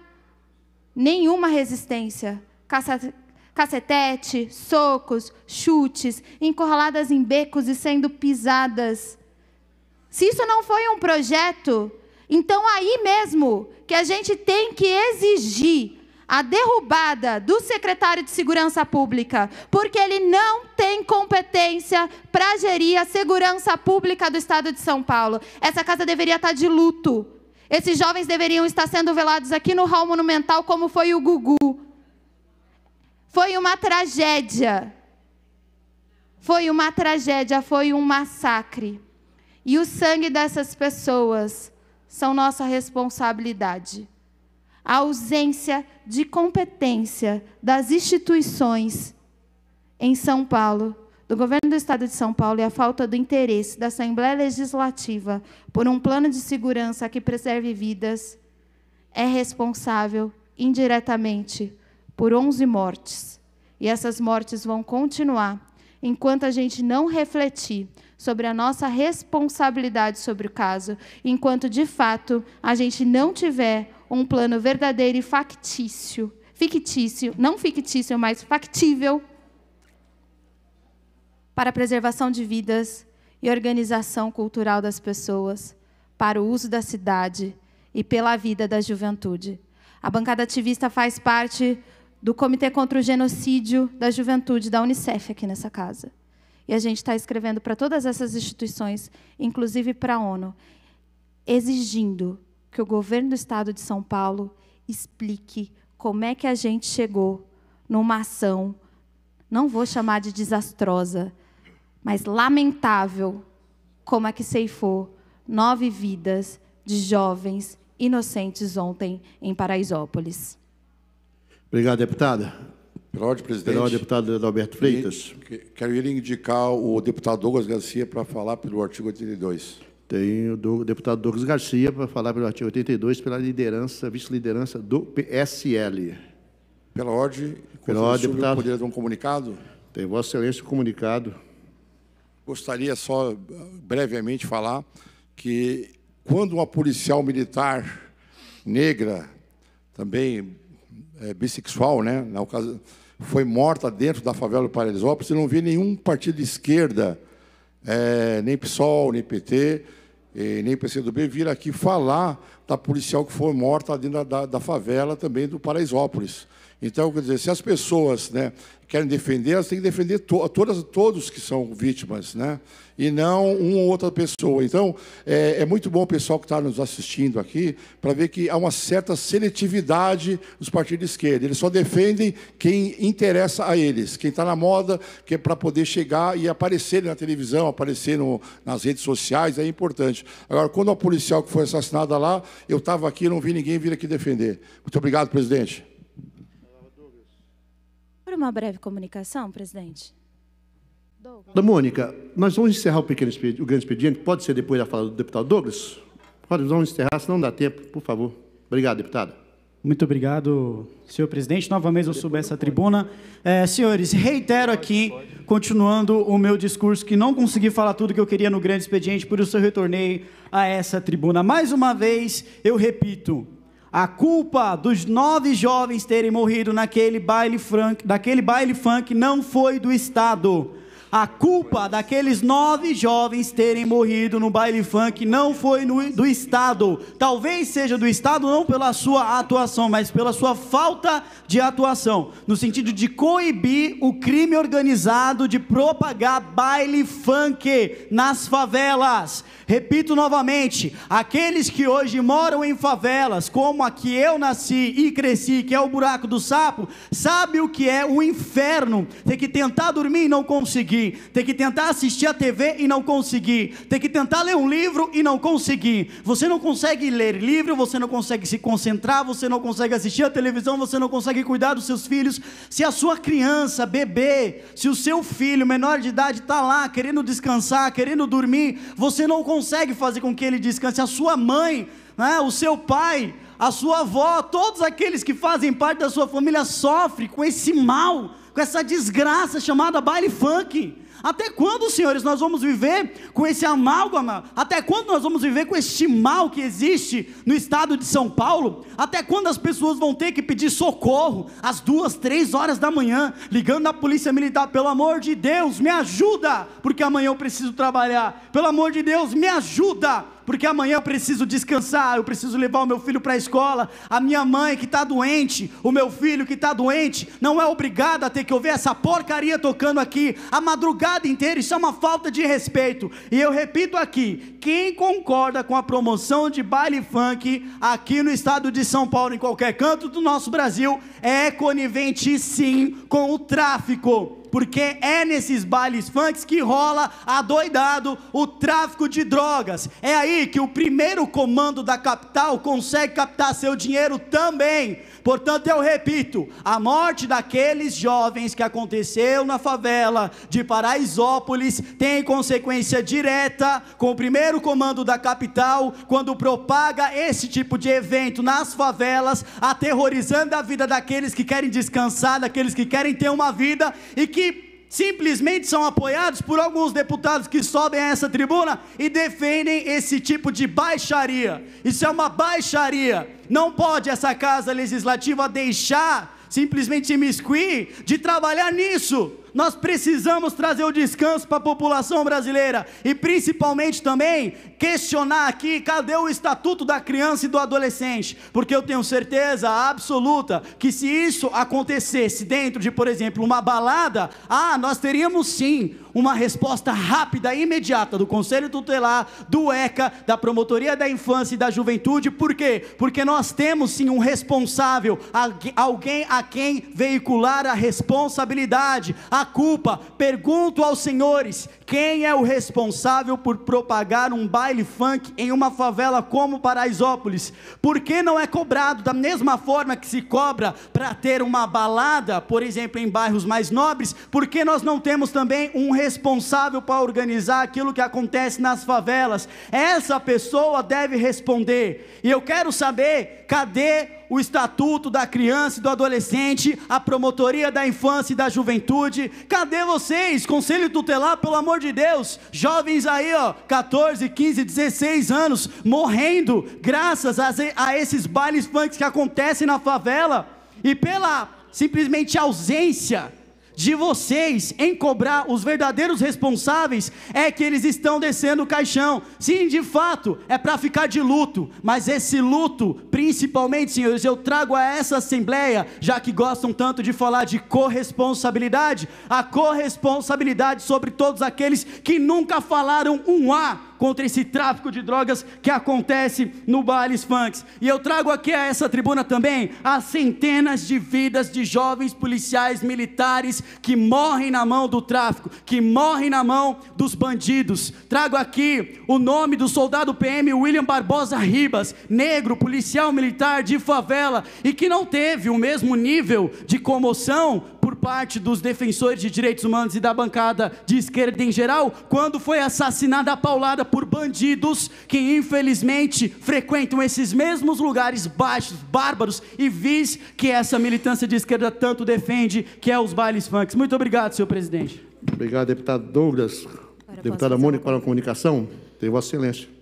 nenhuma resistência. Caça, cacetete, socos, chutes, encurraladas em becos e sendo pisadas. Se isso não foi um projeto, então aí mesmo que a gente tem que exigir a derrubada do secretário de Segurança Pública, porque ele não tem competência para gerir a segurança pública do Estado de São Paulo. Essa casa deveria estar tá de luto. Esses jovens deveriam estar sendo velados aqui no Hall Monumental, como foi o Gugu. Foi uma tragédia. Foi uma tragédia, foi um massacre. E o sangue dessas pessoas são nossa responsabilidade a ausência de competência das instituições em São Paulo, do governo do estado de São Paulo, e a falta do interesse da Assembleia Legislativa por um plano de segurança que preserve vidas, é responsável indiretamente por 11 mortes. E essas mortes vão continuar enquanto a gente não refletir sobre a nossa responsabilidade sobre o caso, enquanto de fato a gente não tiver um plano verdadeiro e factício. Fictício, não fictício, mas factível para a preservação de vidas e organização cultural das pessoas, para o uso da cidade e pela vida da juventude. A bancada ativista faz parte do Comitê contra o Genocídio da Juventude da Unicef aqui nessa casa. E a gente está escrevendo para todas essas instituições, inclusive para a ONU, exigindo que o governo do estado de São Paulo explique como é que a gente chegou numa ação, não vou chamar de desastrosa, mas lamentável, como a que ceifou nove vidas de jovens inocentes ontem em Paraisópolis. Obrigado, deputada. Pela ordem, presidente. Pela deputada deputado Freitas. Quero indicar o deputado Douglas Garcia para falar pelo artigo 82. Tem o deputado Douglas Garcia para falar pelo artigo 82, pela liderança, vice-liderança do PSL. Pela ordem, pela ordem deputado. poderia dar um comunicado? Tem Vossa Excelência o comunicado. Gostaria só ah, brevemente falar que quando uma policial militar negra, também é, bissexual, né, na ocasião, foi morta dentro da favela do Paraisópolis, eu não vi nenhum partido de esquerda, é, nem PSOL, nem PT, eh, nem PCdoB, vir aqui falar da policial que foi morta dentro da, da, da favela também do Paraisópolis. Então, quer dizer, se as pessoas né, querem defender, elas têm que defender to todas, todos que são vítimas, né? e não uma ou outra pessoa. Então, é, é muito bom o pessoal que está nos assistindo aqui para ver que há uma certa seletividade dos partidos de esquerda. Eles só defendem quem interessa a eles, quem está na moda, que é para poder chegar e aparecer na televisão, aparecer no, nas redes sociais, é importante. Agora, quando a policial que foi assassinada lá, eu estava aqui e não vi ninguém vir aqui defender. Muito obrigado, presidente para uma breve comunicação, presidente. Da Mônica, nós vamos encerrar o, pequeno o grande expediente. Pode ser depois da fala do deputado Douglas? Pode, vamos encerrar, se não dá tempo, por favor. Obrigado, deputada. Muito obrigado, senhor presidente. Novamente eu subo essa tribuna. É, senhores, reitero aqui, continuando o meu discurso, que não consegui falar tudo que eu queria no grande expediente, por isso eu retornei a essa tribuna. Mais uma vez, eu repito, a culpa dos nove jovens terem morrido naquele baile funk, naquele baile funk não foi do Estado, a culpa daqueles nove jovens terem morrido no baile funk não foi no, do Estado. Talvez seja do Estado não pela sua atuação, mas pela sua falta de atuação. No sentido de coibir o crime organizado de propagar baile funk nas favelas. Repito novamente: aqueles que hoje moram em favelas, como a que eu nasci e cresci, que é o buraco do sapo, sabe o que é o inferno. Tem que tentar dormir e não conseguir conseguir, tem que tentar assistir a TV e não conseguir, tem que tentar ler um livro e não conseguir. Você não consegue ler livro, você não consegue se concentrar, você não consegue assistir a televisão, você não consegue cuidar dos seus filhos. Se a sua criança, bebê, se o seu filho menor de idade está lá querendo descansar, querendo dormir, você não consegue fazer com que ele descanse. A sua mãe, né, o seu pai, a sua avó, todos aqueles que fazem parte da sua família sofrem com esse mal com essa desgraça chamada baile funk. Até quando, senhores, nós vamos viver com esse amálgama? Até quando nós vamos viver com este mal que existe no estado de São Paulo? Até quando as pessoas vão ter que pedir socorro às duas, três horas da manhã, ligando na polícia militar? Pelo amor de Deus, me ajuda, porque amanhã eu preciso trabalhar. Pelo amor de Deus, me ajuda porque amanhã eu preciso descansar, eu preciso levar o meu filho para a escola, a minha mãe que está doente, o meu filho que está doente, não é obrigado a ter que ouvir essa porcaria tocando aqui a madrugada inteira, isso é uma falta de respeito. E eu repito aqui: quem concorda com a promoção de baile funk aqui no estado de São Paulo, em qualquer canto do nosso Brasil, é conivente sim com o tráfico porque é nesses bailes funks que rola adoidado o tráfico de drogas. É aí que o primeiro comando da capital consegue captar seu dinheiro também Portanto, eu repito: a morte daqueles jovens que aconteceu na favela de Paraisópolis tem consequência direta com o primeiro comando da capital, quando propaga esse tipo de evento nas favelas, aterrorizando a vida daqueles que querem descansar, daqueles que querem ter uma vida e que simplesmente são apoiados por alguns deputados que sobem a essa tribuna e defendem esse tipo de baixaria. Isso é uma baixaria. Não pode essa casa legislativa deixar simplesmente me de trabalhar nisso. Nós precisamos trazer o descanso para a população brasileira e principalmente também questionar aqui cadê o estatuto da criança e do adolescente, porque eu tenho certeza absoluta que se isso acontecesse dentro de, por exemplo, uma balada, ah, nós teríamos sim uma resposta rápida e imediata do Conselho Tutelar, do ECA, da Promotoria da Infância e da Juventude. Por quê? Porque nós temos sim um responsável, alguém a quem veicular a responsabilidade, a a culpa. Pergunto aos senhores: quem é o responsável por propagar um baile funk em uma favela como Paraisópolis? Por que não é cobrado da mesma forma que se cobra para ter uma balada, por exemplo, em bairros mais nobres? Por que nós não temos também um responsável para organizar aquilo que acontece nas favelas? Essa pessoa deve responder. E eu quero saber: cadê o Estatuto da Criança e do Adolescente, a Promotoria da Infância e da Juventude. Cadê vocês? Conselho Tutelar, pelo amor de Deus. Jovens aí, ó, 14, 15, 16 anos, morrendo graças a, a esses bailes funk que acontecem na favela e pela simplesmente ausência de vocês em cobrar os verdadeiros responsáveis é que eles estão descendo o caixão. Sim, de fato, é para ficar de luto, mas esse luto, principalmente, senhores, eu trago a essa assembleia, já que gostam tanto de falar de corresponsabilidade, a corresponsabilidade sobre todos aqueles que nunca falaram um A contra esse tráfico de drogas que acontece no bailes funks. E eu trago aqui a essa tribuna também as centenas de vidas de jovens policiais militares que morrem na mão do tráfico, que morrem na mão dos bandidos. Trago aqui o nome do soldado PM William Barbosa Ribas, negro, policial militar de favela e que não teve o mesmo nível de comoção parte dos defensores de direitos humanos e da bancada de esquerda em geral, quando foi assassinada a paulada por bandidos que infelizmente frequentam esses mesmos lugares baixos, bárbaros e vis que essa militância de esquerda tanto defende, que é os bailes funks. Muito obrigado, senhor presidente. Obrigado, deputado Douglas. Agora Deputada Mônica para a comunicação, tem Vossa Excelência.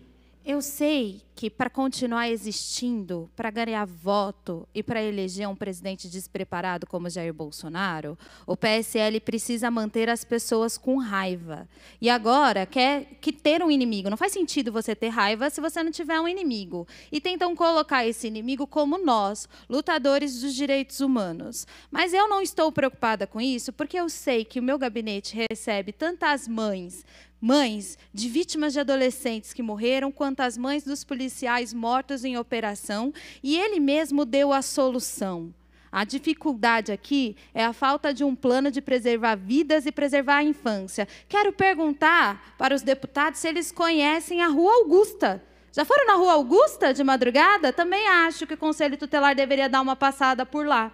Eu sei que para continuar existindo, para ganhar voto e para eleger um presidente despreparado como Jair Bolsonaro, o PSL precisa manter as pessoas com raiva. E agora quer que ter um inimigo. Não faz sentido você ter raiva se você não tiver um inimigo. E tentam colocar esse inimigo como nós, lutadores dos direitos humanos. Mas eu não estou preocupada com isso, porque eu sei que o meu gabinete recebe tantas mães Mães de vítimas de adolescentes que morreram, quanto as mães dos policiais mortos em operação, e ele mesmo deu a solução. A dificuldade aqui é a falta de um plano de preservar vidas e preservar a infância. Quero perguntar para os deputados se eles conhecem a Rua Augusta. Já foram na Rua Augusta de madrugada? Também acho que o Conselho Tutelar deveria dar uma passada por lá.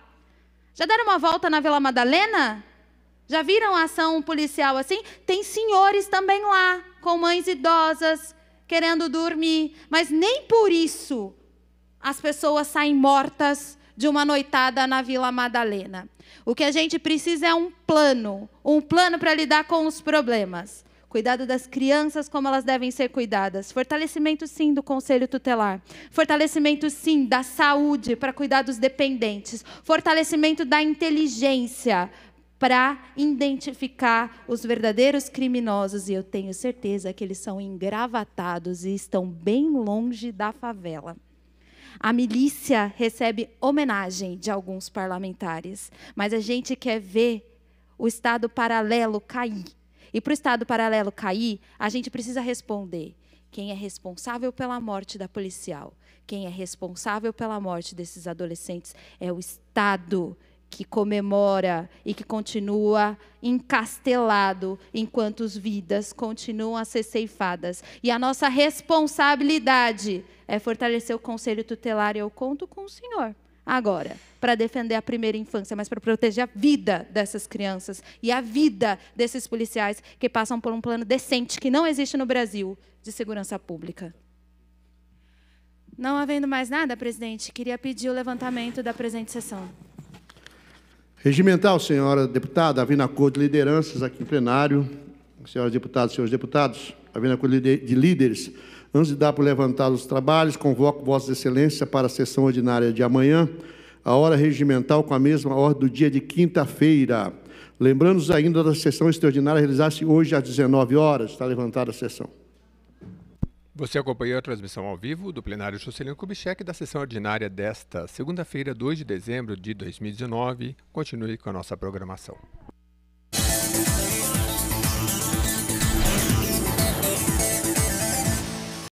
Já deram uma volta na Vila Madalena? Já viram a ação policial assim? Tem senhores também lá, com mães idosas, querendo dormir, mas nem por isso as pessoas saem mortas de uma noitada na Vila Madalena. O que a gente precisa é um plano, um plano para lidar com os problemas. Cuidado das crianças como elas devem ser cuidadas. Fortalecimento sim do conselho tutelar. Fortalecimento sim da saúde para cuidar dos dependentes. Fortalecimento da inteligência para identificar os verdadeiros criminosos e eu tenho certeza que eles são engravatados e estão bem longe da favela. A milícia recebe homenagem de alguns parlamentares, mas a gente quer ver o Estado paralelo cair. E para o Estado paralelo cair, a gente precisa responder quem é responsável pela morte da policial, quem é responsável pela morte desses adolescentes é o Estado que comemora e que continua encastelado enquanto as vidas continuam a ser ceifadas. E a nossa responsabilidade é fortalecer o conselho tutelar e eu conto com o Senhor agora para defender a primeira infância, mas para proteger a vida dessas crianças e a vida desses policiais que passam por um plano decente que não existe no Brasil de segurança pública. Não havendo mais nada, presidente, queria pedir o levantamento da presente sessão. Regimental, senhora deputada, havendo acordo de lideranças aqui em plenário, senhoras deputadas, senhores deputados, havendo acordo de líderes, antes de dar por levantar os trabalhos, convoco Vossa Excelência para a sessão ordinária de amanhã, a hora regimental com a mesma ordem do dia de quinta-feira. Lembrando-nos ainda da sessão extraordinária realizar-se hoje às 19 horas. Está levantada a sessão. Você acompanhou a transmissão ao vivo do plenário Juscelino Kubitschek da sessão ordinária desta segunda-feira, 2 de dezembro de 2019. Continue com a nossa programação.